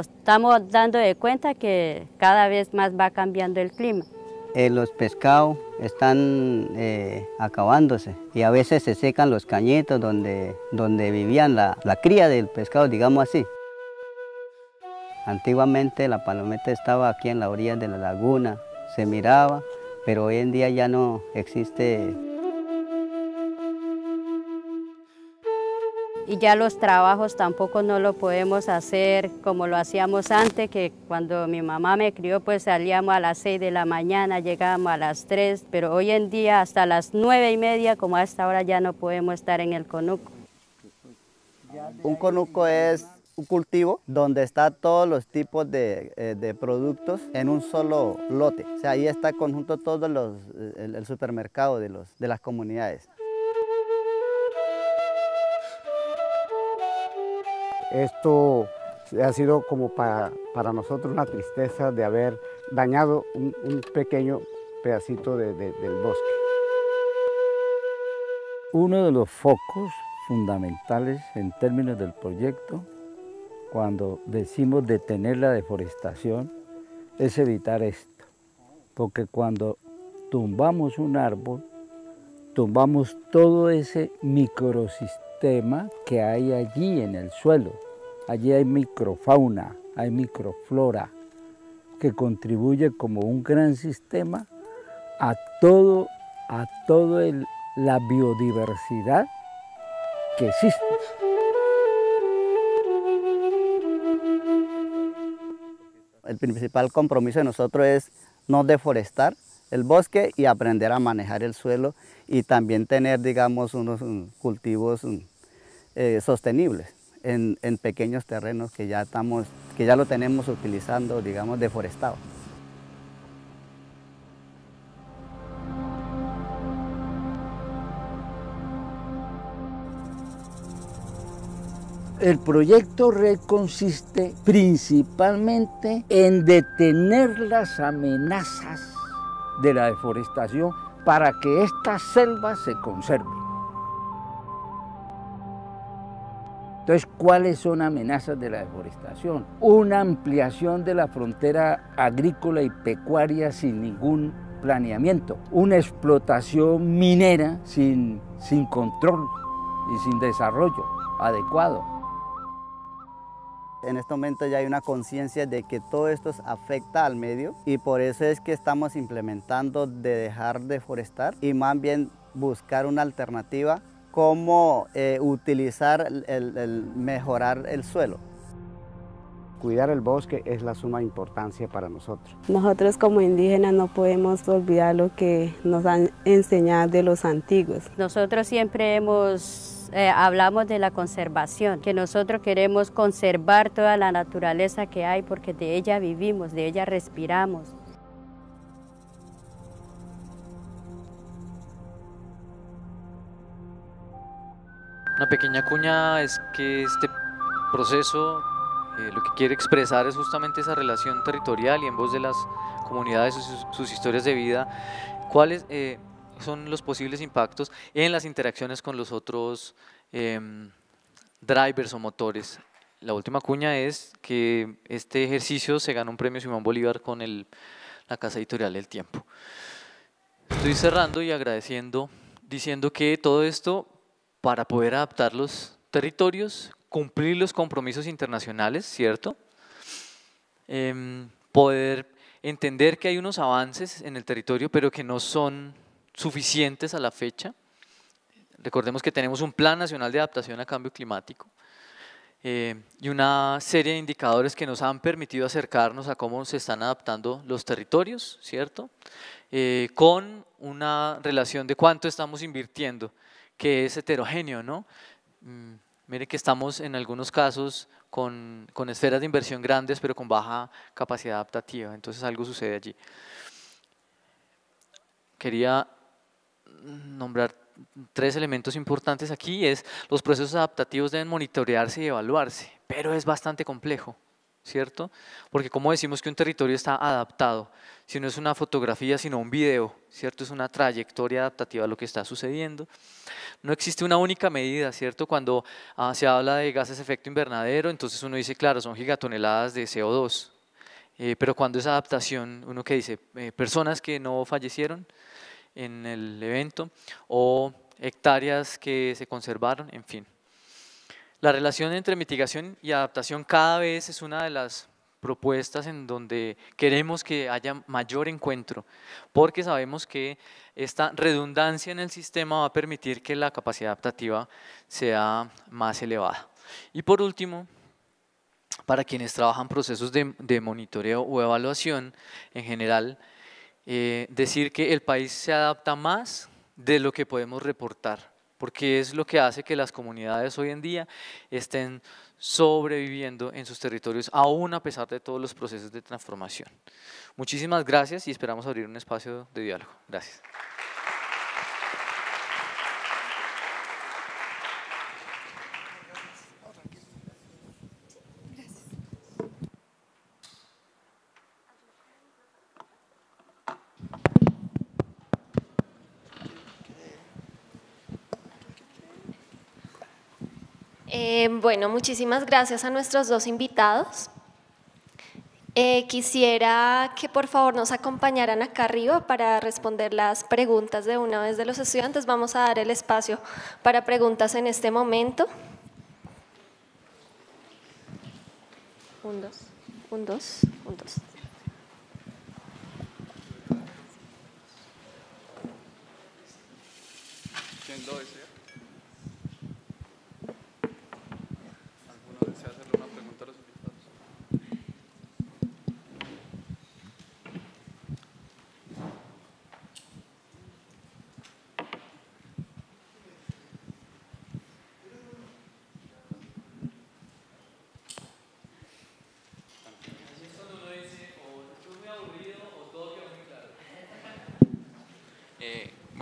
estamos dando de cuenta que cada vez más va cambiando el clima. Eh, los pescados están eh, acabándose y a veces se secan los cañitos donde, vivían la cría del pescado, digamos así. Antiguamente la palometa estaba aquí en la orilla de la laguna, se miraba, pero hoy en día ya no existe. Y ya los trabajos tampoco no lo podemos hacer como lo hacíamos antes, que cuando mi mamá me crió pues salíamos a las 6 de la mañana, llegábamos a las 3, pero hoy en día hasta las 9 y media, como esta hora ya no podemos estar en el conuco. Un conuco es un cultivo donde está todos los tipos eh, de, productos en un solo lote. O sea, ahí está conjunto todo eh, el, supermercado de, los, de las comunidades. Esto ha sido como para, nosotros una tristeza de haber dañado un, pequeño pedacito del bosque. Uno de los focos fundamentales en términos del proyecto cuando decimos detener la deforestación es evitar esto, porque cuando tumbamos un árbol, tumbamos todo ese microsistema que hay allí en el suelo. Allí hay microfauna, hay microflora, que contribuye como un gran sistema a todo, a la biodiversidad que existe. el principal compromiso de nosotros es no deforestar el bosque y aprender a manejar el suelo y también tener, digamos, unos mm, cultivos mm, eh, sostenibles en, pequeños terrenos que ya, estamos, que ya lo tenemos utilizando, digamos, deforestado. El proyecto Red consiste principalmente en detener las amenazas de la deforestación para que esta selva se conserve. Entonces, ¿cuáles son amenazas de la deforestación? Una ampliación de la frontera agrícola y pecuaria sin ningún planeamiento, una explotación minera sin control y sin desarrollo adecuado en este momento ya hay una conciencia de que todo esto afecta al medio y por eso es que estamos implementando de dejar de forestar y más bien buscar una alternativa como eh, utilizar, el, mejorar el suelo. Cuidar el bosque es la suma importancia para nosotros. Nosotros como indígenas no podemos olvidar lo que nos han enseñado de los antiguos. Nosotros siempre hemos eh, hablamos de la conservación, que nosotros queremos conservar toda la naturaleza que hay porque de ella vivimos, de ella respiramos. Una pequeña cuña es que este proceso eh, lo que quiere expresar es justamente esa relación territorial y en voz de las comunidades, sus, historias de vida. ¿Cuál eh, son los posibles impactos en las interacciones con los otros em, drivers o motores. La última cuña es que este ejercicio se ganó un premio Simón Bolívar con el, la casa editorial del Tiempo. Estoy cerrando y agradeciendo, diciendo que todo esto, para poder adaptar los territorios, cumplir los compromisos internacionales, ¿cierto? Em, poder entender que hay unos avances en el territorio, pero que no son suficientes a la fecha. Recordemos que tenemos un Plan Nacional de Adaptación a Cambio Climático eh, y una serie de indicadores que nos han permitido acercarnos a cómo se están adaptando los territorios, ¿cierto? Eh, con una relación de cuánto estamos invirtiendo, que es heterogéneo, ¿no? Mm, mire que estamos en algunos casos con, con esferas de inversión grandes, pero con baja capacidad adaptativa, entonces algo sucede allí. Quería nombrar tres elementos importantes aquí, es los procesos adaptativos deben monitorearse y evaluarse, pero es bastante complejo. ¿cierto? Porque como decimos que un territorio está adaptado, si no es una fotografía, sino un video, ¿cierto? Es una trayectoria adaptativa a lo que está sucediendo. No existe una única medida, ¿cierto? Cuando ah, se habla de gases efecto invernadero, entonces uno dice, claro, son gigatoneladas de CO2. Eh, pero cuando es adaptación, uno que dice, eh, personas que no fallecieron, en el evento, o hectáreas que se conservaron, en fin. La relación entre mitigación y adaptación cada vez es una de las propuestas en donde queremos que haya mayor encuentro, porque sabemos que esta redundancia en el sistema va a permitir que la capacidad adaptativa sea más elevada. Y por último, para quienes trabajan procesos de, monitoreo o evaluación en general, eh, decir que el país se adapta más de lo que podemos reportar, porque es lo que hace que las comunidades hoy en día estén sobreviviendo en sus territorios, aún a pesar de todos los procesos de transformación. Muchísimas gracias y esperamos abrir un espacio de diálogo. Gracias. Em, bueno, muchísimas gracias a nuestros dos invitados. Eh, quisiera que por favor nos acompañaran acá arriba para responder las preguntas de una vez de los estudiantes. Vamos a dar el espacio para preguntas en este momento. Un, dos, un,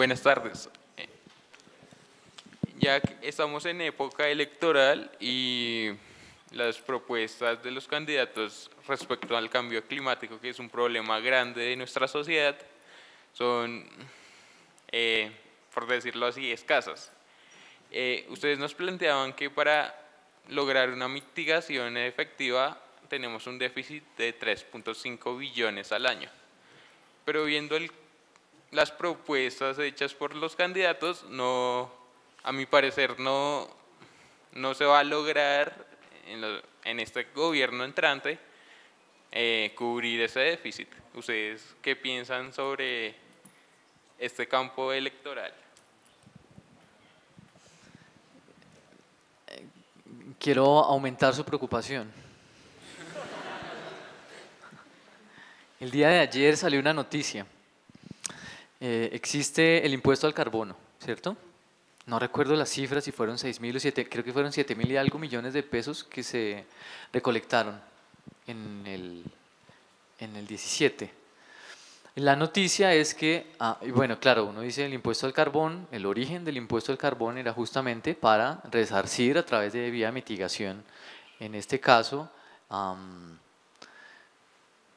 buenas tardes. Eh, ya estamos en época electoral y las propuestas de los candidatos respecto al cambio climático, que es un problema grande de nuestra sociedad, son, eh, por decirlo así, escasas. Eh, ustedes nos planteaban que para lograr una mitigación efectiva tenemos un déficit de 3.5 billones al año. Pero viendo el las propuestas hechas por los candidatos no, a mi parecer, no, no se va a lograr en, este gobierno entrante eh, cubrir ese déficit. ¿Ustedes qué piensan sobre este campo electoral? Quiero aumentar su preocupación. El día de ayer salió una noticia eh, existe el impuesto al carbono, ¿cierto? No recuerdo las cifras, si fueron 6 mil o 7, creo que fueron 7 mil y algo millones de pesos que se recolectaron en el, en el 17. La noticia es que, ah, bueno, claro, uno dice el impuesto al carbón, el origen del impuesto al carbón era justamente para resarcir a través de vía mitigación, en este caso,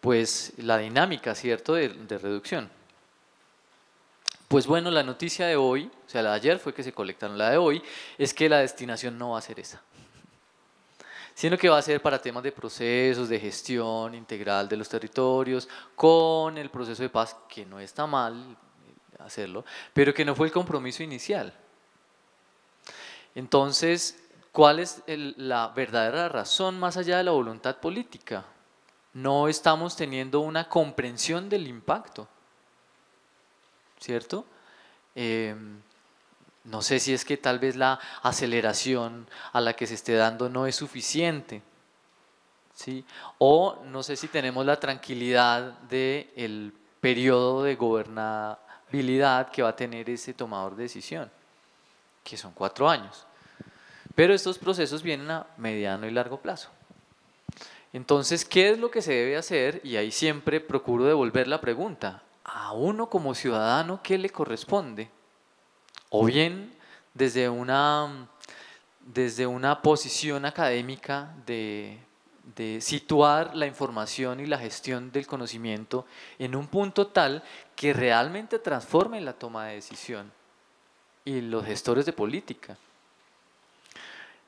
pues la dinámica, ¿cierto?, de reducción. Pues bueno, la noticia de hoy, o sea, la de ayer fue que se colectaron, la de hoy es que la destinación no va a ser esa, sino que va a ser para temas de procesos, de gestión integral de los territorios, con el proceso de paz, que no está mal eh, hacerlo, pero que no fue el compromiso inicial. Entonces, ¿cuál es la verdadera razón más allá de la voluntad política? No estamos teniendo una comprensión del impacto. ¿cierto? Em, no sé si es que tal vez la aceleración a la que se esté dando no es suficiente. O no sé si tenemos la tranquilidad del periodo de gobernabilidad que va a tener ese tomador de decisión, que son cuatro años. Pero estos procesos vienen a mediano y largo plazo. Entonces, ¿qué es lo que se debe hacer? Y ahí siempre procuro devolver la pregunta a uno como ciudadano qué le corresponde. O bien desde una, desde una posición académica de, situar la información y la gestión del conocimiento en un punto tal que realmente transforme la toma de decisión y los gestores de política.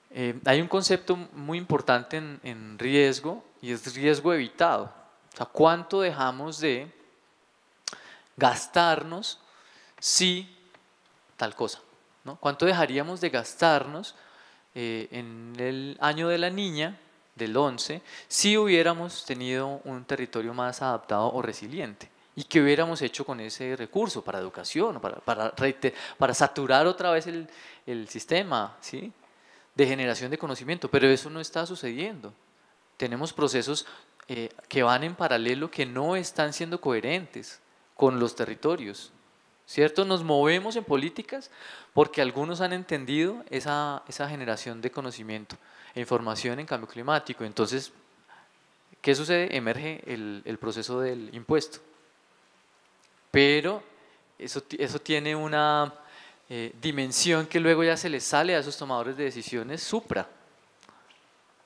Eh, hay un concepto muy importante en, en, riesgo y es riesgo evitado. O sea, ¿cuánto dejamos de gastarnos si tal cosa. ¿no? ¿Cuánto dejaríamos de gastarnos eh, en el año de la niña, del 11, si hubiéramos tenido un territorio más adaptado o resiliente? ¿Y qué hubiéramos hecho con ese recurso para educación, para, para, para saturar otra vez el, sistema ¿sí? de generación de conocimiento? Pero eso no está sucediendo. Tenemos procesos eh, que van en paralelo que no están siendo coherentes con los territorios. ¿Cierto? Nos movemos en políticas porque algunos han entendido esa, generación de conocimiento e información en cambio climático. Entonces, ¿qué sucede? Emerge el, proceso del impuesto. Pero eso, eso tiene una eh, dimensión que luego ya se le sale a esos tomadores de decisiones supra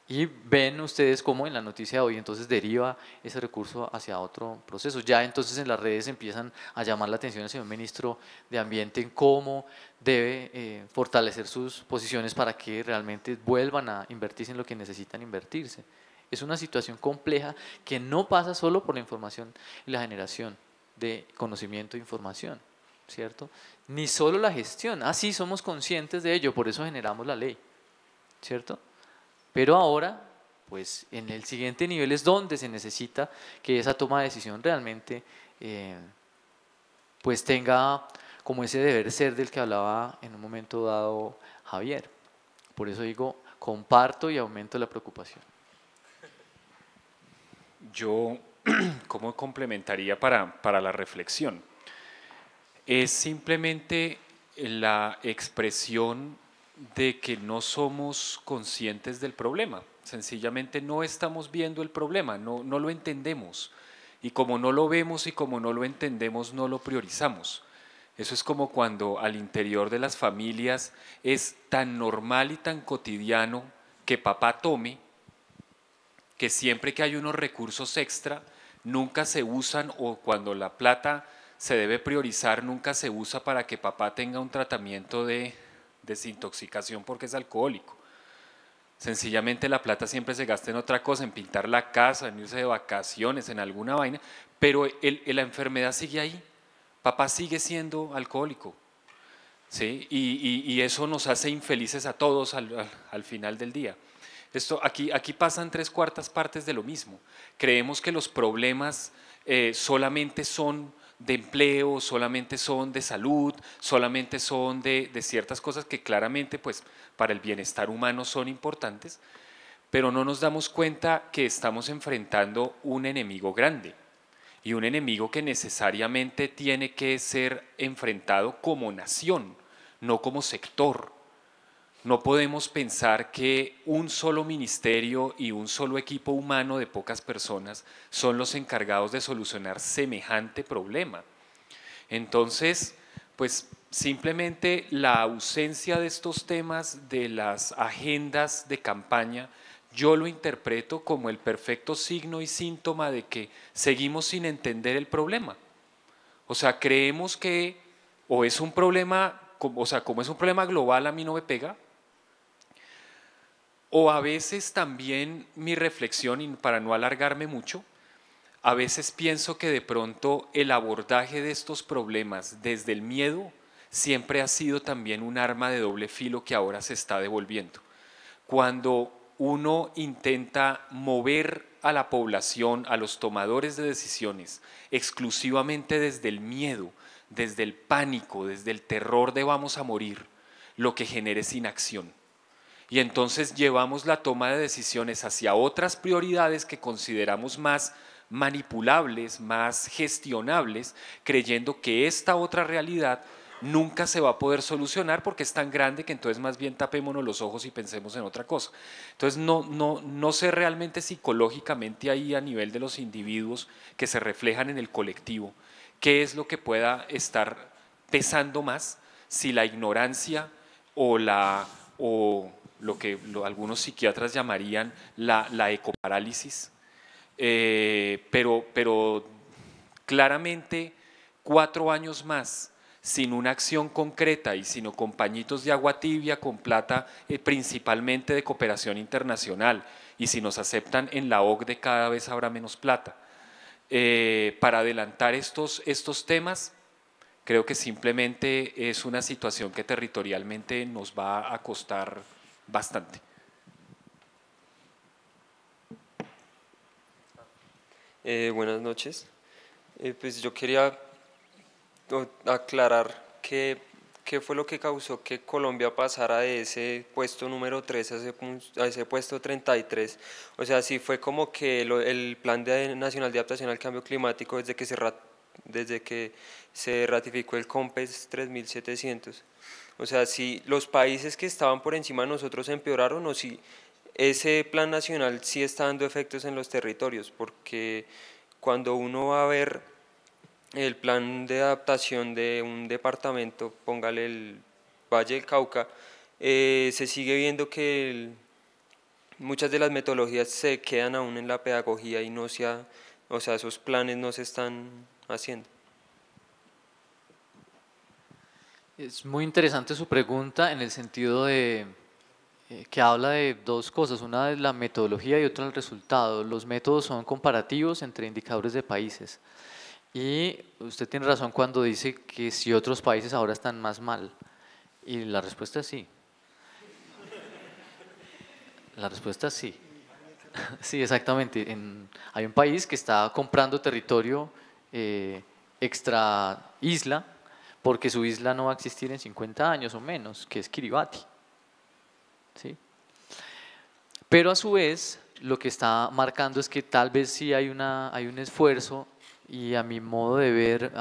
y ven ustedes cómo en la noticia de hoy entonces deriva ese recurso hacia otro proceso. Ya entonces en las redes empiezan a llamar la atención al señor ministro de Ambiente en cómo debe eh, fortalecer sus posiciones para que realmente vuelvan a invertirse en lo que necesitan invertirse. Es una situación compleja que no pasa solo por la información y la generación de conocimiento e información, ¿cierto? Ni solo la gestión. Así ah, somos conscientes de ello, por eso generamos la ley, ¿cierto? Pero ahora, pues en el siguiente nivel es donde se necesita que esa toma de decisión realmente eh, pues tenga como ese deber ser del que hablaba en un momento dado Javier. Por eso digo, comparto y aumento la preocupación. Yo, ¿cómo complementaría para, para la reflexión? Es simplemente la expresión de que no somos conscientes del problema. Sencillamente no estamos viendo el problema, no, no lo entendemos. Y como no lo vemos y como no lo entendemos, no lo priorizamos. Eso es como cuando al interior de las familias es tan normal y tan cotidiano que papá tome, que siempre que hay unos recursos extra, nunca se usan o cuando la plata se debe priorizar, nunca se usa para que papá tenga un tratamiento de desintoxicación porque es alcohólico. Sencillamente la plata siempre se gasta en otra cosa, en pintar la casa, en irse de vacaciones, en alguna vaina, pero la enfermedad sigue ahí. Papá sigue siendo alcohólico. ¿sí? Y, eso nos hace infelices a todos al, final del día. Esto, aquí, aquí pasan tres cuartas partes de lo mismo. Creemos que los problemas eh, solamente son de empleo, solamente son de salud, solamente son de, ciertas cosas que claramente pues, para el bienestar humano son importantes, pero no nos damos cuenta que estamos enfrentando un enemigo grande y un enemigo que necesariamente tiene que ser enfrentado como nación, no como sector, no podemos pensar que un solo ministerio y un solo equipo humano de pocas personas son los encargados de solucionar semejante problema. Entonces, pues simplemente la ausencia de estos temas de las agendas de campaña, yo lo interpreto como el perfecto signo y síntoma de que seguimos sin entender el problema. O sea, creemos que o es un problema, o sea, como es un problema global a mí no me pega, o a veces también mi reflexión, y para no alargarme mucho, a veces pienso que de pronto el abordaje de estos problemas desde el miedo siempre ha sido también un arma de doble filo que ahora se está devolviendo. Cuando uno intenta mover a la población, a los tomadores de decisiones, exclusivamente desde el miedo, desde el pánico, desde el terror de vamos a morir, lo que genera es inacción. Y entonces llevamos la toma de decisiones hacia otras prioridades que consideramos más manipulables, más gestionables, creyendo que esta otra realidad nunca se va a poder solucionar porque es tan grande que entonces más bien tapémonos los ojos y pensemos en otra cosa. Entonces no, no, no sé realmente psicológicamente ahí a nivel de los individuos que se reflejan en el colectivo, qué es lo que pueda estar pesando más, si la ignorancia o la lo que lo, algunos psiquiatras llamarían la, ecoparálisis, eh, pero, pero claramente cuatro años más sin una acción concreta y sino con de agua tibia, con plata eh, principalmente de cooperación internacional, y si nos aceptan en la OCDE cada vez habrá menos plata. Eh, para adelantar estos, estos temas, creo que simplemente es una situación que territorialmente nos va a costar bastante. Eh, buenas noches. Eh, pues yo quería aclarar qué, qué fue lo que causó que Colombia pasara de ese puesto número 3 a ese, puesto 33. O sea, si fue como que el Plan de, Nacional de Adaptación al Cambio Climático desde que se, desde que se ratificó el COMPES 3700. O sea, si los países que estaban por encima de nosotros empeoraron o si ese plan nacional sí está dando efectos en los territorios, porque cuando uno va a ver el plan de adaptación de un departamento, póngale el Valle del Cauca, eh, se sigue viendo que muchas de las metodologías se quedan aún en la pedagogía y no se o sea, esos planes no se están haciendo. Es muy interesante su pregunta en el sentido de eh, que habla de dos cosas, una es la metodología y otra el resultado. Los métodos son comparativos entre indicadores de países. Y usted tiene razón cuando dice que si otros países ahora están más mal. Y la respuesta es sí. La respuesta es sí. Sí, exactamente. hay un país que está comprando territorio eh, extra isla porque su isla no va a existir en 50 años o menos, que es Kiribati. Pero a su vez, lo que está marcando es que tal vez sí hay, una, hay un esfuerzo y a mi modo de ver,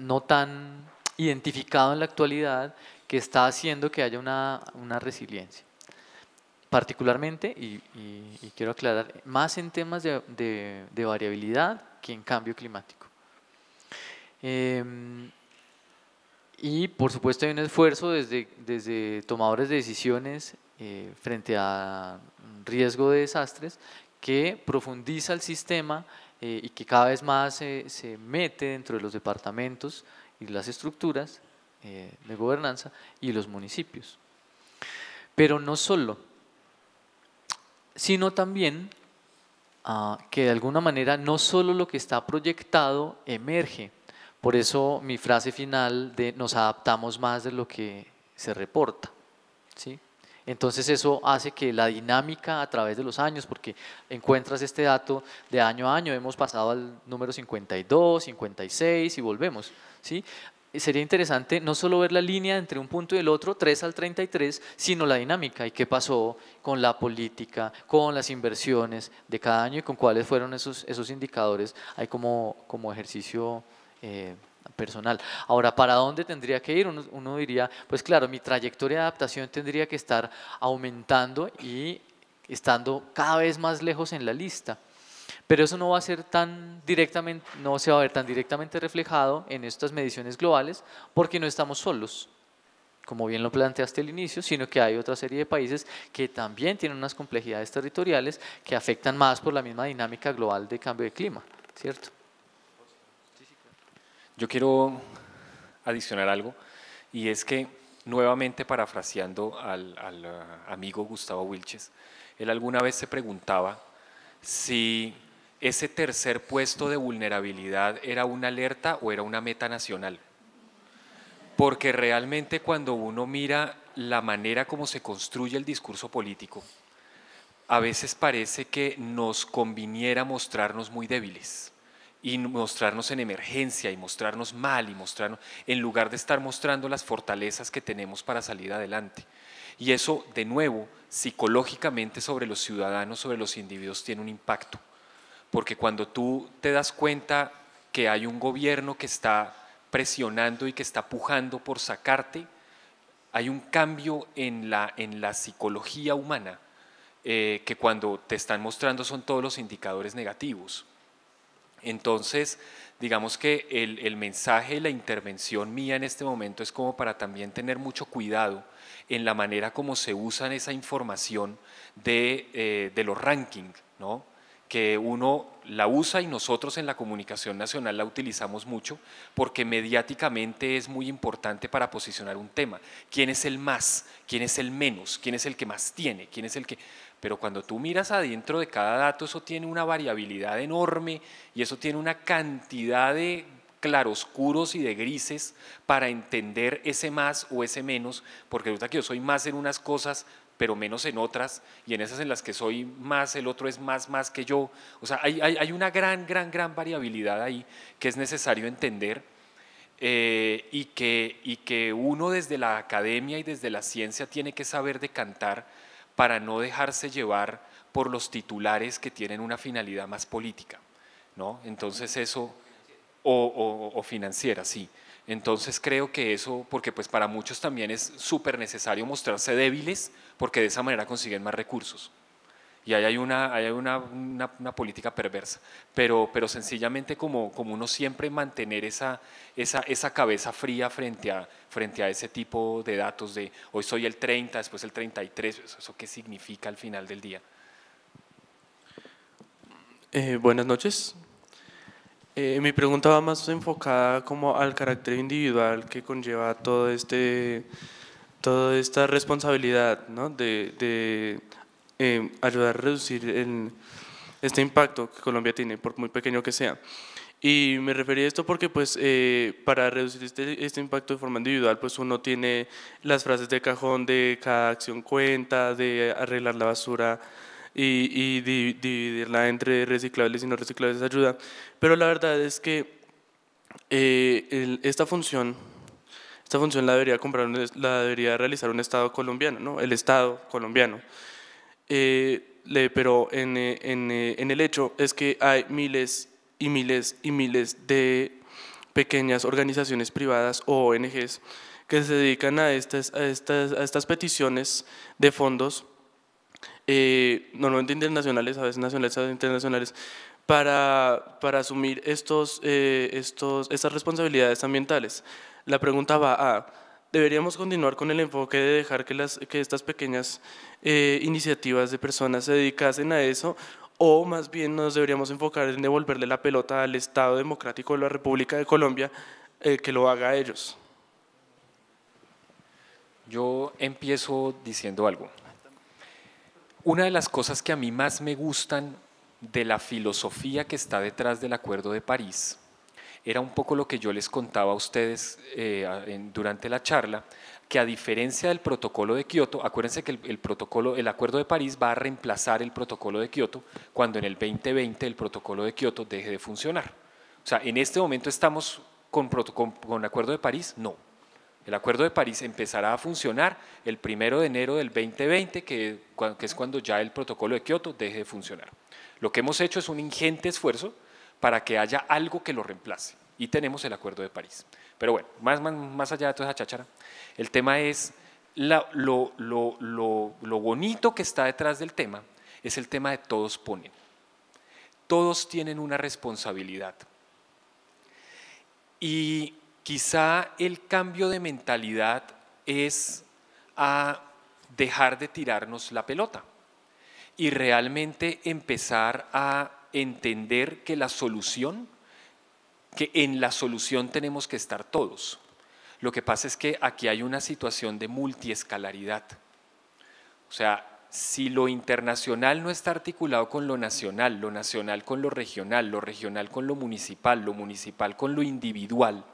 no tan identificado en la actualidad, que está haciendo que haya una, resiliencia. Particularmente, y, quiero aclarar, más en temas de variabilidad que en cambio climático. Em, y por supuesto hay un esfuerzo desde, desde tomadores de decisiones eh, frente a riesgo de desastres que profundiza el sistema eh, y que cada vez más se mete dentro de los departamentos y las estructuras eh, de gobernanza y los municipios. Pero no solo, sino también ah, que de alguna manera no solo lo que está proyectado emerge, por eso mi frase final de nos adaptamos más de lo que se reporta. ¿sí? Entonces eso hace que la dinámica a través de los años, porque encuentras este dato de año a año, hemos pasado al número 52, 56 y volvemos. ¿sí? Sería interesante no solo ver la línea entre un punto y el otro, 3 al 33, sino la dinámica y qué pasó con la política, con las inversiones de cada año y con cuáles fueron esos, esos indicadores. Hay como, como ejercicio eh, personal. Ahora, ¿para dónde tendría que ir? Uno, uno, diría, pues claro, mi trayectoria de adaptación tendría que estar aumentando y estando cada vez más lejos en la lista. Pero eso no va a ser tan directamente, no se va a ver tan directamente reflejado en estas mediciones globales porque no estamos solos, como bien lo planteaste al inicio, sino que hay otra serie de países que también tienen unas complejidades territoriales que afectan más por la misma dinámica global de cambio de clima, ¿cierto? Yo quiero adicionar algo y es que nuevamente parafraseando al, uh, amigo Gustavo Wilches, él alguna vez se preguntaba si ese tercer puesto de vulnerabilidad era una alerta o era una meta nacional. Porque realmente cuando uno mira la manera como se construye el discurso político, a veces parece que nos conviniera mostrarnos muy débiles y mostrarnos en emergencia y mostrarnos mal y mostrarnos, en lugar de estar mostrando las fortalezas que tenemos para salir adelante. Y eso, de nuevo, psicológicamente sobre los ciudadanos, sobre los individuos, tiene un impacto. Porque cuando tú te das cuenta que hay un gobierno que está presionando y que está pujando por sacarte, hay un cambio en la, en la psicología humana, eh, que cuando te están mostrando son todos los indicadores negativos entonces, digamos que el, el mensaje, la intervención mía en este momento es como para también tener mucho cuidado en la manera como se usa esa información de, eh, los rankings, que uno la usa y nosotros en la comunicación nacional la utilizamos mucho porque mediáticamente es muy importante para posicionar un tema. ¿Quién es el más? ¿Quién es el menos? ¿Quién es el que más tiene? ¿Quién es el que...? Pero cuando tú miras adentro de cada dato, eso tiene una variabilidad enorme y eso tiene una cantidad de claroscuros y de grises para entender ese más o ese menos, porque resulta que yo soy más en unas cosas, pero menos en otras, y en esas en las que soy más, el otro es más, más que yo. O sea, hay, una gran, gran, gran variabilidad ahí que es necesario entender eh, y, que, y que uno desde la academia y desde la ciencia tiene que saber decantar para no dejarse llevar por los titulares que tienen una finalidad más política. ¿no? Entonces eso, o, o financiera, sí. Entonces creo que eso, porque pues para muchos también es súper necesario mostrarse débiles, porque de esa manera consiguen más recursos. Y ahí hay una, hay una, política perversa. Pero, pero sencillamente como, como uno siempre mantener esa, esa, cabeza fría frente a, frente a ese tipo de datos de hoy soy el 30, después el 33, ¿eso, eso qué significa al final del día? Eh, buenas noches. Eh, mi pregunta va más enfocada como al carácter individual que conlleva todo este, toda esta responsabilidad ¿no? de Em, ayudar a reducir este impacto que Colombia tiene, por muy pequeño que sea. Y me referí a esto porque pues eh, para reducir este, este, impacto de forma individual pues uno tiene las frases de cajón de cada acción cuenta, de arreglar la basura y, dividirla entre reciclables y no reciclables ayuda. Pero la verdad es que eh, esta función esta función la debería, comprar, la debería realizar un Estado colombiano, ¿no? el Estado colombiano. Eh, pero eh, eh, en, el hecho es que hay miles y miles y miles de pequeñas organizaciones privadas o ONGs que se dedican a estas, a estas, a estas peticiones de fondos, eh, normalmente internacionales, a veces nacionales, a veces internacionales, para, para asumir estos, estos, estas responsabilidades ambientales. La pregunta va a, deberíamos continuar con el enfoque de dejar que, estas pequeñas eh, iniciativas de personas se dedicasen a eso o más bien nos deberíamos enfocar en devolverle la pelota al Estado Democrático de la República de Colombia el eh, que lo haga a ellos. Yo empiezo diciendo algo. Una de las cosas que a mí más me gustan de la filosofía que está detrás del Acuerdo de París era un poco lo que yo les contaba a ustedes eh, durante la charla, que a diferencia del protocolo de Kioto, acuérdense que el, protocolo, el acuerdo de París va a reemplazar el protocolo de Kioto cuando en el 2020 el protocolo de Kioto deje de funcionar. O sea, en este momento estamos con, con, con acuerdo de París, no. El acuerdo de París empezará a funcionar el primero de enero del 2020, que, que es cuando ya el protocolo de Kioto deje de funcionar. Lo que hemos hecho es un ingente esfuerzo para que haya algo que lo reemplace. Y tenemos el Acuerdo de París. Pero bueno, más, más, allá de toda esa cháchara, el tema es lo, lo, lo bonito que está detrás del tema, es el tema de todos ponen. Todos tienen una responsabilidad. Y quizá el cambio de mentalidad es a dejar de tirarnos la pelota y realmente empezar a entender que la solución, que en la solución tenemos que estar todos. Lo que pasa es que aquí hay una situación de multiescalaridad. O sea, si lo internacional no está articulado con lo nacional, lo nacional con lo regional, lo regional con lo municipal, lo municipal con lo individual,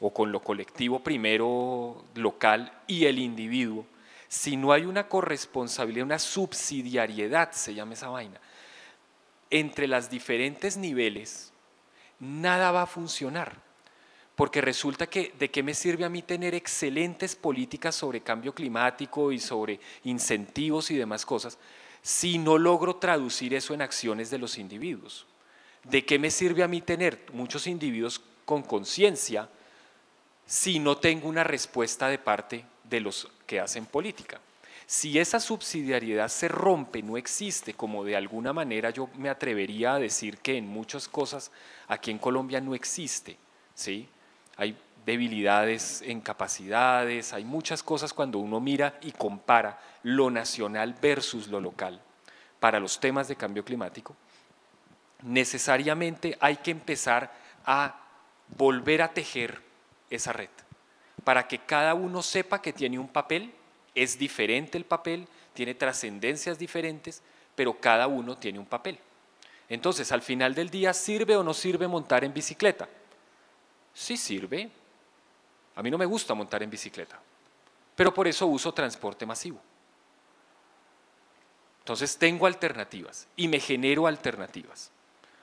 o con lo colectivo primero local y el individuo, si no hay una corresponsabilidad, una subsidiariedad, se llama esa vaina, entre los diferentes niveles, nada va a funcionar. Porque resulta que de qué me sirve a mí tener excelentes políticas sobre cambio climático y sobre incentivos y demás cosas si no logro traducir eso en acciones de los individuos. ¿De qué me sirve a mí tener muchos individuos con conciencia si no tengo una respuesta de parte de los que hacen política? Si esa subsidiariedad se rompe, no existe, como de alguna manera yo me atrevería a decir que en muchas cosas aquí en Colombia no existe, ¿sí? Hay debilidades en capacidades, hay muchas cosas cuando uno mira y compara lo nacional versus lo local para los temas de cambio climático, necesariamente hay que empezar a volver a tejer esa red para que cada uno sepa que tiene un papel es diferente el papel, tiene trascendencias diferentes, pero cada uno tiene un papel. Entonces, al final del día, ¿sirve o no sirve montar en bicicleta? Sí sirve. A mí no me gusta montar en bicicleta, pero por eso uso transporte masivo. Entonces tengo alternativas y me genero alternativas.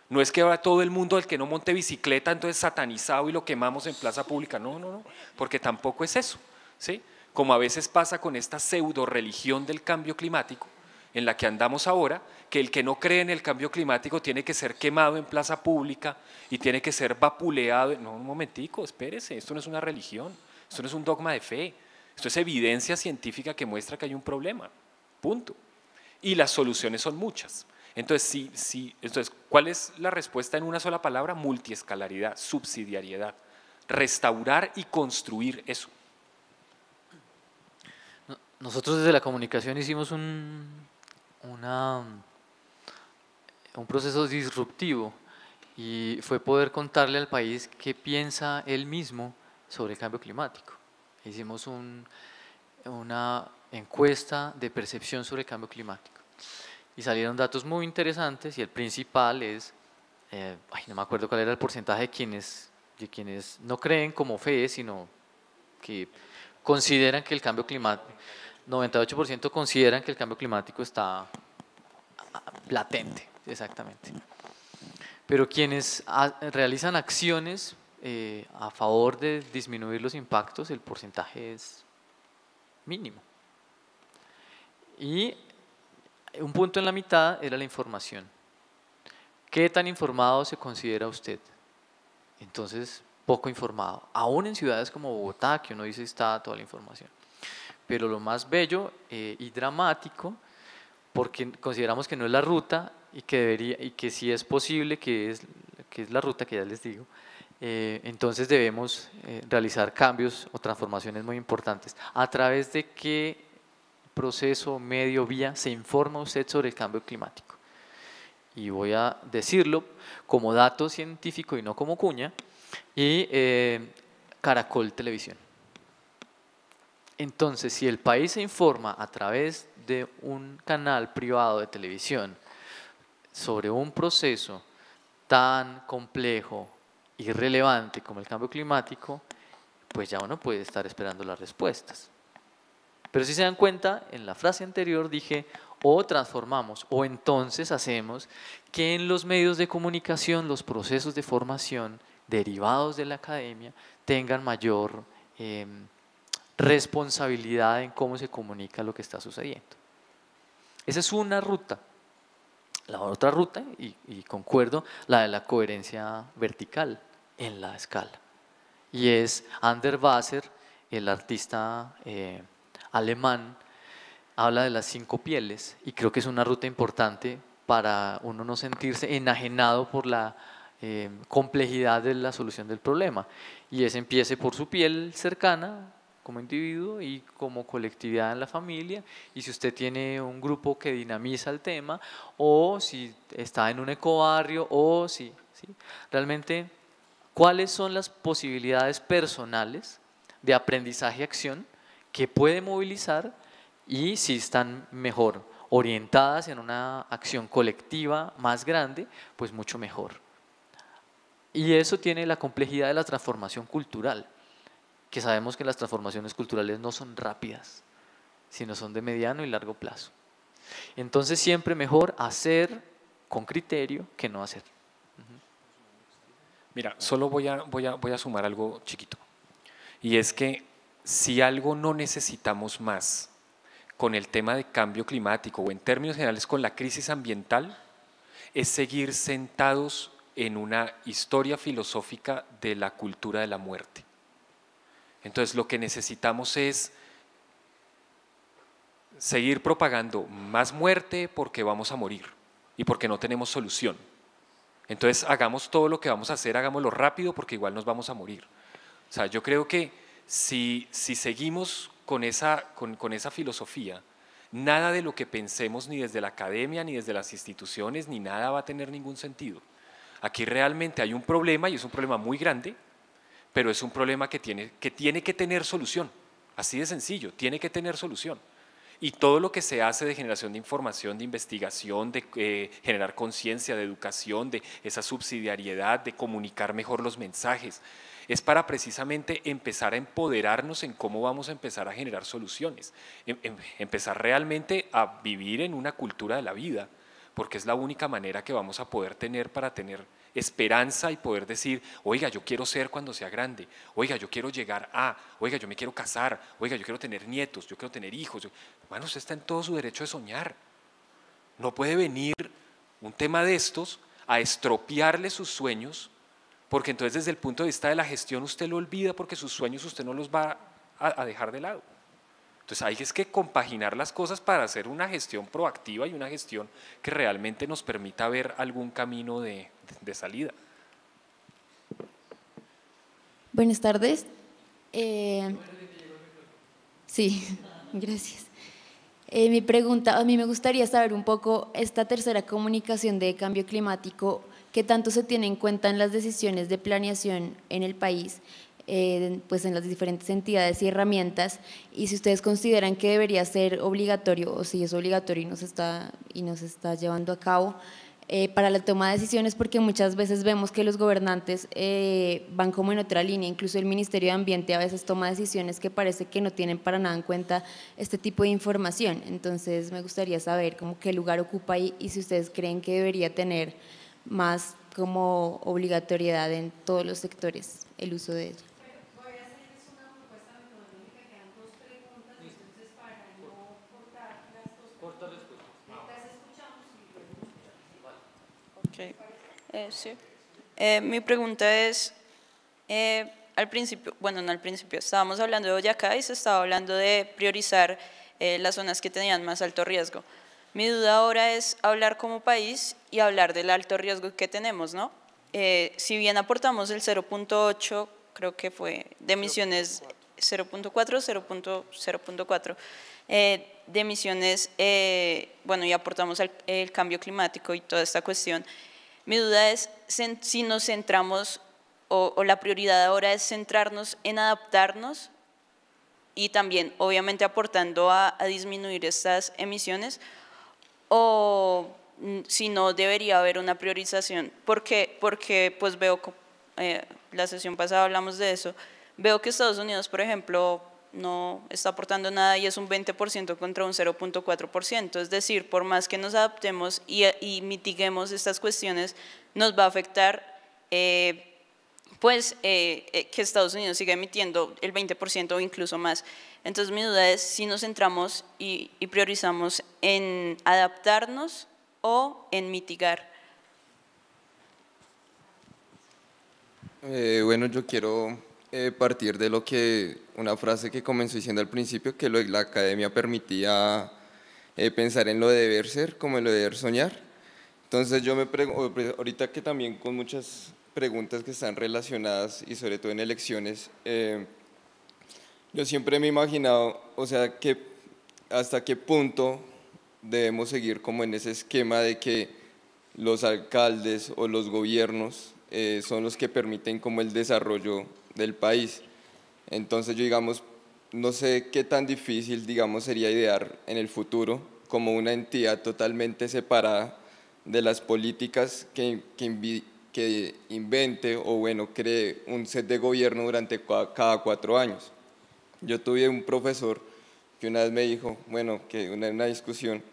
No es que ahora todo el mundo el que no monte bicicleta entonces satanizado y lo quemamos en plaza pública. No, no, no, porque tampoco es eso. ¿sí? como a veces pasa con esta pseudo religión del cambio climático en la que andamos ahora, que el que no cree en el cambio climático tiene que ser quemado en plaza pública y tiene que ser vapuleado. No, un momentico, espérese, esto no es una religión, esto no es un dogma de fe, esto es evidencia científica que muestra que hay un problema, punto. Y las soluciones son muchas. Entonces, sí, sí, entonces, ¿cuál es la respuesta en una sola palabra? Multiescalaridad, subsidiariedad, restaurar y construir eso. Nosotros desde la comunicación hicimos un, un proceso disruptivo y fue poder contarle al país qué piensa él mismo sobre el cambio climático. Hicimos una encuesta de percepción sobre el cambio climático y salieron datos muy interesantes y el principal es, eh, no me acuerdo cuál era el porcentaje de quienes, de quienes no creen como fe, sino que consideran que el cambio climático 98% consideran que el cambio climático está latente, exactamente. Pero quienes realizan acciones eh, a favor de disminuir los impactos, el porcentaje es mínimo. Y un punto en la mitad era la información. ¿Qué tan informado se considera usted? Entonces, poco informado, aún en ciudades como Bogotá, que uno dice está toda la información pero lo más bello eh, y dramático, porque consideramos que no es la ruta y que, debería, y que si es posible, que es, que es la ruta que ya les digo, eh, entonces debemos eh, realizar cambios o transformaciones muy importantes. ¿A través de qué proceso, medio, vía se informa usted sobre el cambio climático? Y voy a decirlo como dato científico y no como cuña, y Caracol Televisión. Entonces, si el país se informa a través de un canal privado de televisión sobre un proceso tan complejo y relevante como el cambio climático, pues ya uno puede estar esperando las respuestas. Pero si se dan cuenta, en la frase anterior dije o transformamos o entonces hacemos que en los medios de comunicación los procesos de formación derivados de la academia tengan mayor... Em, responsabilidad en cómo se comunica lo que está sucediendo. Esa es una ruta. La otra ruta, y, concuerdo, la de la coherencia vertical en la escala. Y es Ander Wasser, el artista eh, alemán, habla de las cinco pieles y creo que es una ruta importante para uno no sentirse enajenado por la eh, complejidad de la solución del problema. Y es empiece por su piel cercana, como individuo y como colectividad en la familia, y si usted tiene un grupo que dinamiza el tema, o si está en un ecobarrio, o si, ¿sí? realmente, ¿cuáles son las posibilidades personales de aprendizaje y acción que puede movilizar y si están mejor orientadas en una acción colectiva más grande, pues mucho mejor. Y eso tiene la complejidad de la transformación cultural que sabemos que las transformaciones culturales no son rápidas, sino son de mediano y largo plazo. Entonces siempre mejor hacer con criterio que no hacer. Mira, solo voy a, voy, a, voy a sumar algo chiquito. Y es que si algo no necesitamos más con el tema de cambio climático o en términos generales con la crisis ambiental, es seguir sentados en una historia filosófica de la cultura de la muerte. Entonces lo que necesitamos es seguir propagando más muerte porque vamos a morir y porque no tenemos solución. Entonces hagamos todo lo que vamos a hacer, hagámoslo rápido porque igual nos vamos a morir. O sea, yo creo que si, seguimos con esa, con esa filosofía, nada de lo que pensemos ni desde la academia, ni desde las instituciones, ni nada va a tener ningún sentido. Aquí realmente hay un problema y es un problema muy grande pero es un problema que tiene, que tiene que tener solución. Así de sencillo, tiene que tener solución. Y todo lo que se hace de generación de información, de investigación, de eh, generar conciencia, de educación, de esa subsidiariedad, de comunicar mejor los mensajes, es para precisamente empezar a empoderarnos en cómo vamos a empezar a generar soluciones, em, em, empezar realmente a vivir en una cultura de la vida, porque es la única manera que vamos a poder tener para tener esperanza y poder decir, oiga, yo quiero ser cuando sea grande, oiga, yo quiero llegar a, oiga, yo me quiero casar, oiga, yo quiero tener nietos, yo quiero tener hijos. Yo... usted está en todo su derecho de soñar. No puede venir un tema de estos a estropearle sus sueños, porque entonces desde el punto de vista de la gestión usted lo olvida porque sus sueños usted no los va a, dejar de lado. Entonces hay es que compaginar las cosas para hacer una gestión proactiva y una gestión que realmente nos permita ver algún camino de, de salida. Buenas tardes. Eh, sí, gracias. Eh, mi pregunta, a mí me gustaría saber un poco esta tercera comunicación de cambio climático, qué tanto se tiene en cuenta en las decisiones de planeación en el país, eh, pues en las diferentes entidades y herramientas, y si ustedes consideran que debería ser obligatorio o si es obligatorio y nos está, y nos está llevando a cabo. Eh, para la toma de decisiones porque muchas veces vemos que los gobernantes eh, van como en otra línea, incluso el Ministerio de Ambiente a veces toma decisiones que parece que no tienen para nada en cuenta este tipo de información. Entonces me gustaría saber como qué lugar ocupa ahí y si ustedes creen que debería tener más como obligatoriedad en todos los sectores el uso de eso. Eh, sí. Eh, mi pregunta es, eh, al principio, bueno, no al principio, estábamos hablando de Boyacá y se estaba hablando de priorizar las zonas que tenían más alto riesgo. Mi duda ahora es hablar como país y hablar del alto riesgo que tenemos, ¿no? si bien aportamos el 0.8, creo que fue, de emisiones 0.4, 0.04, de emisiones, bueno, y aportamos el cambio climático y toda esta cuestión. Mi duda es si nos centramos o, la prioridad ahora es centrarnos en adaptarnos y también obviamente aportando a, disminuir estas emisiones o si no debería haber una priorización, porque, porque pues veo, eh, la sesión pasada hablamos de eso, veo que Estados Unidos, por ejemplo, no está aportando nada y es un 20% contra un 0.4%. Es decir, por más que nos adaptemos y, mitiguemos estas cuestiones, nos va a afectar eh, pues eh, eh, que Estados Unidos siga emitiendo el 20% o incluso más. Entonces mi duda es si nos centramos y, priorizamos en adaptarnos o en mitigar. bueno, yo quiero eh, partir de lo que una frase que comenzó diciendo al principio, que lo, la academia permitía eh, pensar en lo de deber ser como en lo de deber soñar. Entonces yo me pregunto, pues, ahorita que también con muchas preguntas que están relacionadas y sobre todo en elecciones, eh, yo siempre me he imaginado, o sea, que hasta qué punto debemos seguir como en ese esquema de que los alcaldes o los gobiernos son los que permiten como el desarrollo del país. Entonces yo digamos, no sé qué tan difícil digamos sería idear en el futuro como una entidad totalmente separada de las políticas que, que, que invente o bueno, cree un set de gobierno durante cada cuatro años. Yo tuve un profesor que una vez me dijo, bueno, que una, una discusión,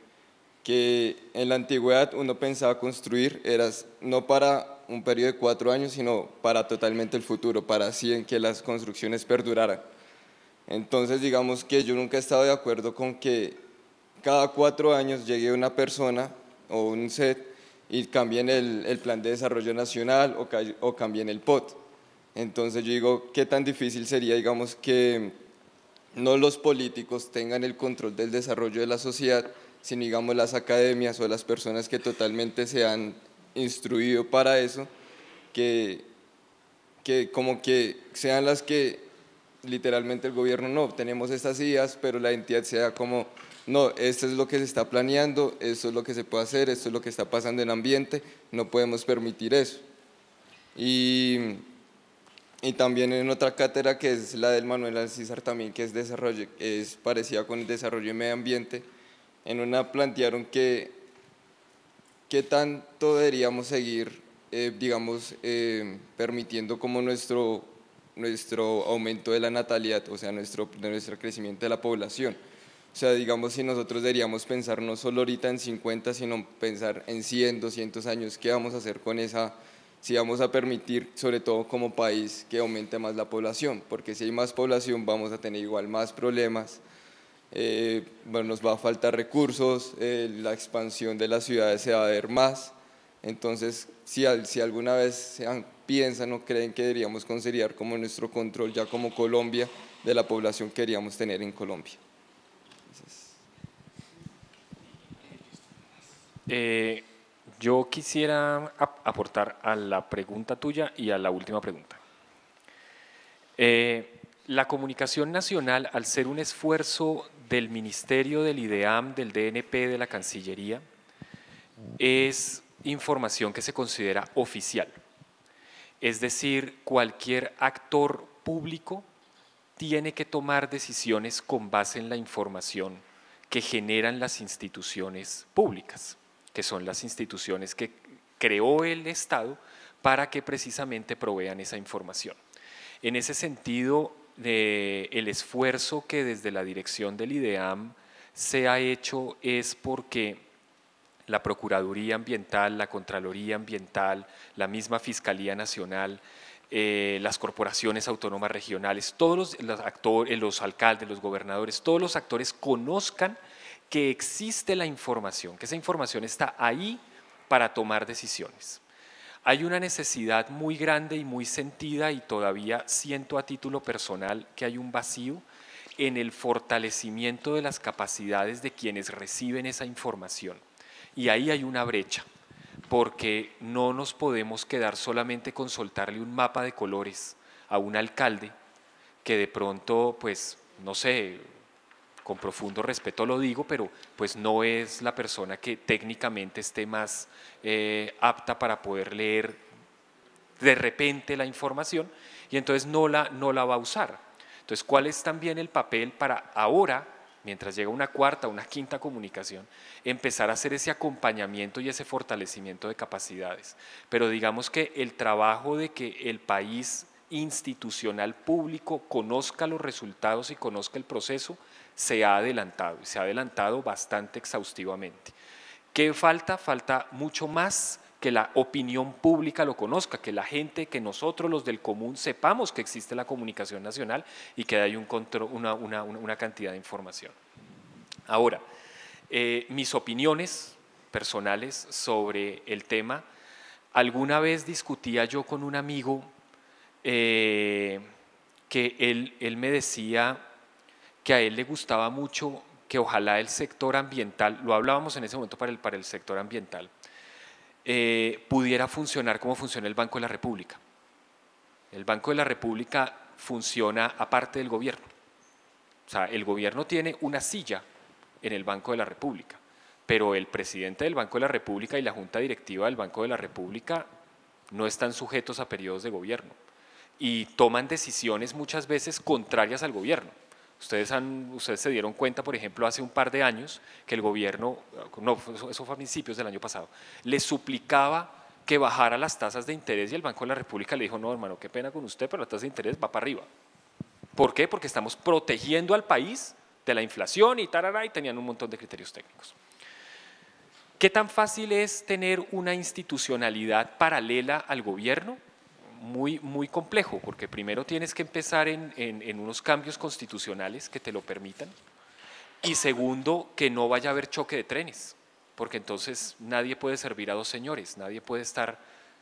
que en la antigüedad uno pensaba construir, eras no para un periodo de cuatro años, sino para totalmente el futuro, para así en que las construcciones perduraran. Entonces, digamos que yo nunca he estado de acuerdo con que cada cuatro años llegue una persona o un set y cambien el, el plan de desarrollo nacional o, o cambien el POT. Entonces yo digo, ¿qué tan difícil sería, digamos, que no los políticos tengan el control del desarrollo de la sociedad, sino, digamos, las academias o las personas que totalmente se han instruido para eso, que, que como que sean las que literalmente el gobierno no, tenemos estas ideas, pero la entidad sea como, no, esto es lo que se está planeando, esto es lo que se puede hacer, esto es lo que está pasando en el ambiente, no podemos permitir eso. Y, también en otra cátedra que es la del Manuel Alcízar también, que es desarrollo, es parecida con el desarrollo y medio ambiente, en una plantearon que ¿qué tanto deberíamos seguir, eh, digamos, eh, permitiendo como nuestro, nuestro aumento de la natalidad, o sea, nuestro, nuestro crecimiento de la población? O sea, digamos, si nosotros deberíamos pensar no solo ahorita en 50, sino pensar en 100, 200 años, ¿qué vamos a hacer con esa, si vamos a permitir, sobre todo como país, que aumente más la población? Porque si hay más población, vamos a tener igual más problemas, eh, bueno, nos va a faltar recursos, eh, la expansión de las ciudades se va a ver más. Entonces, si, si alguna vez piensan o creen que deberíamos considerar como nuestro control ya como Colombia de la población que queríamos tener en Colombia. Eh, yo quisiera aportar a la pregunta tuya y a la última pregunta. la comunicación nacional, al ser un esfuerzo del Ministerio del IDEAM, del DNP, de la Cancillería, es información que se considera oficial. Es decir, cualquier actor público tiene que tomar decisiones con base en la información que generan las instituciones públicas, que son las instituciones que creó el Estado para que precisamente provean esa información. En ese sentido, el esfuerzo que desde la dirección del IDEAM se ha hecho es porque la Procuraduría Ambiental, la Contraloría Ambiental, la misma Fiscalía Nacional, eh, las corporaciones autónomas regionales, todos los, actores, eh, los alcaldes, los gobernadores, todos los actores conozcan que existe la información, que esa información está ahí para tomar decisiones. Hay una necesidad muy grande y muy sentida y todavía siento a título personal que hay un vacío en el fortalecimiento de las capacidades de quienes reciben esa información. Y ahí hay una brecha, porque no nos podemos quedar solamente con soltarle un mapa de colores a un alcalde que de pronto, pues, no sé, con profundo respeto lo digo, pero pues no es la persona que técnicamente esté más eh, apta para poder leer de repente la información y entonces no la, no la va a usar. Entonces, ¿cuál es también el papel para ahora, mientras llega una cuarta, una quinta comunicación, empezar a hacer ese acompañamiento y ese fortalecimiento de capacidades? Pero digamos que el trabajo de que el país institucional público conozca los resultados y conozca el proceso, se ha adelantado y se ha adelantado bastante exhaustivamente. ¿Qué falta? Falta mucho más que la opinión pública lo conozca, que la gente, que nosotros los del común sepamos que existe la comunicación nacional y que hay una, cantidad de información. Ahora, eh, mis opiniones personales sobre el tema. Alguna vez discutía yo con un amigo eh, que él me decía, que a él le gustaba mucho, que ojalá el sector ambiental, lo hablábamos en ese momento para el, para el sector ambiental, eh, pudiera funcionar como funciona el Banco de la República. El Banco de la República funciona aparte del gobierno. O sea, el gobierno tiene una silla en el Banco de la República, pero el presidente del Banco de la República y la junta directiva del Banco de la República no están sujetos a periodos de gobierno y toman decisiones muchas veces contrarias al gobierno. Ustedes, han, ustedes se dieron cuenta, por ejemplo, hace un par de años que el gobierno, no, eso fue a principios del año pasado, le suplicaba que bajara las tasas de interés y el Banco de la República le dijo, no, hermano, qué pena con usted, pero la tasa de interés va para arriba. ¿Por qué? Porque estamos protegiendo al país de la inflación y tarará, y tenían un montón de criterios técnicos. ¿Qué tan fácil es tener una institucionalidad paralela al gobierno? muy, muy complejo, porque primero tienes que empezar en, en, unos cambios constitucionales que te lo permitan, y segundo, que no vaya a haber choque de trenes, porque entonces nadie puede servir a dos señores, nadie puede estar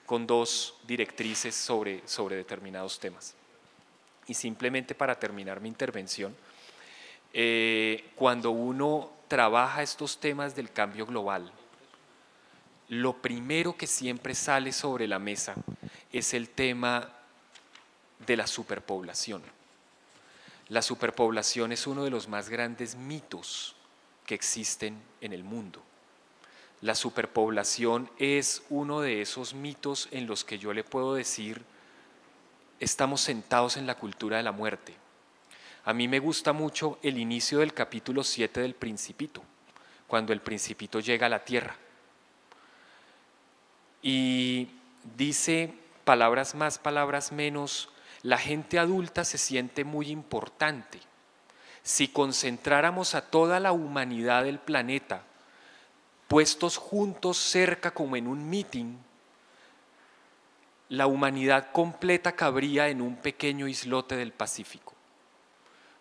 con dos directrices sobre, sobre determinados temas. Y simplemente para terminar mi intervención, eh, cuando uno trabaja estos temas del cambio global, lo primero que siempre sale sobre la mesa es el tema de la superpoblación. La superpoblación es uno de los más grandes mitos que existen en el mundo. La superpoblación es uno de esos mitos en los que yo le puedo decir, estamos sentados en la cultura de la muerte. A mí me gusta mucho el inicio del capítulo 7 del Principito, cuando el Principito llega a la Tierra y dice palabras más, palabras menos, la gente adulta se siente muy importante. Si concentráramos a toda la humanidad del planeta puestos juntos cerca como en un meeting, la humanidad completa cabría en un pequeño islote del Pacífico.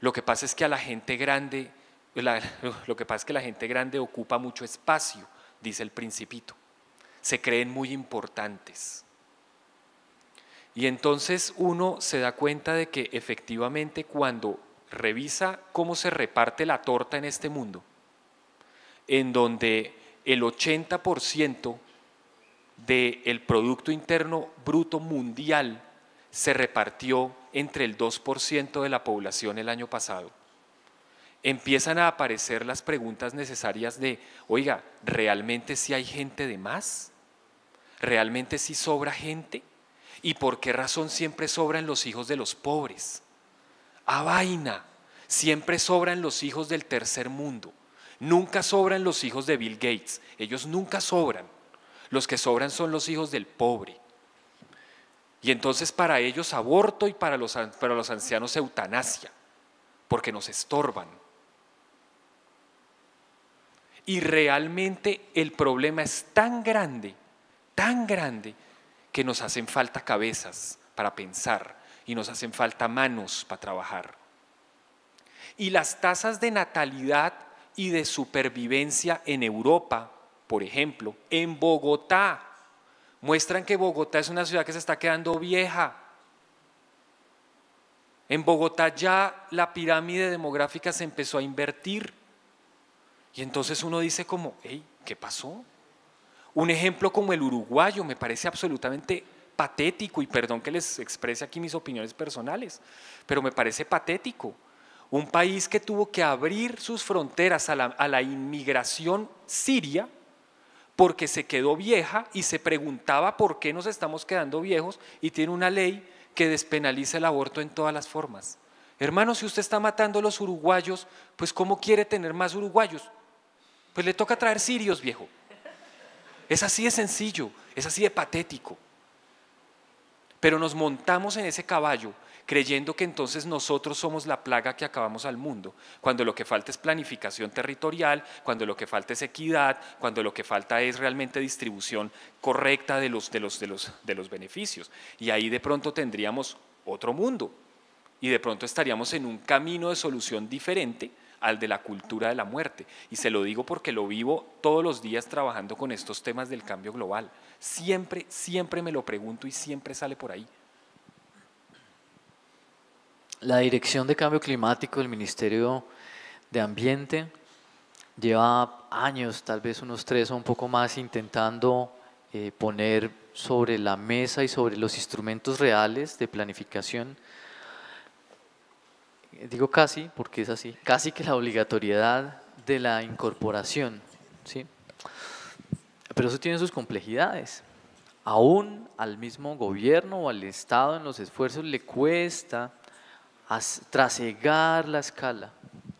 Lo que pasa es que a la gente grande, lo que pasa es que la gente grande ocupa mucho espacio, dice el principito se creen muy importantes. Y entonces uno se da cuenta de que efectivamente cuando revisa cómo se reparte la torta en este mundo, en donde el 80% del Producto Interno Bruto Mundial se repartió entre el 2% de la población el año pasado empiezan a aparecer las preguntas necesarias de, oiga, ¿realmente si sí hay gente de más? ¿Realmente si sí sobra gente? ¿Y por qué razón siempre sobran los hijos de los pobres? A vaina, siempre sobran los hijos del tercer mundo. Nunca sobran los hijos de Bill Gates, ellos nunca sobran. Los que sobran son los hijos del pobre. Y entonces para ellos aborto y para los, para los ancianos eutanasia, porque nos estorban. Y realmente el problema es tan grande, tan grande, que nos hacen falta cabezas para pensar y nos hacen falta manos para trabajar. Y las tasas de natalidad y de supervivencia en Europa, por ejemplo, en Bogotá, muestran que Bogotá es una ciudad que se está quedando vieja. En Bogotá ya la pirámide demográfica se empezó a invertir. Y entonces uno dice como, hey, ¿qué pasó? Un ejemplo como el uruguayo me parece absolutamente patético, y perdón que les exprese aquí mis opiniones personales, pero me parece patético. Un país que tuvo que abrir sus fronteras a la, inmigración siria porque se quedó vieja y se preguntaba por qué nos estamos quedando viejos y tiene una ley que despenaliza el aborto en todas las formas. Hermano, si usted está matando a los uruguayos, pues ¿cómo quiere tener más uruguayos? Pues le toca traer sirios, viejo. Es así de sencillo, es así de patético. Pero nos montamos en ese caballo creyendo que entonces nosotros somos la plaga que acabamos al mundo, cuando lo que falta es planificación territorial, cuando lo que falta es equidad, cuando lo que falta es realmente distribución correcta de los, de los beneficios. Y ahí de pronto tendríamos otro mundo y de pronto estaríamos en un camino de solución diferente al de la cultura de la muerte. Y se lo digo porque lo vivo todos los días trabajando con estos temas del cambio global. Siempre, siempre me lo pregunto y siempre sale por ahí. La Dirección de Cambio Climático del Ministerio de Ambiente lleva años, tal vez unos tres o un poco más, intentando eh, poner sobre la mesa y sobre los instrumentos reales de planificación digo casi porque es así, casi que la obligatoriedad de la incorporación, ¿sí? Pero eso tiene sus complejidades. Aún al mismo gobierno o al Estado en los esfuerzos le cuesta trasegar la escala,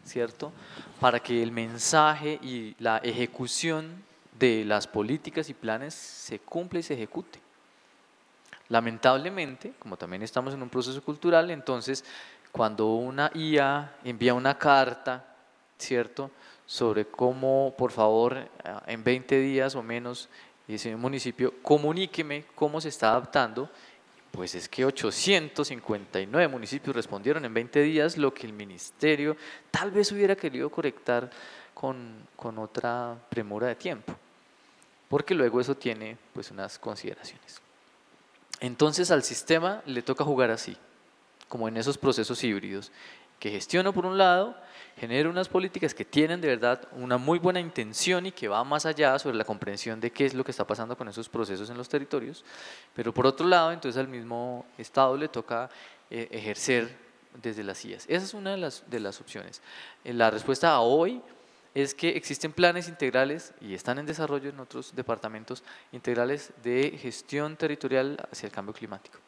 ¿cierto? Para que el mensaje y la ejecución de las políticas y planes se cumpla y se ejecute. Lamentablemente, como también estamos en un proceso cultural, entonces cuando una IA envía una carta, ¿cierto? Sobre cómo, por favor, eh, en 20 días o menos, dice un municipio, comuníqueme cómo se está adaptando. Pues es que 859 municipios respondieron en 20 días lo que el ministerio tal vez hubiera querido conectar con, con otra premura de tiempo, porque luego eso tiene pues unas consideraciones. Entonces al sistema le toca jugar así, como en esos procesos híbridos, que gestiono por un lado, genero unas políticas que tienen de verdad una muy buena intención y que va más allá sobre la comprensión de qué es lo que está pasando con esos procesos en los territorios, pero por otro lado, entonces al mismo Estado le toca eh, ejercer desde las IAS. Esa es una de las, de las opciones. Eh, la respuesta a hoy es que existen planes integrales y están en desarrollo en otros departamentos integrales de gestión territorial hacia el cambio climático.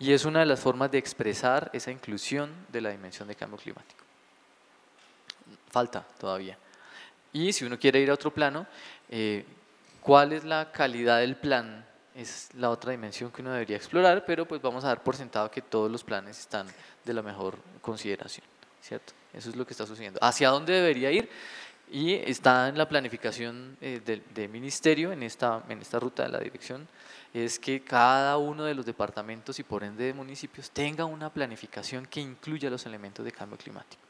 Y es una de las formas de expresar esa inclusión de la dimensión de cambio climático. Falta todavía. Y si uno quiere ir a otro plano, eh, ¿cuál es la calidad del plan? Es la otra dimensión que uno debería explorar, pero pues vamos a dar por sentado que todos los planes están de la mejor consideración, ¿cierto? Eso es lo que está sucediendo. ¿Hacia dónde debería ir? Y está en la planificación eh, del, ministerio, en esta, en esta ruta de la dirección es que cada uno de los departamentos y por ende de municipios tenga una planificación que incluya los elementos de cambio climático.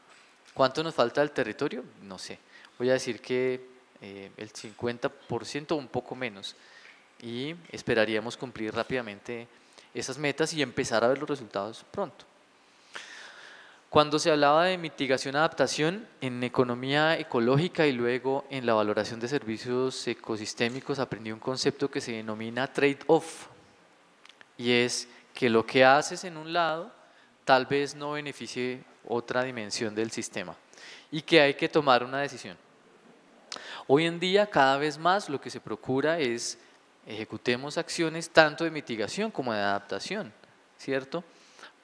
¿Cuánto nos falta del territorio? No sé. Voy a decir que eh, el 50% o un poco menos y esperaríamos cumplir rápidamente esas metas y empezar a ver los resultados pronto. Cuando se hablaba de mitigación-adaptación en economía ecológica y luego en la valoración de servicios ecosistémicos, aprendí un concepto que se denomina trade-off. Y es que lo que haces en un lado tal vez no beneficie otra dimensión del sistema y que hay que tomar una decisión. Hoy en día cada vez más lo que se procura es ejecutemos acciones tanto de mitigación como de adaptación, ¿cierto?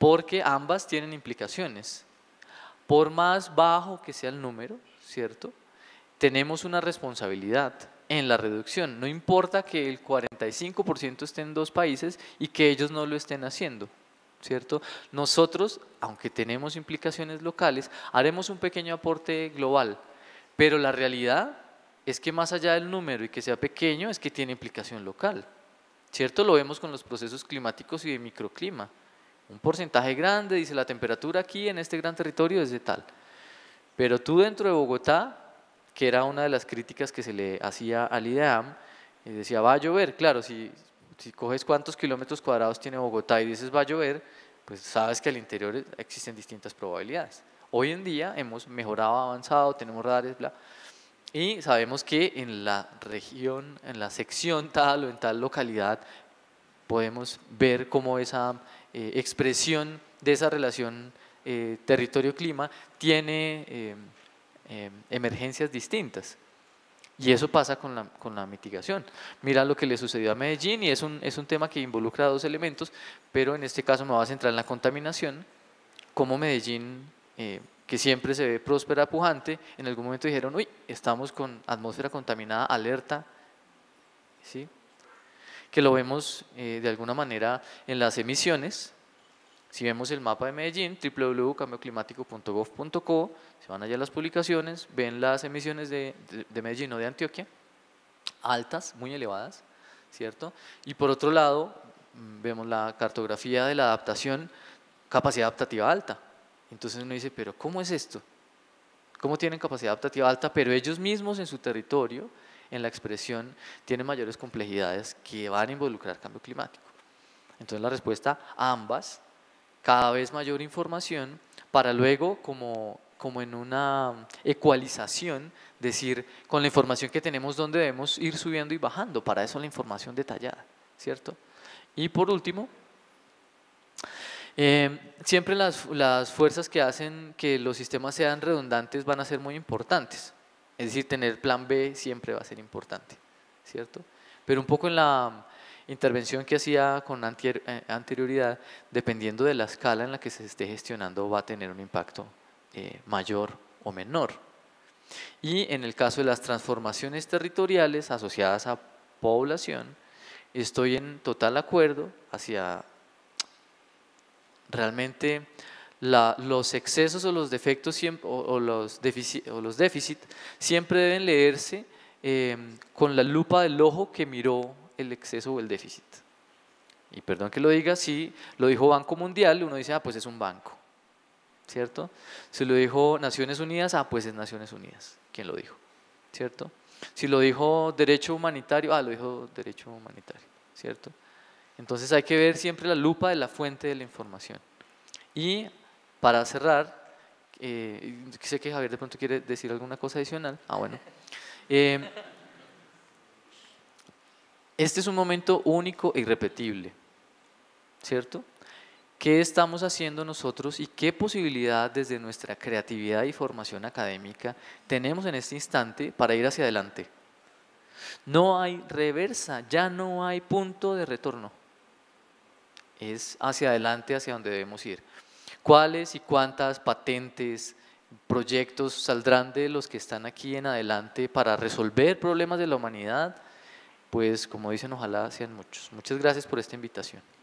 porque ambas tienen implicaciones. Por más bajo que sea el número, ¿cierto? Tenemos una responsabilidad en la reducción. No importa que el 45% esté en dos países y que ellos no lo estén haciendo, ¿cierto? Nosotros, aunque tenemos implicaciones locales, haremos un pequeño aporte global, pero la realidad es que más allá del número y que sea pequeño, es que tiene implicación local, ¿cierto? Lo vemos con los procesos climáticos y de microclima un porcentaje grande, dice la temperatura aquí en este gran territorio es de tal. Pero tú dentro de Bogotá, que era una de las críticas que se le hacía al IDEAM, eh, decía, va a llover, claro, si, si coges cuántos kilómetros cuadrados tiene Bogotá y dices va a llover, pues sabes que al interior existen distintas probabilidades. Hoy en día hemos mejorado, avanzado, tenemos radares, bla, y sabemos que en la región, en la sección tal o en tal localidad, podemos ver cómo esa eh, expresión de esa relación eh, territorio-clima tiene eh, emergencias distintas. Y eso pasa con la, mitigación. Mira lo que le sucedió a Medellín y es un, es un tema que involucra dos elementos, pero en este caso me voy a centrar en la contaminación, como Medellín, que siempre se ve próspera, pujante, en algún momento dijeron, uy, estamos con atmósfera contaminada, alerta, ¿sí? que lo vemos eh, de alguna manera en las emisiones. Si vemos el mapa de Medellín, www.cambioclimático.gov.co, se van allá las publicaciones, ven las emisiones de, de Medellín o de Antioquia, altas, muy elevadas, ¿cierto? Y por otro lado, mm, vemos la cartografía de la adaptación, capacidad adaptativa alta. Entonces uno dice, pero ¿cómo es esto? ¿Cómo tienen capacidad adaptativa alta? Pero ellos mismos en su territorio en la expresión tiene mayores complejidades que van a involucrar cambio climático. Entonces la respuesta, ambas, cada vez mayor información para luego como, en una ecualización, decir con la información que tenemos dónde debemos ir subiendo y bajando, para eso la información detallada, ¿cierto? Y por último, eh, siempre las, fuerzas que hacen que los sistemas sean redundantes van a ser muy importantes. Es decir, tener plan B siempre va a ser importante, ¿cierto? Pero un poco en la intervención que hacía con eh, anterioridad, dependiendo de la escala en la que se esté gestionando, va a tener un impacto eh, mayor o menor. Y en el caso de las transformaciones territoriales asociadas a población, estoy en total acuerdo hacia realmente los excesos o los defectos o, los déficits siempre deben leerse em, con la lupa del ojo que miró el exceso o el déficit. Y perdón que lo diga, si lo dijo Banco Mundial, uno dice, ah, pues es un banco, ¿cierto? Si lo dijo Naciones Unidas, ah, pues es Naciones Unidas, ¿quién lo dijo? ¿Cierto? Si lo dijo Derecho Humanitario, ah, lo dijo Derecho Humanitario, ¿cierto? Entonces hay que ver siempre la lupa de la fuente de la información. Y para cerrar, eh, sé que Javier de pronto quiere decir alguna cosa adicional. Ah, bueno. Eh, este es un momento único e irrepetible, ¿cierto? ¿Qué estamos haciendo nosotros y qué posibilidad desde nuestra creatividad y formación académica tenemos en este instante para ir hacia adelante? No hay reversa, ya no hay punto de retorno. Es hacia adelante, hacia donde debemos ir. ¿Cuáles y cuántas patentes, proyectos saldrán de los que están aquí en adelante para resolver problemas de la humanidad? Pues como dicen, ojalá sean muchos. Muchas gracias por esta invitación.